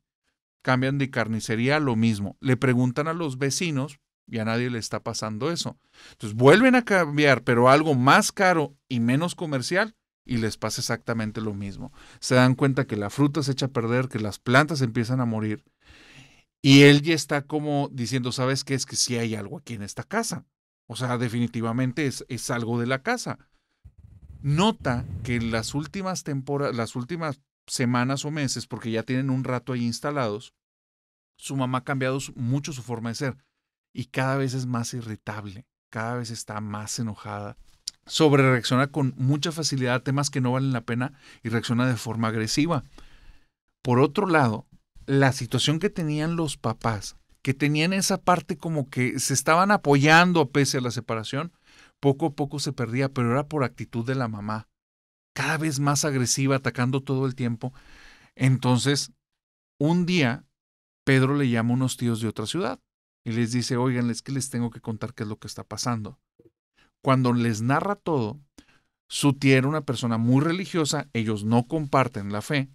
Cambian de carnicería a lo mismo. Le preguntan a los vecinos y a nadie le está pasando eso. Entonces vuelven a cambiar, pero algo más caro y menos comercial y les pasa exactamente lo mismo. Se dan cuenta que la fruta se echa a perder, que las plantas empiezan a morir. Y él ya está como diciendo, ¿sabes qué? Es que sí hay algo aquí en esta casa. O sea, definitivamente es, es algo de la casa. Nota que en las últimas las últimas semanas o meses, porque ya tienen un rato ahí instalados, su mamá ha cambiado mucho su forma de ser y cada vez es más irritable, cada vez está más enojada, sobre reacciona con mucha facilidad a temas que no valen la pena y reacciona de forma agresiva. Por otro lado, la situación que tenían los papás, que tenían esa parte como que se estaban apoyando pese a la separación, poco a poco se perdía, pero era por actitud de la mamá. Cada vez más agresiva, atacando todo el tiempo. Entonces, un día, Pedro le llama a unos tíos de otra ciudad y les dice, oigan, es que les tengo que contar qué es lo que está pasando. Cuando les narra todo, su tía era una persona muy religiosa, ellos no comparten la fe,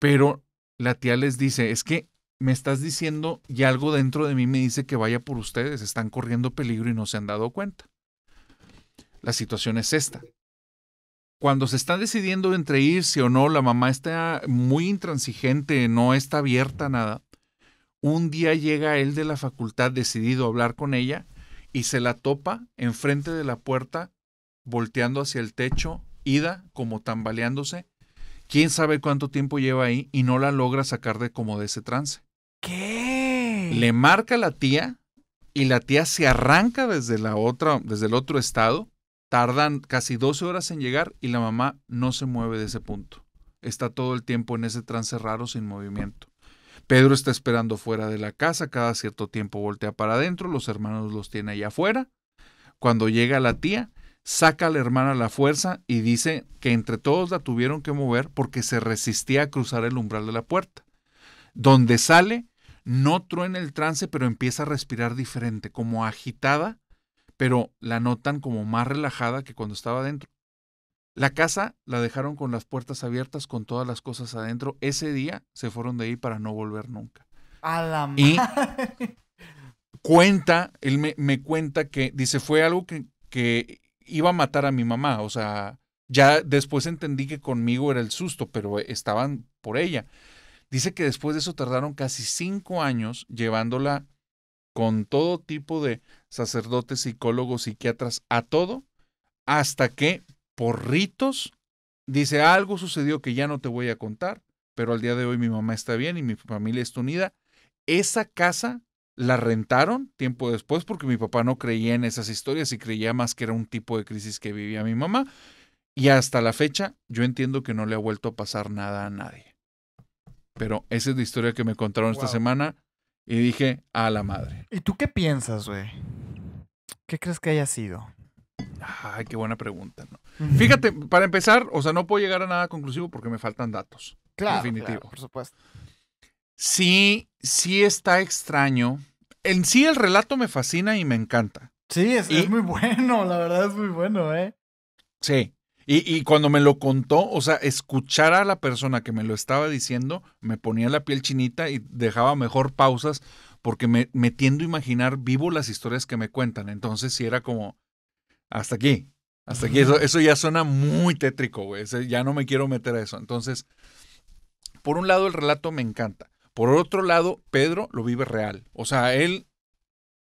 pero la tía les dice, es que me estás diciendo y algo dentro de mí me dice que vaya por ustedes, están corriendo peligro y no se han dado cuenta. La situación es esta. Cuando se está decidiendo entre irse o no, la mamá está muy intransigente, no está abierta a nada. Un día llega él de la facultad decidido a hablar con ella y se la topa enfrente de la puerta, volteando hacia el techo, ida, como tambaleándose. Quién sabe cuánto tiempo lleva ahí y no la logra sacar de como de ese trance. ¿Qué? Le marca la tía y la tía se arranca desde la otra, desde el otro estado tardan casi 12 horas en llegar y la mamá no se mueve de ese punto. Está todo el tiempo en ese trance raro sin movimiento. Pedro está esperando fuera de la casa, cada cierto tiempo voltea para adentro, los hermanos los tiene allá afuera. Cuando llega la tía, saca a la hermana la fuerza y dice que entre todos la tuvieron que mover porque se resistía a cruzar el umbral de la puerta. Donde sale, no truena el trance, pero empieza a respirar diferente, como agitada pero la notan como más relajada que cuando estaba adentro. La casa la dejaron con las puertas abiertas, con todas las cosas adentro. Ese día se fueron de ahí para no volver nunca. A la Y cuenta, él me, me, cuenta que, dice, fue algo que, que iba a matar a mi mamá. O sea, ya después entendí que conmigo era el susto, pero estaban por ella. Dice que después de eso tardaron casi cinco años llevándola con todo tipo de sacerdotes, psicólogos, psiquiatras, a todo, hasta que por ritos dice algo sucedió que ya no te voy a contar, pero al día de hoy mi mamá está bien y mi familia está unida. Esa casa la rentaron tiempo después porque mi papá no creía en esas historias y creía más que era un tipo de crisis que vivía mi mamá. Y hasta la fecha yo entiendo que no le ha vuelto a pasar nada a nadie. Pero esa es la historia que me contaron esta semana. Y dije, a la madre. ¿Y tú qué piensas, güey? ¿Qué crees que haya sido? Ay, qué buena pregunta. ¿no? Fíjate, para empezar, o sea, no puedo llegar a nada conclusivo porque me faltan datos. Claro. Definitivo. por supuesto. Sí, sí está extraño. En sí el relato me fascina y me encanta. Sí, es muy [laughs] bueno, la verdad es muy bueno, ¿eh? Sí, y, cuando me lo contó, o sea, escuchar a la persona que me lo estaba diciendo, me ponía la piel chinita y dejaba mejor pausas porque me, tiendo a imaginar vivo las historias que me cuentan. Entonces si era como, hasta aquí, hasta aquí. Eso, eso ya suena muy tétrico, güey. Ya no me quiero meter a eso. Entonces, por un lado el relato me encanta. Por otro lado, Pedro lo vive real. O sea, él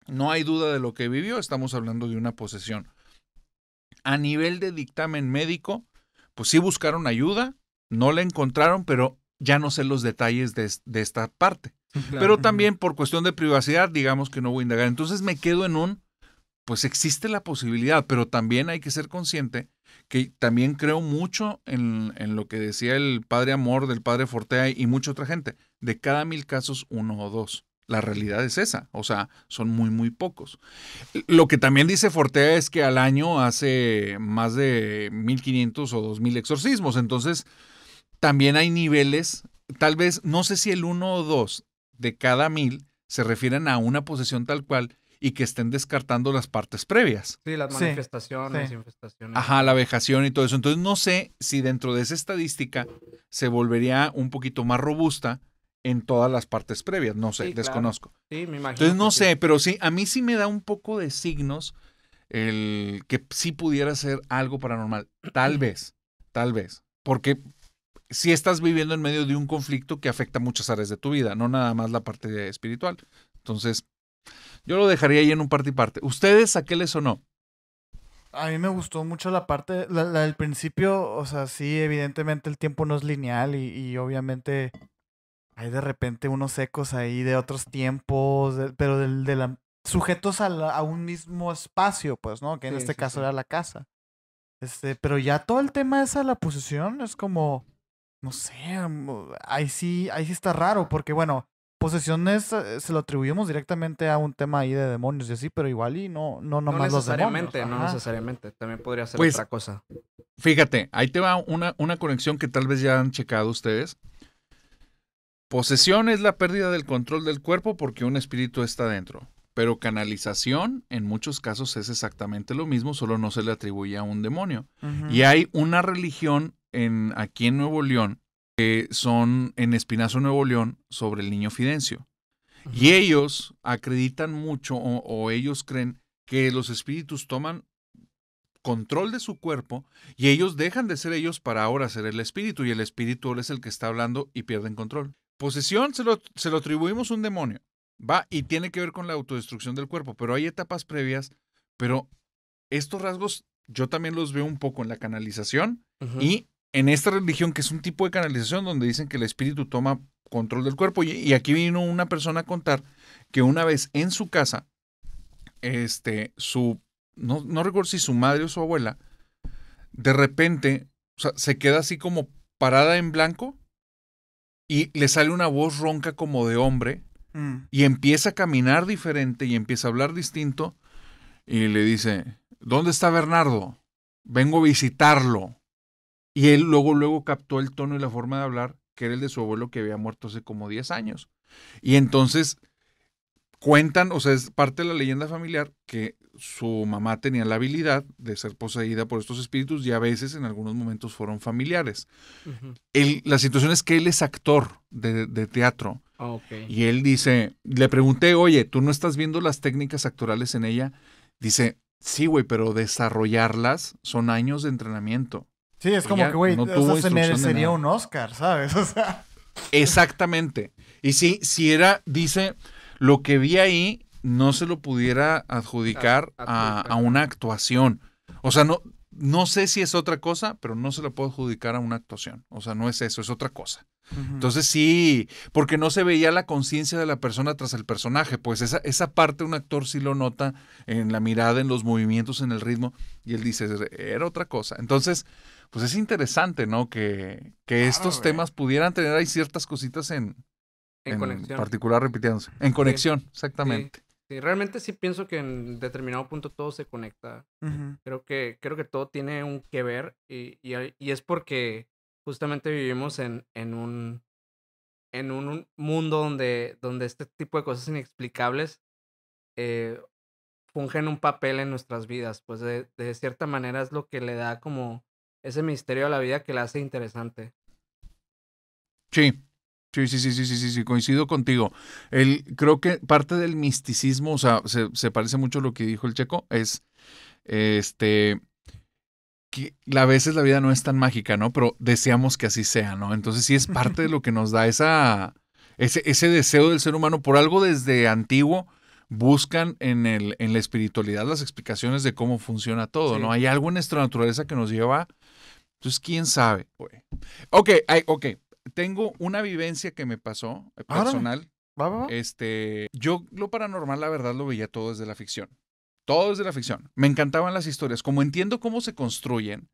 no hay duda de lo que vivió. Estamos hablando de una posesión a nivel de dictamen médico, pues sí buscaron ayuda, no la encontraron, pero ya no sé los detalles de, esta parte. Pero también por cuestión de privacidad, digamos que no voy a indagar. Entonces me quedo en un, pues existe la posibilidad, pero también hay que ser consciente que también creo mucho en, en, lo que decía el padre Amor, del padre Fortea y mucha otra gente. De cada mil casos, uno o dos. La realidad es esa, o sea, son muy, muy pocos. Lo que también dice Fortea es que al año hace más de 1.500 o 2.000 exorcismos, entonces también hay niveles, tal vez, no sé si el 1 o 2 de cada 1.000 se refieren a una posesión tal cual y que estén descartando las partes previas. Sí, las manifestaciones, infestaciones. Ajá, la vejación y todo eso. Entonces no sé si dentro de esa estadística se volvería un poquito más robusta en todas las partes previas. No sé, desconozco. Sí, me imagino. Entonces no sé, pero sí, a mí sí me da un poco de signos el que sí pudiera ser algo paranormal. Tal vez, tal vez. Porque si estás viviendo en medio de un conflicto que afecta muchas áreas de tu vida, no nada más la parte espiritual. Entonces, yo lo dejaría ahí en un parte y parte. ¿Ustedes a qué les sonó? A mí me gustó mucho la parte, la, del principio, o sea, sí, evidentemente el tiempo no es lineal y obviamente hay de repente unos ecos ahí de otros tiempos, pero de la, sujetos a, un mismo espacio, pues, ¿no? Que en este caso era la casa. Este, pero ya todo el tema es a la posesión es como, no sé, uh, ahí sí, ahí sí está raro, porque bueno, posesiones eh, se lo atribuimos directamente a un tema ahí de demonios y así, pero igual y no, no, no, no más necesariamente, No necesariamente, también podría ser pues, otra cosa. Fíjate, ahí te va una, una conexión que tal vez ya han checado ustedes. Posesión es la pérdida del control del cuerpo porque un espíritu está dentro. Pero canalización en muchos casos es exactamente lo mismo, solo no se le atribuye a un demonio. Y hay una religión en, aquí en Nuevo León que son en Espinazo Nuevo León sobre el niño Fidencio. Y ellos acreditan mucho o ellos creen que los espíritus toman control de su cuerpo y ellos dejan de ser ellos para ahora ser el espíritu y el espíritu es el que está hablando y pierden control. Posesión se lo, se lo atribuimos un demonio, ¿va? Y tiene que ver con la autodestrucción del cuerpo, pero hay etapas previas, pero estos rasgos yo también los veo un poco en la canalización y en esta religión que es un tipo de canalización donde dicen que el espíritu toma control del cuerpo. Y, aquí vino una persona a contar que una vez en su casa, este, su, no, no recuerdo si su madre o su abuela, de repente, se queda así como parada en blanco y le sale una voz ronca como de hombre mm. y empieza a caminar diferente y empieza a hablar distinto y le dice, ¿dónde está Bernardo? Vengo a visitarlo. Y él luego, luego captó el tono y la forma de hablar que era el de su abuelo que había muerto hace como 10 años. Y entonces cuentan, o sea, es parte de la leyenda familiar que su mamá tenía la habilidad de ser poseída por estos espíritus y a veces en algunos momentos fueron familiares. la situación es que él es actor de, teatro ah, y él dice, le pregunté, oye, ¿tú no estás viendo las técnicas actorales en ella? Dice, sí, güey, pero desarrollarlas son años de entrenamiento. Sí, es como que, güey, no se merecería un Oscar, ¿sabes? [laughs] Exactamente. Y sí, si era, dice, lo que vi ahí no se lo pudiera adjudicar a, una actuación. O sea, no, no sé si es otra cosa, pero no se lo puedo adjudicar a una actuación. O sea, no es eso, es otra cosa. Entonces sí, porque no se veía la conciencia de la persona tras el personaje, pues esa, parte un actor sí lo nota en la mirada, en los movimientos, en el ritmo, y él dice, era otra cosa. Entonces, pues es interesante, ¿no? Que, que estos eh. temas pudieran tener ahí ciertas cositas en, en, particular repitiéndose. En conexión, exactamente. Sí, realmente sí pienso que en determinado punto todo se conecta. creo, que, creo que todo tiene un que ver y, y, es porque justamente vivimos en, en un en un, mundo donde, donde este tipo de cosas inexplicables eh, fungen un papel en nuestras vidas. Pues de, de cierta manera es lo que le da como ese misterio a la vida que la hace interesante. Sí, Sí, sí, sí, sí, sí, sí, coincido contigo. creo que parte del misticismo, o sea, se, parece mucho a lo que dijo el checo, es este que a veces la vida no es tan mágica, ¿no? Pero deseamos que así sea, ¿no? Entonces sí es parte de [laughs] lo que nos da esa, ese, deseo del ser humano por algo desde antiguo. Buscan en, el, en la espiritualidad las explicaciones de cómo funciona todo, ¿no? Hay algo en nuestra naturaleza que nos lleva, entonces, pues, quién sabe, güey. Ok, ok tengo una vivencia que me pasó eh, personal. Este, yo lo paranormal, la verdad, lo veía todo desde la ficción. Todo desde la ficción. Me encantaban las historias. Como entiendo cómo se construyen,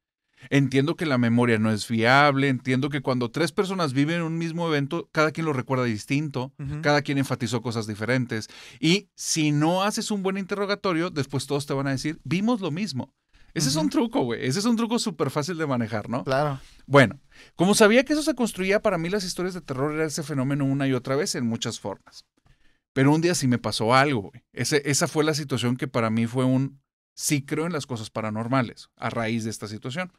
entiendo que la memoria no es fiable, entiendo que cuando tres personas viven un mismo evento, cada quien lo recuerda distinto, cada quien enfatizó cosas diferentes. Y si no haces un buen interrogatorio, después todos te van a decir, vimos lo mismo. Ese es un truco, güey. Ese es un truco súper fácil de manejar, ¿no? Claro. Bueno, como sabía que eso se construía, para mí las historias de terror era ese fenómeno una y otra vez en muchas formas. Pero un día sí me pasó algo, güey. esa fue la situación que para mí fue un sí creo en las cosas paranormales a raíz de esta situación.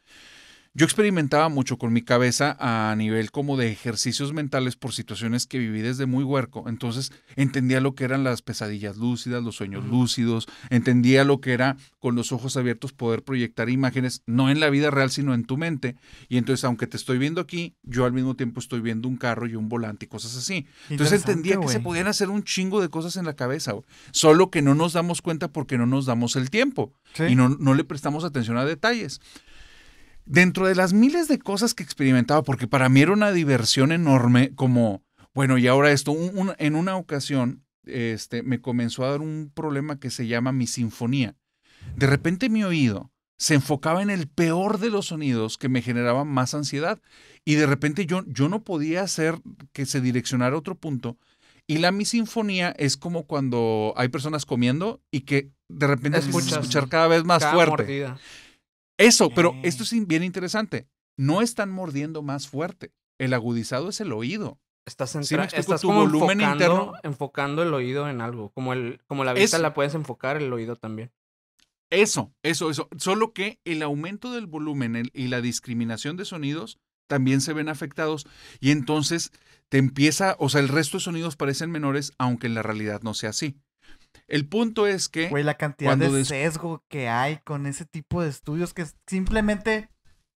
Yo experimentaba mucho con mi cabeza a nivel como de ejercicios mentales por situaciones que viví desde muy huerco. Entonces entendía lo que eran las pesadillas lúcidas, los sueños lúcidos, entendía lo que era con los ojos abiertos poder proyectar imágenes, no en la vida real, sino en tu mente. Y entonces, aunque te estoy viendo aquí, yo al mismo tiempo estoy viendo un carro y un volante y cosas así. Entonces entendía que se podían hacer un chingo de cosas en la cabeza, solo que no nos damos cuenta porque no nos damos el tiempo y no le prestamos atención a detalles dentro de las miles de cosas que experimentaba, porque para mí era una diversión enorme, como, bueno, y ahora esto, en una ocasión este, me comenzó a dar un problema que se llama mi sinfonía. De repente mi oído se enfocaba en el peor de los sonidos que me generaba más ansiedad y de repente yo, yo no podía hacer que se direccionara a otro punto. Y la mi sinfonía es como cuando hay personas comiendo y que de repente escuchar cada vez más fuerte. Eso, pero esto es bien interesante. No están mordiendo más fuerte. El agudizado es el oído. Estás, volumen enfocando, interno. enfocando el oído en algo. Como, el, como la vista la puedes enfocar, el oído también. Eso, eso, eso. Solo que el aumento del volumen y la discriminación de sonidos también se ven afectados y entonces te empieza, o sea, el resto de sonidos parecen menores, aunque en la realidad no sea así. El punto es que. Güey, la cantidad de sesgo que hay con ese tipo de estudios que simplemente.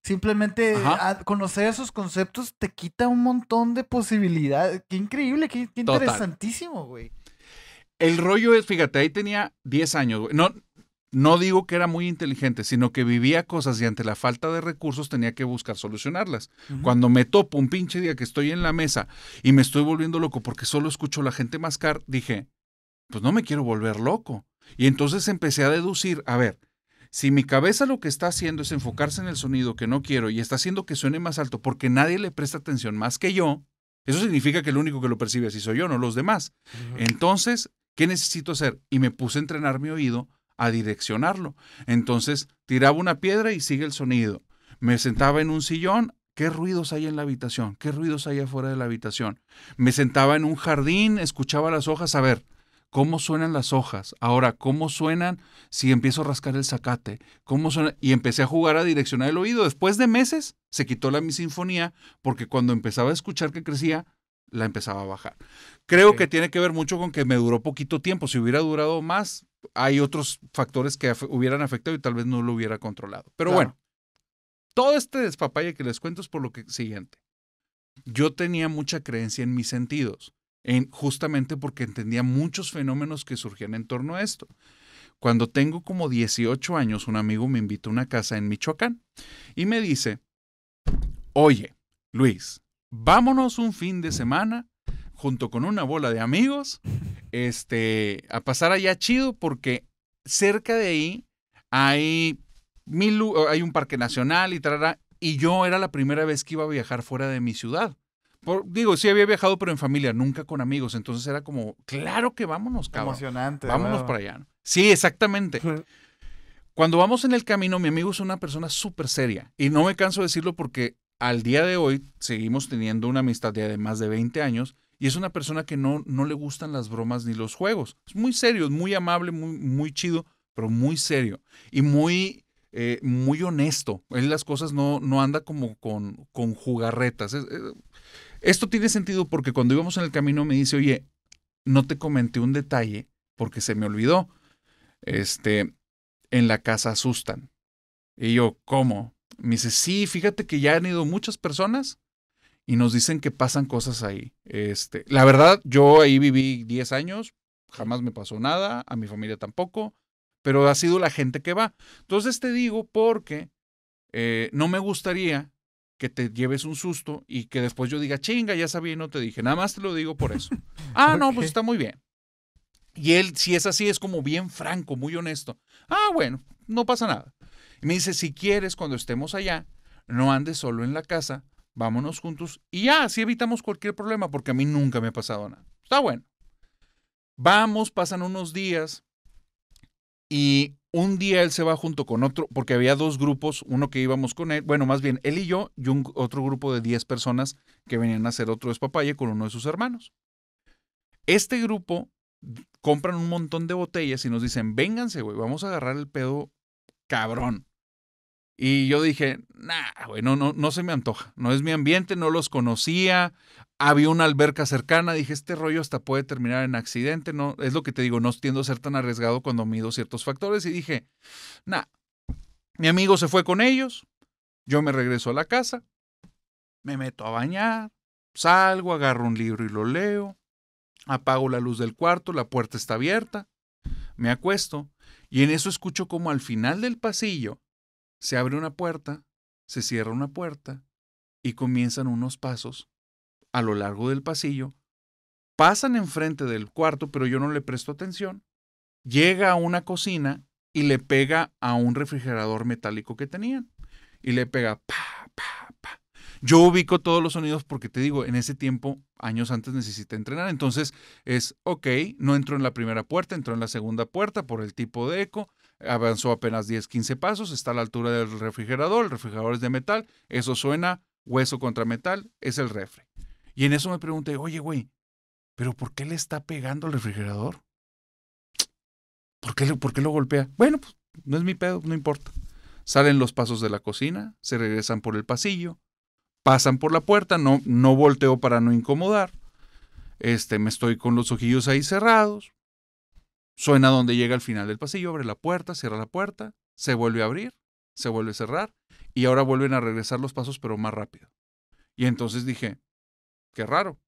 Simplemente ah, conocer esos conceptos te quita un montón de posibilidades. Qué increíble, qué, interesantísimo, güey. El rollo es, fíjate, ahí tenía 10 años, güey. No, no digo que era muy inteligente, sino que vivía cosas y ante la falta de recursos tenía que buscar solucionarlas. Cuando me topo un pinche día que estoy en la mesa y me estoy volviendo loco porque solo escucho a la gente mascar, dije, pues no me quiero volver loco. Y entonces empecé a deducir, a ver, si mi cabeza lo que está haciendo es enfocarse en el sonido que no quiero y está haciendo que suene más alto porque nadie le presta atención más que yo, eso significa que el único que lo percibe así soy yo, no los demás. Entonces, ¿qué necesito hacer? Y me puse a entrenar mi oído a direccionarlo. Entonces, tiraba una piedra y sigue el sonido. Me sentaba en un sillón, ¿Qué ruidos hay en la habitación? ¿Qué ruidos hay afuera de la habitación? Me sentaba en un jardín, escuchaba las hojas, a ver, cómo suenan las hojas, ahora cómo suenan si empiezo a rascar el zacate, cómo suena y empecé a jugar a direccionar el oído. Después de meses se quitó la misinfonía, porque cuando empezaba a escuchar que crecía la empezaba a bajar. Creo que tiene que ver mucho con que me duró poquito tiempo. Si hubiera durado más, hay otros factores que hubieran afectado y tal vez no lo hubiera controlado. Pero bueno, todo este despapalle que les cuento es por lo que siguiente. Yo tenía mucha creencia en mis sentidos justamente porque entendía muchos fenómenos que surgían en torno a esto. Cuando tengo como 18 años, un amigo me invita a una casa en Michoacán y me dice, oye, Luis, vámonos un fin de semana junto con una bola de amigos este, a pasar allá chido porque cerca de ahí hay, mil, hay un parque nacional y y yo era la primera vez que iba a viajar fuera de mi ciudad digo, sí había viajado, pero en familia, nunca con amigos. Entonces era como, claro que vámonos, cabrón. Emocionante. Vámonos para allá. Sí, exactamente. [laughs] Cuando vamos en el camino, mi amigo es una persona súper seria. Y no me canso de decirlo porque al día de hoy seguimos teniendo una amistad de más de 20 años. Y es una persona que no, no le gustan las bromas ni los juegos. Es muy serio, es muy amable, muy, muy chido, pero muy serio. Y muy, eh, muy honesto. Él las cosas no, no anda como con, jugarretas. Esto tiene sentido porque cuando íbamos en el camino me dice, oye, no te comenté un detalle porque se me olvidó. Este, en la casa asustan. Y yo, ¿cómo? Me dice, sí, fíjate que ya han ido muchas personas y nos dicen que pasan cosas ahí. Este, la verdad, yo ahí viví 10 años, jamás me pasó nada, a mi familia tampoco, pero ha sido la gente que va. Entonces te digo porque eh, no me gustaría que te lleves un susto y que después yo diga, chinga, ya sabía y no te dije. Nada más te lo digo por eso. [laughs] ah, no, pues está muy bien. Y él, si es así, es como bien franco, muy honesto. Ah, bueno, no pasa nada. Y me dice, si quieres, cuando estemos allá, no andes solo en la casa, vámonos juntos y ya, así evitamos cualquier problema, porque a mí nunca me ha pasado nada. Está bueno. Vamos, pasan unos días y un día él se va junto con otro, porque había dos grupos, uno que íbamos con él, bueno, más bien él y yo, y un, otro grupo de 10 personas que venían a hacer otro despapalle con uno de sus hermanos. Este grupo compran un montón de botellas y nos dicen, vénganse, güey, vamos a agarrar el pedo cabrón. Y yo dije, nah, güey, no, no, se me antoja, no es mi ambiente, no los conocía, había una alberca cercana, dije, este rollo hasta puede terminar en accidente, no, es lo que te digo, no tiendo a ser tan arriesgado cuando mido ciertos factores y dije, nah, mi amigo se fue con ellos, yo me regreso a la casa, me meto a bañar, salgo, agarro un libro y lo leo, apago la luz del cuarto, la puerta está abierta, me acuesto y en eso escucho como al final del pasillo se abre una puerta, se cierra una puerta y comienzan unos pasos a lo largo del pasillo. Pasan enfrente del cuarto, pero yo no le presto atención. Llega a una cocina y le pega a un refrigerador metálico que tenían. Y le pega pa, pa, pa. Yo ubico todos los sonidos porque te digo, en ese tiempo, años antes necesité entrenar. Entonces es, ok, no entro en la primera puerta, entro en la segunda puerta por el tipo de eco avanzó apenas 10, 15 pasos, está a la altura del refrigerador, el refrigerador es de metal, eso suena hueso contra metal, es el refri. Y en eso me pregunté, oye, güey, ¿pero por qué le está pegando el refrigerador? ¿Por qué, ¿Por qué lo golpea? Bueno, pues no es mi pedo, no importa. Salen los pasos de la cocina, se regresan por el pasillo, pasan por la puerta, no, no volteo para no incomodar. Este, me estoy con los ojillos ahí cerrados, Suena donde llega al final del pasillo, abre la puerta, cierra la puerta, se vuelve a abrir, se vuelve a cerrar y ahora vuelven a regresar los pasos pero más rápido. Y entonces dije, qué raro.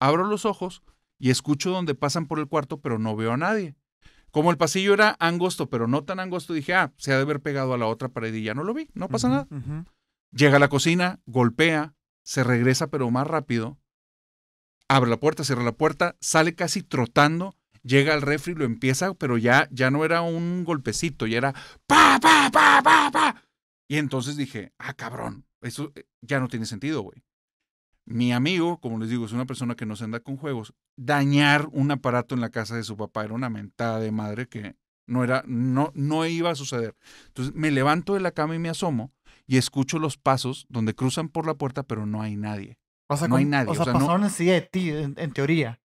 Abro los ojos y escucho donde pasan por el cuarto pero no veo a nadie. Como el pasillo era angosto pero no tan angosto, dije, ah, se ha de haber pegado a la otra pared y ya no lo vi, no pasa nada. Llega a la cocina, golpea, se regresa pero más rápido, abre la puerta, cierra la puerta, sale casi trotando llega al refri, lo empieza, pero ya, ya no era un golpecito, ya era pa, pa, pa, pa, pa. Y entonces dije, ah, cabrón, eso eh, ya no tiene sentido, güey. Mi amigo, como les digo, es una persona que no se anda con juegos. Dañar un aparato en la casa de su papá era una mentada de madre que no era, no, no iba a suceder. Entonces me levanto de la cama y me asomo y escucho los pasos donde cruzan por la puerta, pero no hay nadie. no hay nadie. O sea, pasaron no... de ti, en, teoría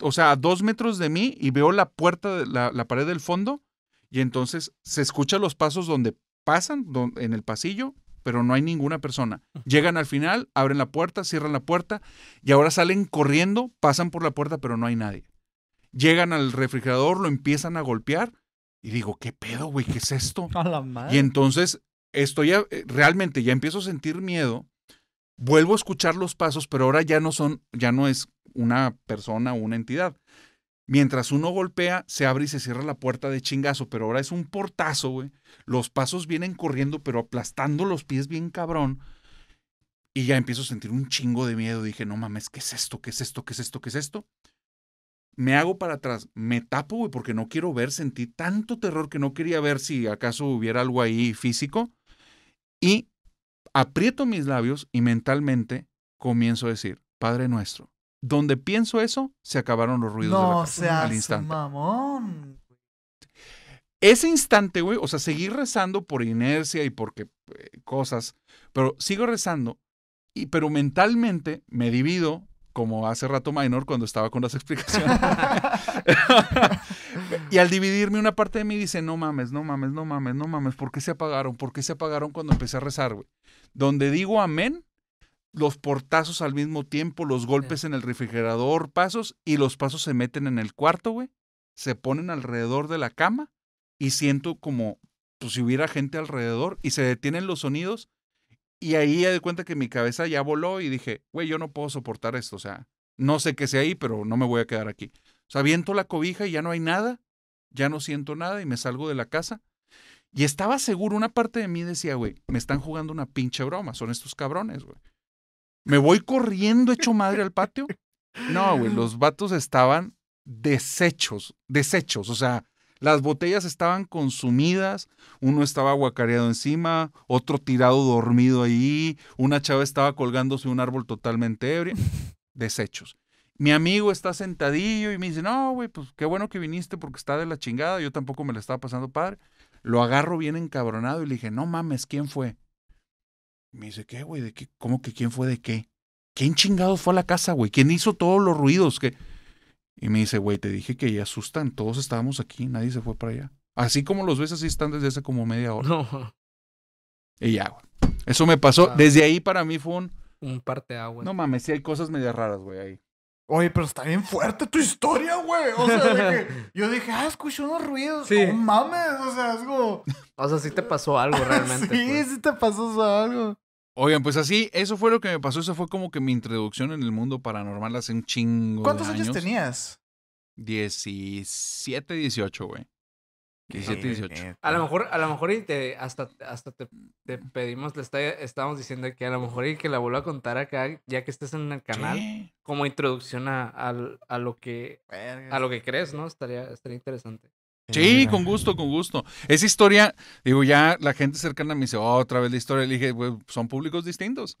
o sea, a dos metros de mí y veo la puerta, la, la pared del fondo y entonces se escuchan los pasos donde pasan, en el pasillo, pero no hay ninguna persona. Llegan al final, abren la puerta, cierran la puerta y ahora salen corriendo, pasan por la puerta, pero no hay nadie. Llegan al refrigerador, lo empiezan a golpear y digo, ¿qué pedo, güey? ¿Qué es esto? Y entonces estoy eh, realmente ya empiezo a sentir miedo Vuelvo a escuchar los pasos, pero ahora ya no son, ya no es una persona o una entidad. Mientras uno golpea, se abre y se cierra la puerta de chingazo, pero ahora es un portazo, güey. Los pasos vienen corriendo, pero aplastando los pies bien cabrón. Y ya empiezo a sentir un chingo de miedo. Dije, no mames, ¿qué es esto? ¿Qué es esto? ¿Qué es esto? ¿Qué es esto? Me hago para atrás, me tapo, güey, porque no quiero ver. Sentí tanto terror que no quería ver si acaso hubiera algo ahí físico. Y aprieto mis labios y mentalmente comienzo a decir, Padre nuestro. Donde pienso eso, se acabaron los ruidos no, de la casa, al instante. Mamón. Ese instante, güey, o sea, seguí rezando por inercia y porque eh, cosas, pero sigo rezando, y, pero mentalmente me divido como hace rato Minor cuando estaba con las [laughs] explicaciones. [laughs] y al dividirme una parte de mí dice, no mames, no mames, no mames, no mames, ¿por qué se apagaron? ¿Por qué se apagaron cuando empecé a rezar, güey? Donde digo amén, los portazos al mismo tiempo, los golpes en el refrigerador, pasos, y los pasos se meten en el cuarto, güey, se ponen alrededor de la cama y siento como pues, si hubiera gente alrededor y se detienen los sonidos y ahí ya di cuenta que mi cabeza ya voló y dije, güey, yo no puedo soportar esto. O sea, no sé qué sea ahí, pero no me voy a quedar aquí. O sea, viento la cobija y ya no hay nada. Ya no siento nada y me salgo de la casa. Y estaba seguro, una parte de mí decía, güey, me están jugando una pinche broma. Son estos cabrones, güey. Me voy corriendo hecho madre al patio. No, güey, [laughs] los vatos estaban deshechos, deshechos. O sea, las botellas estaban consumidas, uno estaba aguacareado encima, otro tirado dormido ahí, una chava estaba colgándose un árbol totalmente ebrio. [laughs] Desechos. Mi amigo está sentadillo y me dice, no, güey, pues qué bueno que viniste porque está de la chingada, yo tampoco me la estaba pasando padre. Lo agarro bien encabronado y le dije, no mames, ¿quién fue? Me dice, ¿qué, güey? ¿De qué? ¿Cómo que quién fue de qué? ¿Quién chingado fue a la casa, güey? ¿Quién hizo todos los ruidos? que y me dice, güey, te dije que ya asustan, todos estábamos aquí, nadie se fue para allá. Así como los ves, así están desde hace como media hora. No. Y ya, güey. Eso me pasó. Ah. Desde ahí para mí fue un. Un agua No mames, sí hay cosas media raras, güey, ahí. Oye, pero está bien fuerte tu historia, güey. O sea, [laughs] yo dije, ah, escuché unos ruidos. Sí. No mames, o sea, es como. O sea, sí te pasó algo [laughs] realmente. sí, pues. sí te pasó algo. Oigan, pues así, eso fue lo que me pasó. Eso fue como que mi introducción en el mundo paranormal hace un chingo. ¿Cuántos de años. años tenías? 17, 18, güey. 17, 18. A lo mejor, a lo mejor y te, hasta, hasta te, pedimos, le está, estamos diciendo que a lo mejor y que la vuelva a contar acá, ya que estés en el canal, como introducción a, a, lo que a lo que crees, ¿no? Estaría, estaría interesante. Sí, con gusto, con gusto. Esa historia, digo, ya la gente cercana me dice, oh, otra vez la historia. Le dije, güey, son públicos distintos.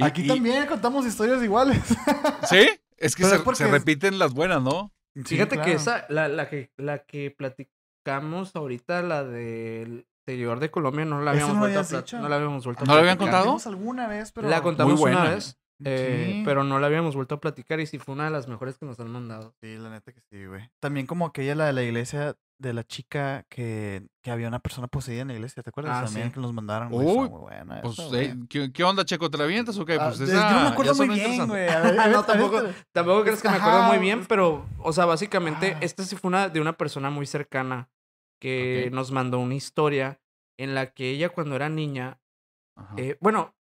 Aquí también contamos historias iguales. [laughs] ¿Sí? Es que se, repiten las buenas, ¿no? Fíjate que esa, la, la, que, la que platicamos ahorita, la del exterior de Colombia, no la habíamos vuelto No la habíamos vuelto ¿No la habían contado? alguna vez, pero... La contamos buena, una vez. Eh, pero no la habíamos vuelto a platicar y sí fue una de las mejores que nos han mandado. Sí, la neta que sí, güey. También como aquella, la de la iglesia de la chica que, había una persona poseída en la iglesia, ¿te acuerdas? También ah, que nos mandaron, Uy, muy pues, ¿qué, onda, Checo? ¿Te la avientas o qué? Ah, pues, yo no me acuerdo muy bien, güey. [laughs] no, tampoco, tampoco crees que me acuerdo muy bien, pero, o sea, básicamente, esta sí fue una de una persona muy cercana que nos mandó una historia en la que ella cuando era niña, eh, bueno,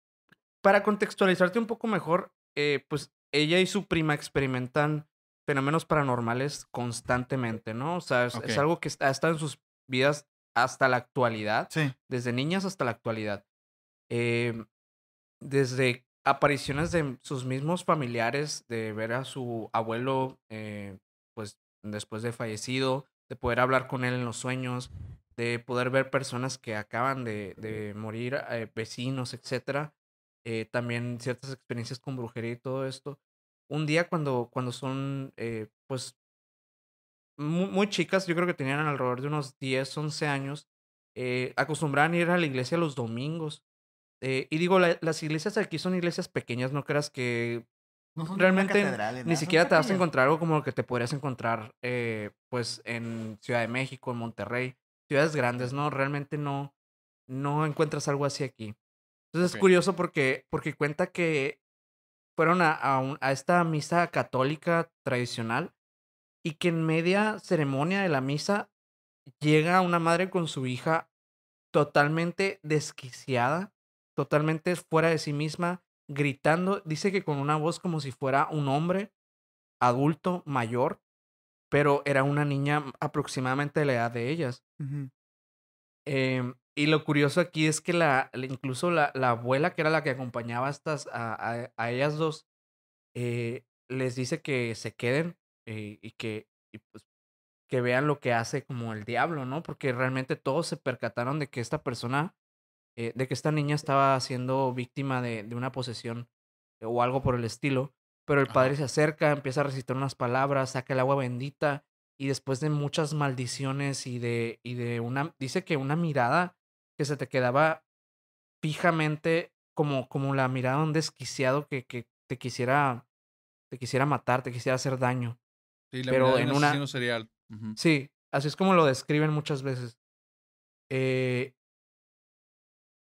para contextualizarte un poco mejor, eh, pues ella y su prima experimentan fenómenos paranormales constantemente, ¿no? O sea, es, algo que está, estado en sus vidas hasta la actualidad, sí. desde niñas hasta la actualidad. Em, desde apariciones de sus mismos familiares, de ver a su abuelo, eh, pues después de fallecido, de poder hablar con él en los sueños, de poder ver personas que acaban de, morir, eh, vecinos, etcétera. Eh, también ciertas experiencias con brujería y todo esto un día cuando, cuando son, eh, pues, muy, chicas, yo creo que tenían alrededor de unos 10, 11 años, eh, acostumbraban a ir a la iglesia los domingos. Eh, y digo, las iglesias aquí son iglesias pequeñas, no creas que realmente ni siquiera te vas a encontrar algo como lo que te podrías encontrar, pues, en Ciudad de México, en Monterrey, ciudades grandes, ¿no? Realmente no, no encuentras algo así aquí. Entonces es curioso porque, porque cuenta que fueron a, a, esta misa católica tradicional y que en media ceremonia de la misa llega una madre con su hija totalmente desquiciada, totalmente fuera de sí misma, gritando, dice que con una voz como si fuera un hombre adulto, mayor, pero era una niña aproximadamente de la edad de ellas. Y lo curioso aquí es que la, incluso la, la abuela, que era la que acompañaba a, estas, a, ellas dos, eh, les dice que se queden eh, y que y pues, que vean lo que hace como el diablo, ¿no? Porque realmente todos se percataron de que esta persona, eh, de que esta niña estaba siendo víctima de, de una posesión o algo por el estilo. Pero el padre se acerca, empieza a recitar unas palabras, saca el agua bendita y después de muchas maldiciones y de, y de una, dice que una mirada que se te quedaba fijamente como, como la mirada de un desquiciado que, que te quisiera te quisiera matar, te quisiera hacer daño. Sí, la Pero en un una serial. Sí, así es como lo describen muchas veces. Eh,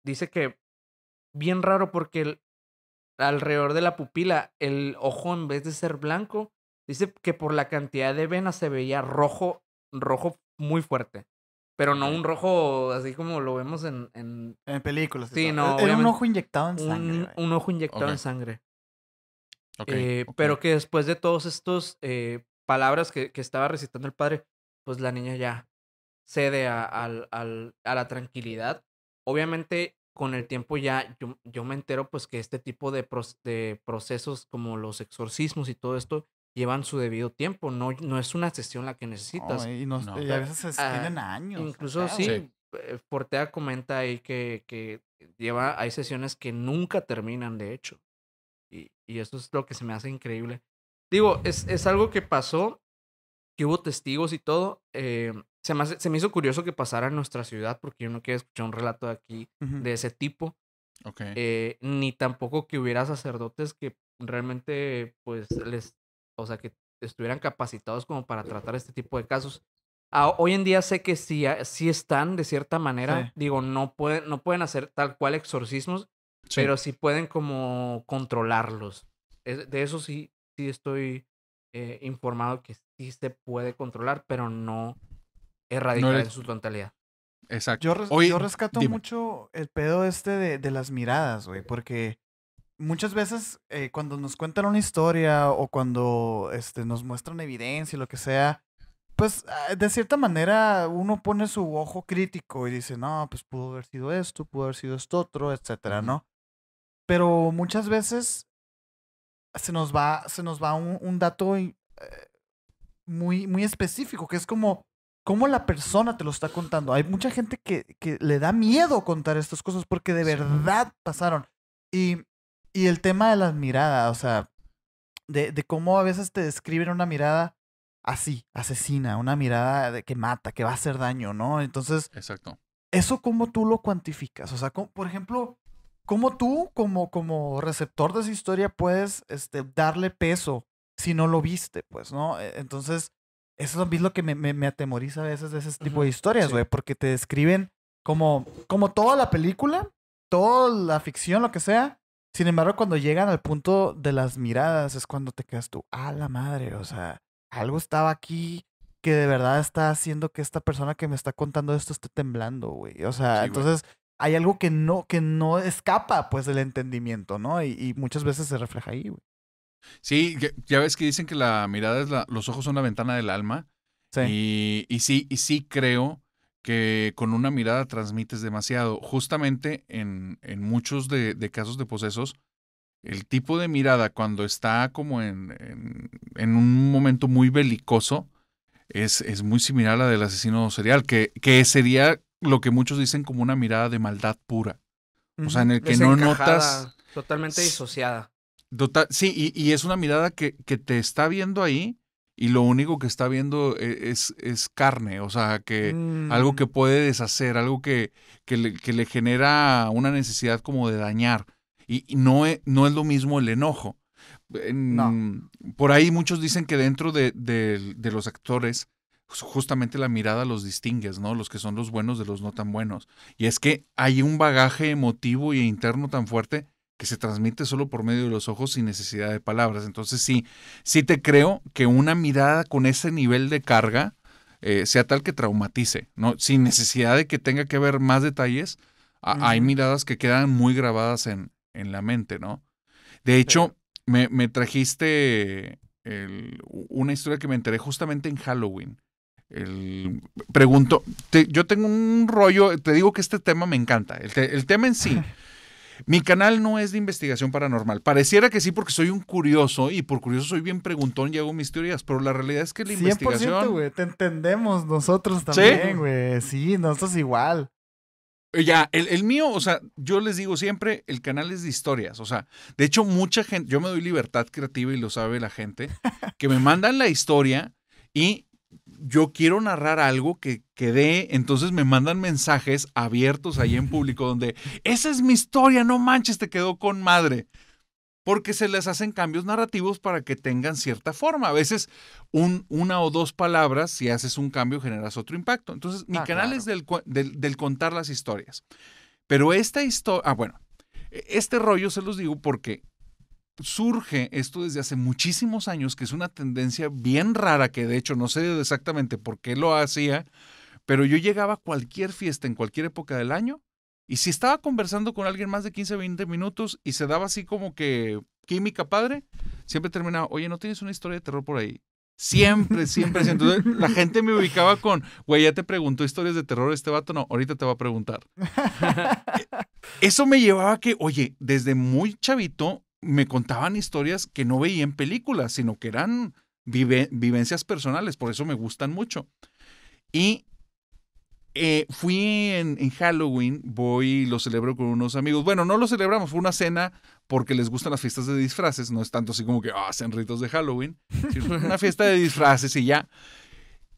dice que bien raro porque alrededor de la pupila el ojo en vez de ser blanco dice que por la cantidad de venas se veía rojo, rojo muy fuerte. Pero no un rojo así como lo vemos en. En, películas. Sí, no. E-, un ojo inyectado en sangre. Un, ojo inyectado en sangre. Eh, okay, Pero que después de todas estas eh, palabras que, que, estaba recitando el padre, pues la niña ya cede a, a, la tranquilidad. Obviamente, con el tiempo ya yo, me entero pues que este tipo de, de procesos como los exorcismos y todo esto llevan su debido tiempo. No, no es una sesión la que necesitas. a veces ah, años. Incluso sí, Portea eh, comenta ahí que, lleva, hay sesiones que nunca terminan, de hecho. Y, y eso es lo que se me hace increíble. Digo, es, algo que pasó, que hubo testigos y todo. Eh, se, me hizo curioso que pasara en nuestra ciudad, porque yo no quiero escuchar un relato de aquí de ese tipo. Okay. Eh, ni tampoco que hubiera sacerdotes que realmente pues les o sea, que estuvieran capacitados como para tratar este tipo de casos. Ah, hoy en día sé que sí, ah, sí están de cierta manera, digo, no pueden, no pueden hacer tal cual exorcismos, pero sí pueden como controlarlos. de eso sí, sí estoy eh, informado que sí se puede controlar, pero no erradicar su totalidad. Exacto. Yo, rescato mucho el pedo este de, de las miradas, güey, porque muchas veces eh, cuando nos cuentan una historia o cuando este, nos muestran evidencia, lo que sea, pues ah, de cierta manera uno pone su ojo crítico y dice, no, pues pudo haber sido esto, pudo haber sido esto otro, etcétera, ¿no? Pero muchas veces se nos va, se nos va un, dato eh, muy, muy específico, que es como cómo la persona te lo está contando. Hay mucha gente que, que le da miedo contar estas cosas porque de verdad pasaron. Y y el tema de las miradas, o sea, de, de cómo a veces te describen una mirada así, asesina, una mirada de que mata, que va a hacer daño, ¿no? Entonces, Exacto. ¿eso cómo tú lo cuantificas? O sea, por ejemplo, ¿cómo tú como, como receptor de esa historia puedes este, darle peso si no lo viste, pues, ¿no? E, entonces, eso es lo que me, atemoriza a veces de ese tipo de historias, güey, porque te describen como, como toda la película, toda la ficción, lo que sea, sin embargo, cuando llegan al punto de las miradas es cuando te quedas tú, a ¡Ah, la madre, o sea, algo estaba aquí que de verdad está haciendo que esta persona que me está contando esto esté temblando, güey. O sea, entonces hay algo que no, que no escapa, pues, del entendimiento, ¿no? Y, muchas veces se refleja ahí, güey. Sí, ya ves que dicen que la mirada es la, los ojos son la ventana del alma. Sí. Y, y sí, y sí creo que con una mirada transmites demasiado. Justamente en, en muchos de, casos de posesos, el tipo de mirada cuando está como en, en, un momento muy belicoso es, es, muy similar a la del asesino serial, que, que sería lo que muchos dicen como una mirada de maldad pura. O sea, en el que no notas... Totalmente disociada. sí, y, y, es una mirada que, que te está viendo ahí, y lo único que está viendo eh, es, es carne, o sea, que algo que mm. puede deshacer, algo que, que, le, genera una necesidad como de dañar. Y, no, es, no es lo mismo el enojo. Por ahí muchos dicen que dentro de, los actores justamente la mirada los distingue ¿no? Los que son los buenos de los no tan buenos. Y es que hay un bagaje emotivo y interno tan fuerte que se transmite solo por medio de los ojos sin necesidad de palabras. Entonces sí, sí te creo que una mirada con ese nivel de carga eh, sea tal que traumatice, ¿no? Sin necesidad de que tenga que ver más detalles, hay miradas que quedan muy grabadas en, en la mente, ¿no? De hecho, me, trajiste una historia que me enteré justamente en Halloween. El, pregunto, yo tengo un rollo, te digo que este tema me encanta, el, el tema en sí. [laughs] Mi canal no es de investigación paranormal. Pareciera que sí porque soy un curioso y por curioso soy bien preguntón y hago mis teorías, pero la realidad es que la 100%, investigación... güey, te entendemos nosotros también, güey. ¿Sí? nosotros igual. Eh, ya, el, el, mío, o sea, yo les digo siempre, el canal es de historias, o sea, de hecho mucha gente, yo me doy libertad creativa y lo sabe la gente, que me mandan la historia y yo quiero narrar algo que quede entonces me mandan mensajes abiertos ahí en público donde, esa es mi historia, no manches, te quedó con madre. Porque se les hacen cambios narrativos para que tengan cierta forma. A veces un, una o dos palabras, si haces un cambio, generas otro impacto. Entonces, mi ah, canal es del, del, contar las historias. Pero esta historia, ah, bueno, e, este rollo se los digo porque surge esto desde hace muchísimos años, que es una tendencia bien rara, que de hecho no sé exactamente por qué lo hacía, pero yo llegaba a cualquier fiesta en cualquier época del año y si estaba conversando con alguien más de 15, 20 minutos y se daba así como que química padre, siempre terminaba, oye, ¿no tienes una historia de terror por ahí? Siempre, siempre. Entonces, la gente me ubicaba con, güey, ya te preguntó historias de terror este vato, no, ahorita te va a preguntar. [laughs] E, eso me llevaba a que, oye, desde muy chavito me contaban historias que no veía en películas, sino que eran vivencias personales, por eso me gustan mucho. Y eh, fui en, Halloween, voy y lo celebro con unos amigos. Bueno, no lo celebramos, fue una cena porque les gustan las fiestas de disfraces, no es tanto así como que hacen ah, ritos de Halloween, sino una fiesta de disfraces y ya.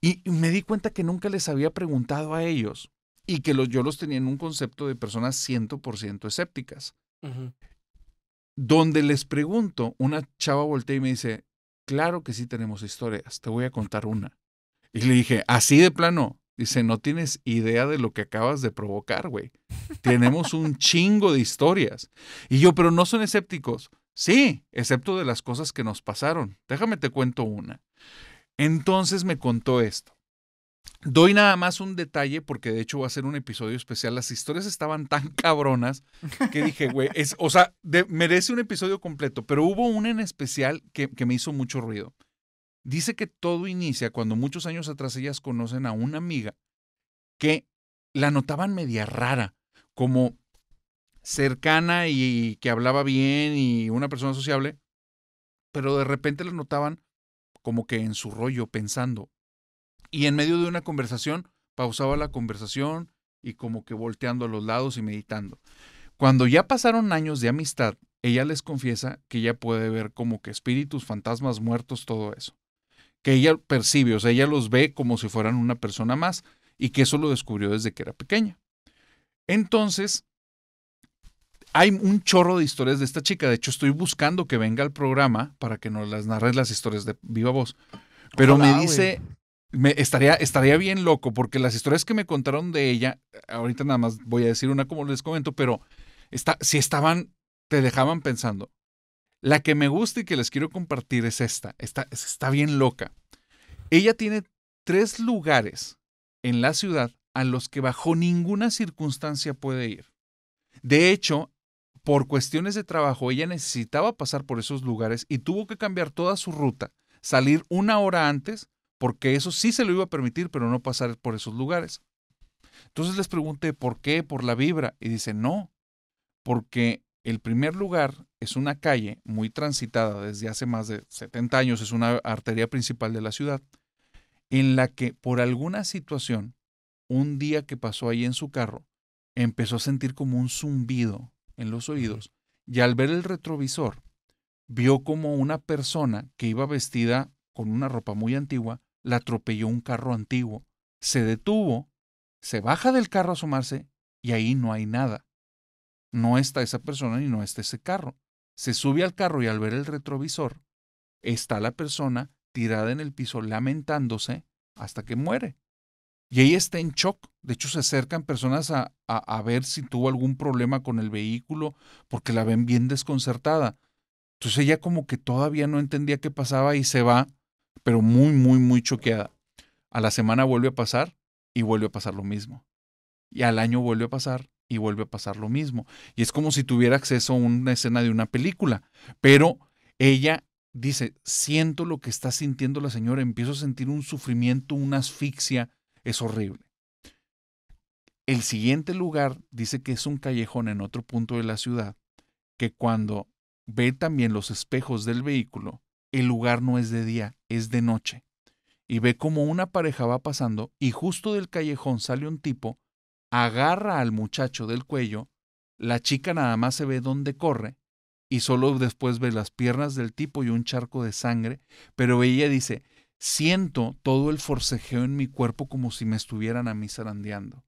Y me di cuenta que nunca les había preguntado a ellos y que los, yo los tenía en un concepto de personas 100% escépticas. Uh donde les pregunto, una chava voltea y me dice, claro que sí tenemos historias, te voy a contar una. Y le dije, así de plano. Dice, no tienes idea de lo que acabas de provocar, güey. Tenemos un chingo de historias. Y yo, pero no son escépticos. Sí, excepto de las cosas que nos pasaron. Déjame te cuento una. Entonces me contó esto. Doy nada más un detalle, porque de hecho va a ser un episodio especial. Las historias estaban tan cabronas que dije, güey, es, o sea, merece un episodio completo, pero hubo una en especial que, que me hizo mucho ruido. Dice que todo inicia cuando muchos años atrás ellas conocen a una amiga que la notaban media rara, como cercana y que hablaba bien y una persona sociable, pero de repente la notaban como que en su rollo pensando y en medio de una conversación, pausaba la conversación y como que volteando a los lados y meditando. Cuando ya pasaron años de amistad, ella les confiesa que ya puede ver como que espíritus, fantasmas, muertos, todo eso. Que ella percibe, o sea, ella los ve como si fueran una persona más y que eso lo descubrió desde que era pequeña. Entonces, hay un chorro de historias de esta chica. De hecho, estoy buscando que venga al programa para que nos las narres las historias de viva voz. Pero me dice, estaría, estaría bien loco, porque las historias que me contaron de ella, ahorita nada más voy a decir una como les comento, pero está, si estaban, te dejaban pensando. La que me gusta y que les quiero compartir es esta. está bien loca. Ella tiene tres lugares en la ciudad a los que bajo ninguna circunstancia puede ir. De hecho, por cuestiones de trabajo, ella necesitaba pasar por esos lugares y tuvo que cambiar toda su ruta, salir una hora antes porque eso sí se lo iba a permitir, pero no pasar por esos lugares. Entonces les pregunté, ¿por qué? ¿Por la vibra? Y dice, no, porque el primer lugar es una calle muy transitada desde hace más de 70 años, es una arteria principal de la ciudad, en la que por alguna situación, un día que pasó ahí en su carro, empezó a sentir como un zumbido en los oídos y al ver el retrovisor, vio como una persona que iba vestida con una ropa muy antigua, la atropelló un carro antiguo. Se detuvo, se baja del carro a asomarse y ahí no hay nada. No está esa persona y no está ese carro. Se sube al carro y al ver el retrovisor, está la persona tirada en el piso lamentándose hasta que muere. Y ahí está en shock. De hecho, se acercan personas a, a, a ver si tuvo algún problema con el vehículo porque la ven bien desconcertada. Entonces ella como que todavía no entendía qué pasaba y se va pero muy, muy, muy choqueada. A la semana vuelve a pasar y vuelve a pasar lo mismo. Y al año vuelve a pasar y vuelve a pasar lo mismo. Y es como si tuviera acceso a una escena de una película. Pero ella dice, siento lo que está sintiendo la señora, empiezo a sentir un sufrimiento, una asfixia, es horrible. El siguiente lugar dice que es un callejón en otro punto de la ciudad, que cuando ve también los espejos del vehículo, el lugar no es de día, es de noche, y ve como una pareja va pasando y justo del callejón sale un tipo, agarra al muchacho del cuello, la chica nada más se ve dónde corre, y solo después ve las piernas del tipo y un charco de sangre, pero ella dice, siento todo el forcejeo en mi cuerpo como si me estuvieran a mí zarandeando.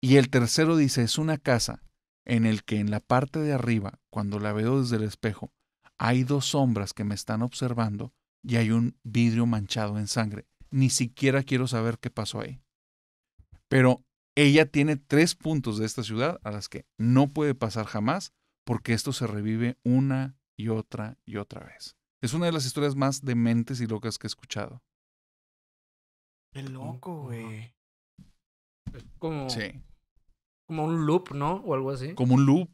Y el tercero dice, es una casa en el que en la parte de arriba, cuando la veo desde el espejo, hay dos sombras que me están observando y hay un vidrio manchado en sangre. Ni siquiera quiero saber qué pasó ahí. Pero ella tiene tres puntos de esta ciudad a las que no puede pasar jamás porque esto se revive una y otra y otra vez. Es una de las historias más dementes y locas que he escuchado. Qué loco, güey. Eh, como, como un loop, ¿no? O algo así. Como un loop.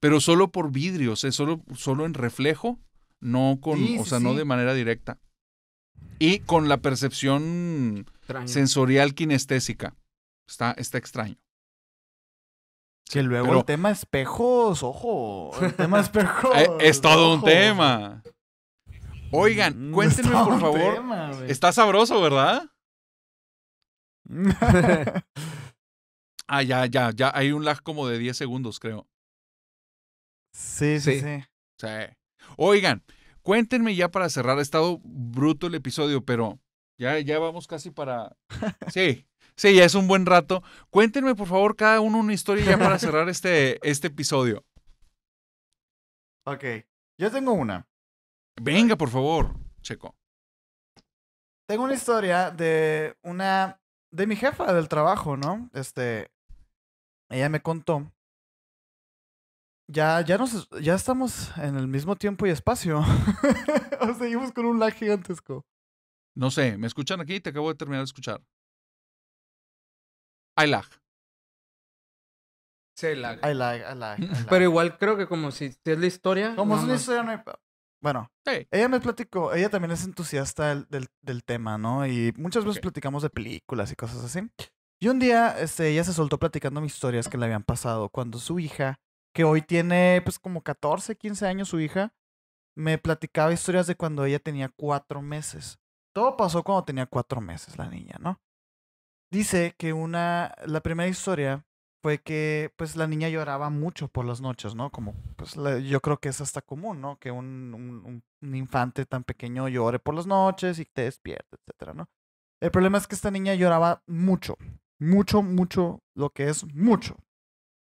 Pero solo por vidrios, eh, solo en reflejo no con, o sea, no de manera directa. Y con la percepción sensorial kinestésica. Está, está extraño. Que luego el tema espejos, ojo. El tema [laughs] espejos. Eh, es todo un tema. Oigan, mm, cuéntenme por favor. está sabroso, ¿verdad? [laughs] ah, ya, ya, ya. Hay un lag como de 10 segundos, creo. sí, sí. Sí. sí. Oigan, cuéntenme ya para cerrar, ha estado bruto el episodio, pero ya, ya vamos casi para... [laughs] Sí, sí, ya es un buen rato. Cuéntenme, por favor, cada uno una historia ya para cerrar este, este episodio. Ok, yo tengo una. Venga, por favor, Checo. Tengo una historia de una... de mi jefa del trabajo, ¿no? Este... Ella me contó ya, ya, nos, ya estamos en el mismo tiempo y espacio. [laughs] o seguimos con un lag gigantesco. No sé, ¿me escuchan aquí? Te acabo de terminar de escuchar. Hay lag. Sí, lag. Hay lag, hay lag, Pero igual creo que como si, es la historia. Como si es una historia, no Bueno, ella me platicó, ella también es entusiasta del, tema, ¿no? Y muchas veces platicamos de películas y cosas así. Y un día este, ella se soltó platicando mis historias que le habían pasado cuando su hija que hoy tiene pues como 14, 15 años su hija, me platicaba historias de cuando ella tenía cuatro meses. Todo pasó cuando tenía cuatro meses la niña, ¿no? Dice que una, la primera historia fue que pues la niña lloraba mucho por las noches, ¿no? Como pues yo creo que es hasta común, ¿no? Que un, un, infante tan pequeño llore por las noches y te despierte, etcétera, ¿no? El problema es que esta niña lloraba mucho, mucho, mucho, lo que es mucho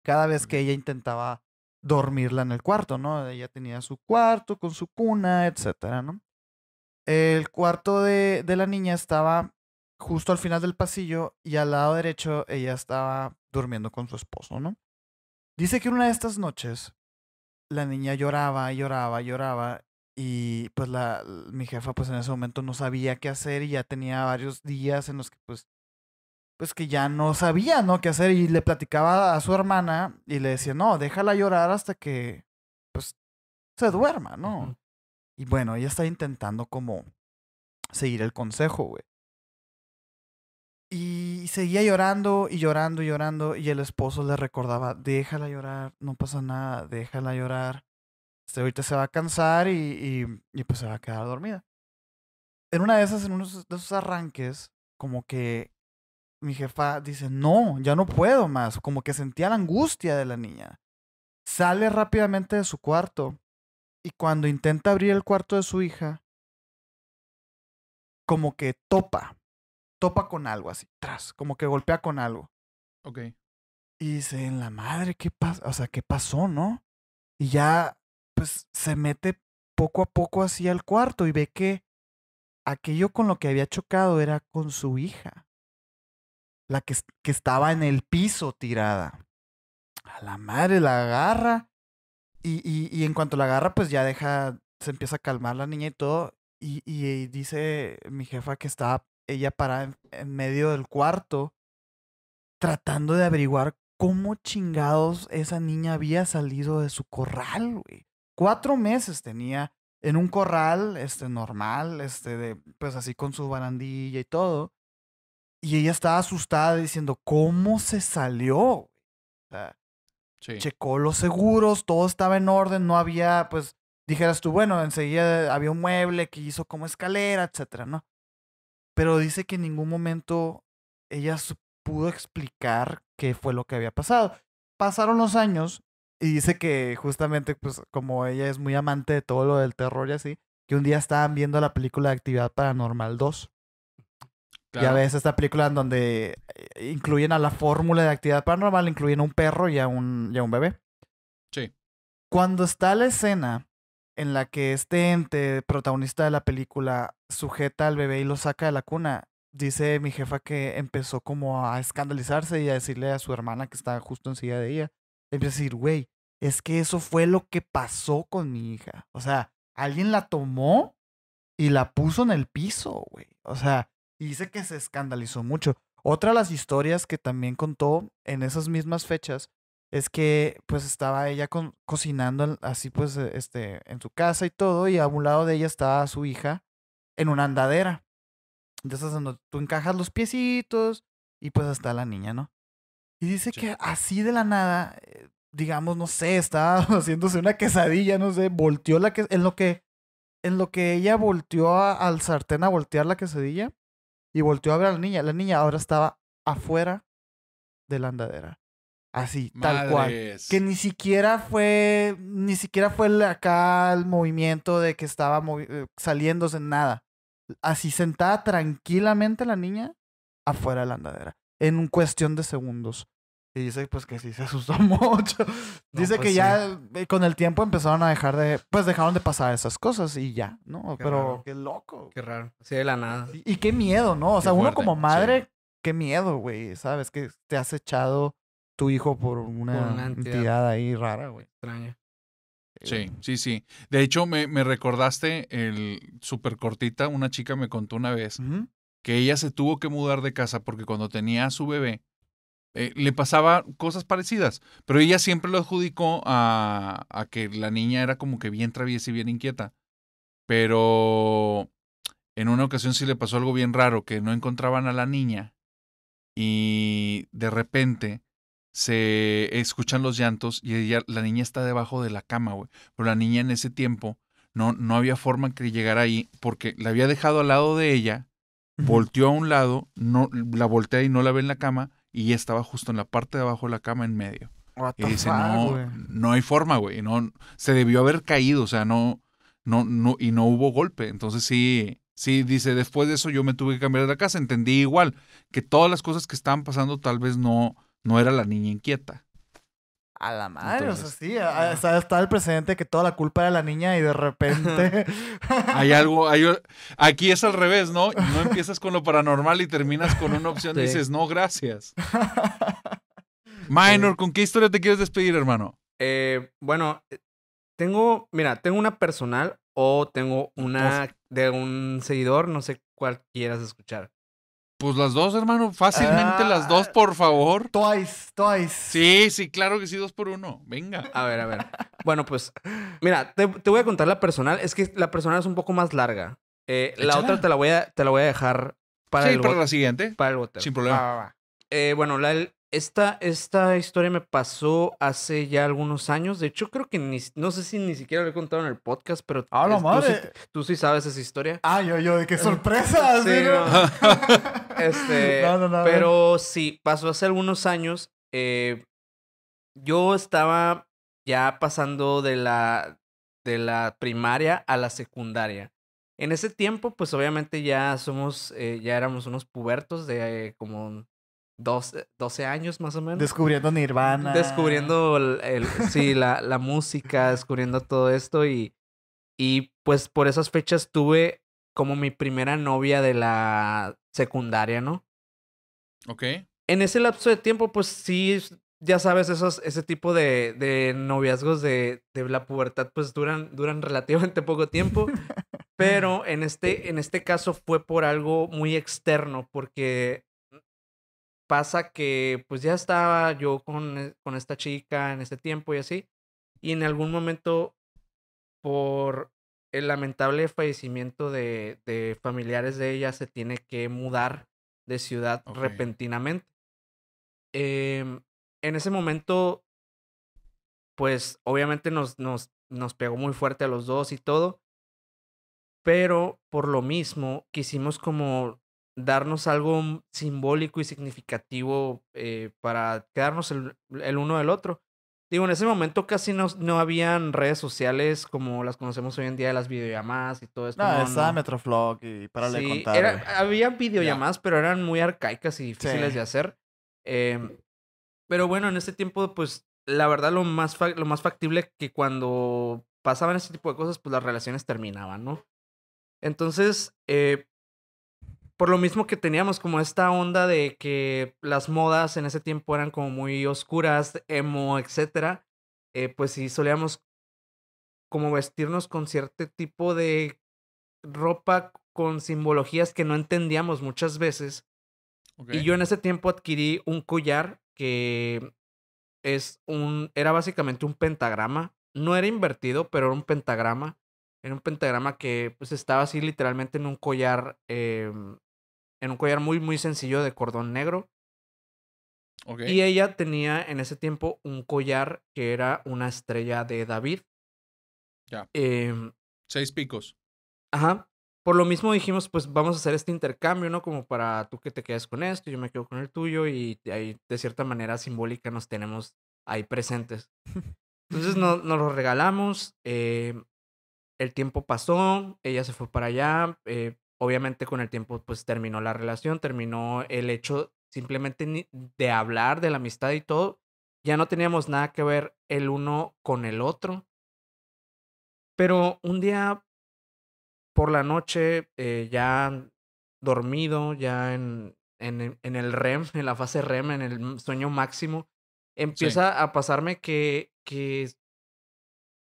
cada vez que ella intentaba dormirla en el cuarto, ¿no? Ella tenía su cuarto con su cuna, etcétera, ¿no? El cuarto de, la niña estaba justo al final del pasillo y al lado derecho ella estaba durmiendo con su esposo, ¿no? Dice que una de estas noches la niña lloraba, lloraba, lloraba y pues la mi jefa pues en ese momento no sabía qué hacer y ya tenía varios días en los que pues pues que ya no sabía, ¿no? qué hacer y le platicaba a su hermana y le decía, no, déjala llorar hasta que, pues, se duerma, ¿no? Y bueno, ella está intentando como seguir el consejo, güey. Y seguía llorando y llorando y llorando y el esposo le recordaba, déjala llorar, no pasa nada, déjala llorar. Este, ahorita se va a cansar y, y, y pues se va a quedar dormida. En una de esas, en uno de esos arranques, como que mi jefa dice, no, ya no puedo más, como que sentía la angustia de la niña. Sale rápidamente de su cuarto y cuando intenta abrir el cuarto de su hija, como que topa, topa con algo así, tras, como que golpea con algo. Ok. Y dice, en la madre, ¿qué pasa? O sea, ¿qué pasó, no? Y ya, pues, se mete poco a poco así al cuarto y ve que aquello con lo que había chocado era con su hija la que, que estaba en el piso tirada. A la madre la agarra. Y, y, y, en cuanto la agarra, pues ya deja, se empieza a calmar la niña y todo. Y, dice mi jefa que estaba ella parada en, medio del cuarto, tratando de averiguar cómo chingados esa niña había salido de su corral, güey. Cuatro meses tenía en un corral, este, normal, este, de, pues así con su barandilla y todo. Y ella estaba asustada diciendo, ¿cómo se salió? Checó los seguros, todo estaba en orden, no había, pues, dijeras tú, bueno, enseguida había un mueble que hizo como escalera, etcétera, ¿no? Pero dice que en ningún momento ella pudo explicar qué fue lo que había pasado. Pasaron los años y dice que justamente, pues, como ella es muy amante de todo lo del terror y así, que un día estaban viendo la película de Actividad Paranormal 2. Ya ves esta película en donde eh, incluyen a la fórmula de actividad paranormal, incluyen a un perro y a un, un bebé. Sí. Cuando está la escena en la que este ente protagonista de la película sujeta al bebé y lo saca de la cuna, dice mi jefa que empezó como a escandalizarse y a decirle a su hermana que está justo encima de ella. Empieza a decir, güey, es que eso fue lo que pasó con mi hija. O sea, alguien la tomó y la puso en el piso, güey. O sea, y dice que se escandalizó mucho. Otra de las historias que también contó en esas mismas fechas es que pues estaba ella cocinando así pues e, este, en su casa y todo, y a un lado de ella estaba su hija en una andadera. Entonces, tú encajas los piecitos y pues está la niña, ¿no? Y dice que así de la nada, eh, digamos, no sé, estaba [laughs] haciéndose una quesadilla, no sé, volteó la que en lo que en lo que ella volteó al sartén a voltear la quesadilla, y volteó a ver a la niña. La niña ahora estaba afuera de la andadera. Así, tal cual. Que ni siquiera fue, ni siquiera fue acá el movimiento de que estaba eh, saliéndose nada. Así sentada tranquilamente la niña afuera de la andadera. En cuestión de segundos. Y dice pues que sí se asustó [laughs] mucho. dice que pues ya eh, con el tiempo empezaron a dejar de, pues dejaron de pasar esas cosas y ya, ¿no? Pero qué loco. Qué raro. Sí, de la nada. Y, qué miedo, ¿no? O sea, uno como madre, qué miedo, güey. Sabes que te has echado tu hijo por una, entidad. ahí rara, güey. Extraña. Sí, sí, sí. De hecho, me, me recordaste el súper cortita, una chica me contó una vez que ella se tuvo que mudar de casa porque cuando tenía a su bebé, eh, le pasaba cosas parecidas, pero ella siempre lo adjudicó a, que la niña era como que bien traviesa y bien inquieta. Pero en una ocasión sí le pasó algo bien raro, que no encontraban a la niña y de repente se escuchan los llantos y la niña está debajo de la cama, güey. Pero la niña en ese tiempo no, no había forma que llegara ahí porque la había dejado al lado de ella, volteó a un lado, no, la voltea y no la ve en la cama y estaba justo en la parte de abajo de la cama en medio. y dice, no, hay forma, güey. No, se debió haber caído, o sea, no, no, no, y no hubo golpe. Entonces sí, sí, dice, después de eso yo me tuve que cambiar de la casa. Entendí igual que todas las cosas que estaban pasando tal vez no, no era la niña inquieta. A la madre, o sea, sí, eh. el presidente que toda la culpa era la niña y de repente... [laughs] hay algo, hay, aquí es al revés, ¿no? No empiezas con lo paranormal y terminas con una opción dices, no, gracias. [laughs] Minor, ¿con qué historia te quieres despedir, hermano? Eh, bueno, eh, tengo, mira, tengo una personal o tengo una de un seguidor, no sé cuál quieras escuchar. Pues las dos, hermano, fácilmente las ah, dos, por favor. Twice, twice. Sí, sí, claro que sí, dos por uno. Venga. A ver, a ver. Bueno, pues, mira, te, voy a contar la personal. Es que la personal es un poco más larga. Eh, la otra te la voy a, te la voy a dejar para sí, para la siguiente. Para el Sin problema. Eh, bueno, la, esta, esta historia me pasó hace ya algunos años. De hecho, creo que ni, no sé si ni siquiera lo he contado en el podcast, pero madre. Tú, sí, sabes esa historia. Ah, yo, yo, de qué sorpresa. este, pero sí, pasó hace algunos años. Eh, yo estaba ya pasando de la, de la primaria a la secundaria. En ese tiempo, pues obviamente ya somos, eh, ya éramos unos pubertos de eh, como 12, años más o menos. Descubriendo Nirvana. Descubriendo el, sí, la, la, música, [laughs] descubriendo todo esto y, y pues por esas fechas tuve como mi primera novia de la secundaria, ¿no? Ok. En ese lapso de tiempo, pues sí, ya sabes, esos, ese tipo de, de noviazgos de, de, la pubertad, pues duran, duran relativamente poco tiempo. [laughs] pero en este, en este caso fue por algo muy externo, porque pasa que pues ya estaba yo con, e, con esta chica en ese tiempo y así, y en algún momento por el lamentable fallecimiento de, familiares de ella se tiene que mudar de ciudad repentinamente. Em, en ese momento, pues obviamente nos, nos, nos pegó muy fuerte a los dos y todo, pero por lo mismo quisimos como darnos algo simbólico y significativo eh, para quedarnos el, uno del otro. Digo, en ese momento casi no, no habían redes sociales como las conocemos hoy en día, las videollamadas y todo esto. No, estaba Metroflog y para le contar. había videollamadas, pero eran muy arcaicas y difíciles de hacer. Em, pero bueno, en ese tiempo, pues, la verdad, lo más, lo más factible que cuando pasaban ese tipo de cosas, pues las relaciones terminaban, ¿no? Entonces, eh, por lo mismo que teníamos como esta onda de que las modas en ese tiempo eran como muy oscuras, emo, etcétera, eh, pues sí solíamos como vestirnos con cierto tipo de ropa con simbologías que no entendíamos muchas veces. Y yo en ese tiempo adquirí un collar que es un era básicamente un pentagrama, no era invertido, pero era un pentagrama era un pentagrama que pues estaba así literalmente en un collar em, en un collar muy, muy sencillo de cordón negro. Y ella tenía en ese tiempo un collar que era una estrella de David. Ya. Em, Seis picos. Ajá. Por lo mismo dijimos, pues vamos a hacer este intercambio, ¿no? Como para tú que te quedes con esto, yo me quedo con el tuyo y ahí de cierta manera simbólica nos tenemos ahí presentes. Entonces [laughs] no, nos lo regalamos, eh, el tiempo pasó, ella se fue para allá, eh, obviamente con el tiempo pues terminó la relación, terminó el hecho simplemente de hablar de la amistad y todo, ya no teníamos nada que ver el uno con el otro. Pero un día por la noche, eh, ya dormido, ya en, en, el REM, en la fase REM, en el sueño máximo, empieza a pasarme que, que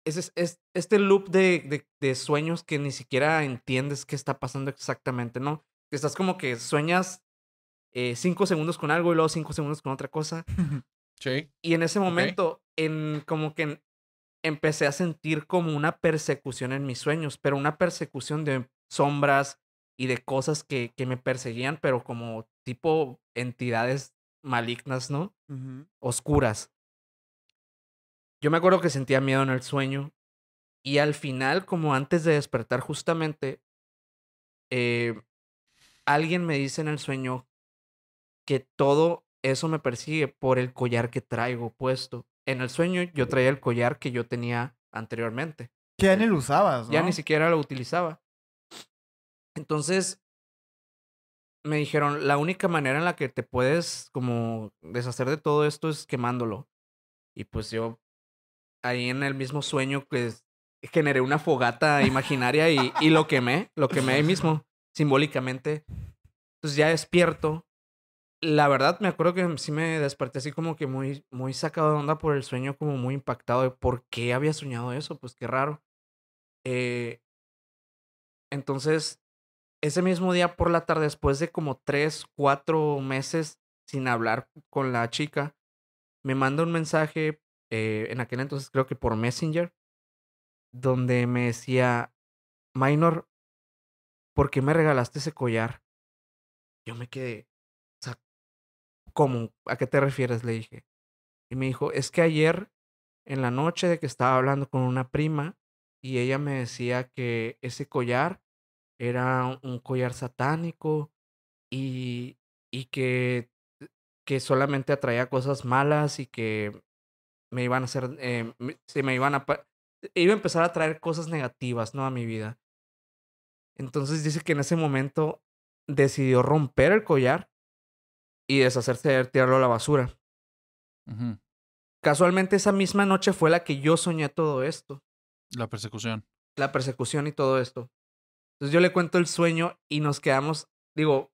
es, este loop de, sueños que ni siquiera entiendes qué está pasando exactamente, ¿no? Estás como que sueñas eh, cinco segundos con algo y luego cinco segundos con otra cosa. [laughs] Sí. Y en ese momento, en como que empecé a sentir como una persecución en mis sueños, pero una persecución de sombras y de cosas que, me perseguían, pero como tipo entidades malignas, ¿no? Oscuras. Yo me acuerdo que sentía miedo en el sueño y al final, como antes de despertar justamente, eh, alguien me dice en el sueño que todo eso me persigue por el collar que traigo puesto. En el sueño yo traía el collar que yo tenía anteriormente. ya eh, ni lo usabas, ¿no? Ya ni siquiera lo utilizaba. Entonces, me dijeron, la única manera en la que te puedes como deshacer de todo esto es quemándolo. Y pues yo ahí en el mismo sueño, pues generé una fogata imaginaria y, y lo quemé, lo quemé ahí mismo, simbólicamente. Entonces pues, ya despierto. La verdad, me acuerdo que sí me desperté así como que muy, muy sacado de onda por el sueño, como muy impactado de por qué había soñado eso, pues qué raro. Eh, entonces, ese mismo día por la tarde, después de como tres, cuatro meses sin hablar con la chica, me manda un mensaje eh, en aquel entonces creo que por Messenger, donde me decía, Minor, ¿por qué me regalaste ese collar? Yo me quedé, o sea, ¿cómo? ¿A qué te refieres? Le dije. Y me dijo, es que ayer, en la noche de que estaba hablando con una prima, y ella me decía que ese collar era un collar satánico y, y que, que solamente atraía cosas malas y que me iban a hacer, eh, se me iban a, iba a empezar a traer cosas negativas, ¿no? A mi vida. Entonces dice que en ese momento decidió romper el collar y deshacerse de tirarlo a la basura. Casualmente esa misma noche fue la que yo soñé todo esto. La persecución. La persecución y todo esto. Entonces yo le cuento el sueño y nos quedamos, digo,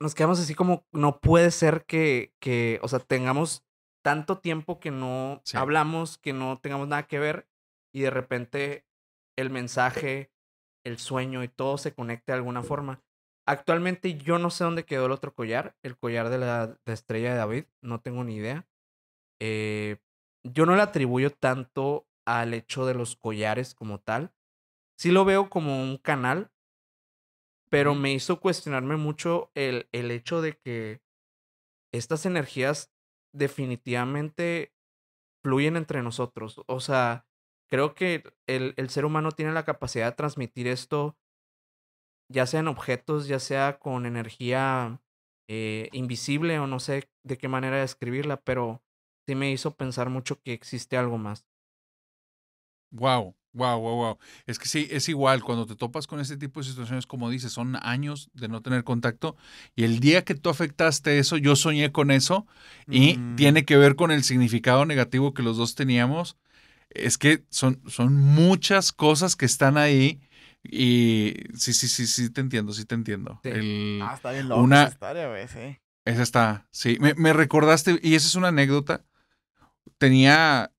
nos quedamos así como, no puede ser que, que o sea, tengamos tanto tiempo que no hablamos, que no tengamos nada que ver y de repente el mensaje, el sueño y todo se conecte de alguna forma. Actualmente yo no sé dónde quedó el otro collar, el collar de la estrella de David, no tengo ni idea. Eh, yo no le atribuyo tanto al hecho de los collares como tal. Sí lo veo como un canal, pero me hizo cuestionarme mucho el, el hecho de que estas energías definitivamente fluyen entre nosotros. O sea, creo que el, ser humano tiene la capacidad de transmitir esto, ya sea en objetos, ya sea con energía eh, invisible o no sé de qué manera describirla, pero sí me hizo pensar mucho que existe algo más. Wow. Wow, wow, wow. Es que sí, es igual. Cuando te topas con este tipo de situaciones, como dices, son años de no tener contacto. Y el día que tú afectaste eso, yo soñé con eso. Y mm. tiene que ver con el significado negativo que los dos teníamos. Es que son, son muchas cosas que están ahí. Y sí, sí, sí, sí, te entiendo, sí te entiendo. ah, está bien loco una, esa Esa está, sí. Me, me recordaste, y esa es una anécdota. Tenía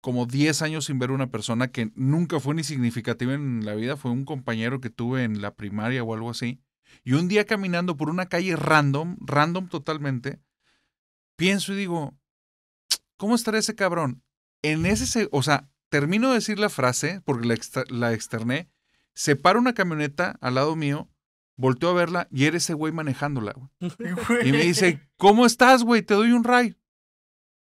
como 10 años sin ver una persona que nunca fue ni significativa en la vida, fue un compañero que tuve en la primaria o algo así. Y un día caminando por una calle random, random totalmente, pienso y digo, ¿cómo estará ese cabrón? En ese, o sea, termino de decir la frase, porque la, externé, se para una camioneta al lado mío, volteo a verla y era ese güey manejándola. [laughs] Y me dice, ¿cómo estás, güey? Te doy un ride.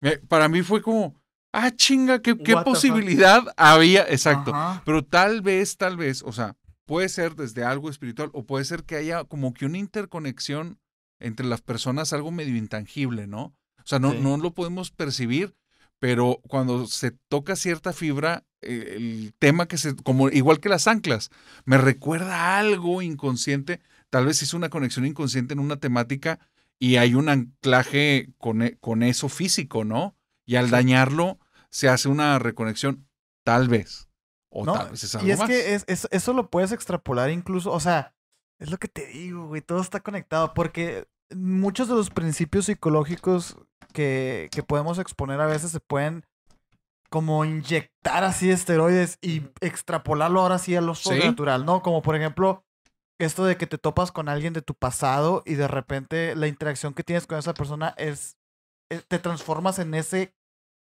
Eh, para mí fue como, ah, chinga, qué, posibilidad había, exacto. Pero tal vez, tal vez, o sea, puede ser desde algo espiritual o puede ser que haya como que una interconexión entre las personas, algo medio intangible, ¿no? O sea, no, no lo podemos percibir, pero cuando se toca cierta fibra, e, el tema que se, como igual que las anclas, me recuerda algo inconsciente, tal vez hizo una conexión inconsciente en una temática y hay un anclaje con, e, con eso físico, ¿no? Y al dañarlo, se hace una reconexión, tal vez. O tal vez es algo Y es que es, eso lo puedes extrapolar incluso, o sea, es lo que te digo, güey, todo está conectado, porque muchos de los principios psicológicos que, podemos exponer a veces se pueden como inyectar así esteroides y extrapolarlo ahora sí a lo sobrenatural, ¿no? Como por ejemplo, esto de que te topas con alguien de tu pasado y de repente la interacción que tienes con esa persona es eh, te transformas en ese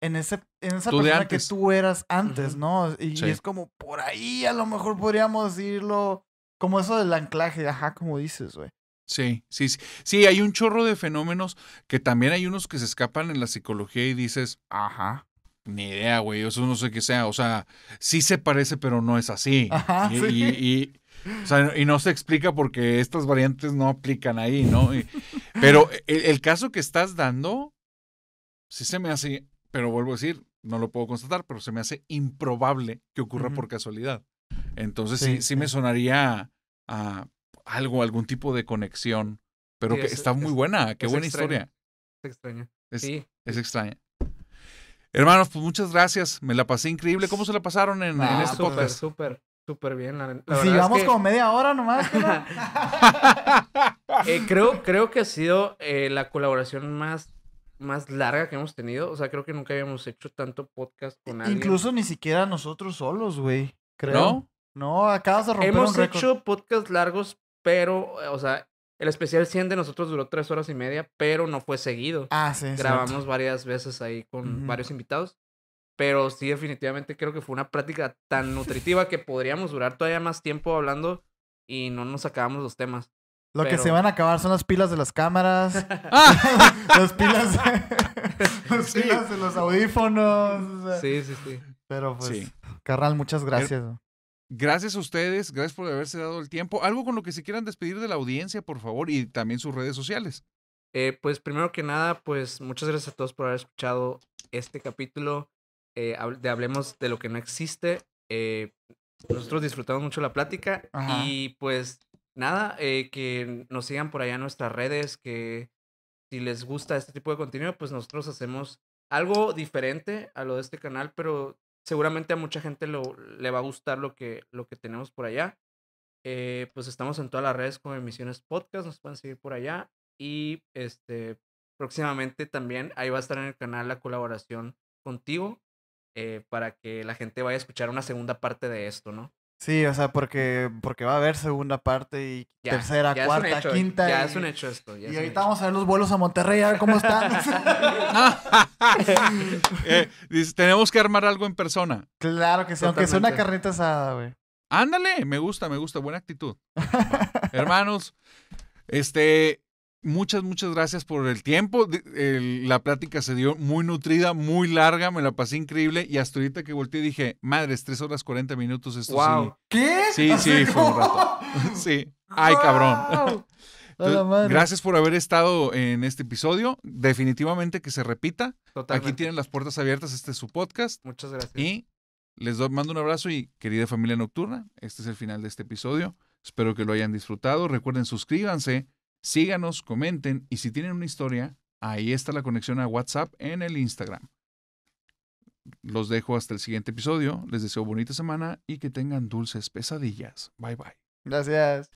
en, ese, en esa persona que tú eras antes, ¿no? Y, es como por ahí a lo mejor podríamos decirlo, como eso del anclaje, ajá, como dices, güey. Sí, sí, sí. Sí, hay un chorro de fenómenos que también hay unos que se escapan en la psicología y dices, ajá, ni idea, güey, eso no sé qué sea. O sea, sí se parece, pero no es así. Ajá, y, y, sea, y, no se explica porque estas variantes no aplican ahí, ¿no? pero e, el, caso que estás dando, sí se me hace pero vuelvo a decir, no lo puedo constatar, pero se me hace improbable que ocurra por casualidad. Entonces sí, sí, me sonaría a, algo, algún tipo de conexión, pero que está muy buena, qué buena historia. Es extraña. Sí, es extraña. Hermanos, pues muchas gracias, me la pasé increíble. ¿Cómo se la pasaron en, este podcast? Súper, súper bien. La, la pues como media hora nomás. [laughs] Eh, creo, creo que ha sido eh, la colaboración más más larga que hemos tenido. O sea, creo que nunca habíamos hecho tanto podcast con alguien. Incluso ni siquiera nosotros solos, güey. Creo. ¿No? No, acabas de romper Hemos hecho podcast largos, pero, o sea, el especial 100 de nosotros duró tres horas y media, pero no fue seguido. Ah, sí. Grabamos varias veces ahí con varios invitados. Pero sí, definitivamente creo que fue una práctica tan [laughs] nutritiva que podríamos durar todavía más tiempo hablando y no nos acabamos los temas. Lo que se van a acabar son las pilas de las cámaras. [laughs] [laughs] las pilas, [laughs] las pilas de los audífonos. Sí, sí, sí. Pero pues, Carral, muchas gracias. Gracias a ustedes, gracias por haberse dado el tiempo. Algo con lo que se quieran despedir de la audiencia, por favor, y también sus redes sociales. Eh, pues primero que nada, pues muchas gracias a todos por haber escuchado este capítulo eh, de Hablemos de lo que no existe. Eh, nosotros disfrutamos mucho la plática y pues nada, eh, que nos sigan por allá en nuestras redes, que si les gusta este tipo de contenido, pues nosotros hacemos algo diferente a lo de este canal, pero seguramente a mucha gente le va a gustar lo que, lo que tenemos por allá. Eh, pues estamos en todas las redes con Emisiones Podcast, nos pueden seguir por allá y este próximamente también ahí va a estar en el canal la colaboración contigo eh, para que la gente vaya a escuchar una segunda parte de esto, ¿no? Sí, o sea, porque, porque va a haber segunda parte y tercera, cuarta, quinta. Ya es un hecho esto. y ahorita vamos a ver los vuelos a Monterrey, a ver cómo están. [laughs] Eh, tenemos que armar algo en persona. Claro que sí, aunque sea una carnita asada, güey. Ándale, me gusta, me gusta, buena actitud. [laughs] Hermanos, este, muchas, muchas gracias por el tiempo. la plática se dio muy nutrida, muy larga, me la pasé increíble y hasta ahorita que volteé dije, madres, 3 horas 40 minutos esto wow. sí. ¿Qué? Sí, sí, fue un rato. [laughs] Sí. Ay, cabrón. [laughs] gracias por haber estado en este episodio. Definitivamente que se repita. Aquí tienen las puertas abiertas. Este es su podcast. Muchas gracias. Y les mando un abrazo y querida familia nocturna, este es el final de este episodio. Espero que lo hayan disfrutado. Recuerden, suscríbanse Síganos, comenten y si tienen una historia, ahí está la conexión a WhatsApp en el Instagram. Los dejo hasta el siguiente episodio. Les deseo bonita semana y que tengan dulces pesadillas. Bye bye. Gracias.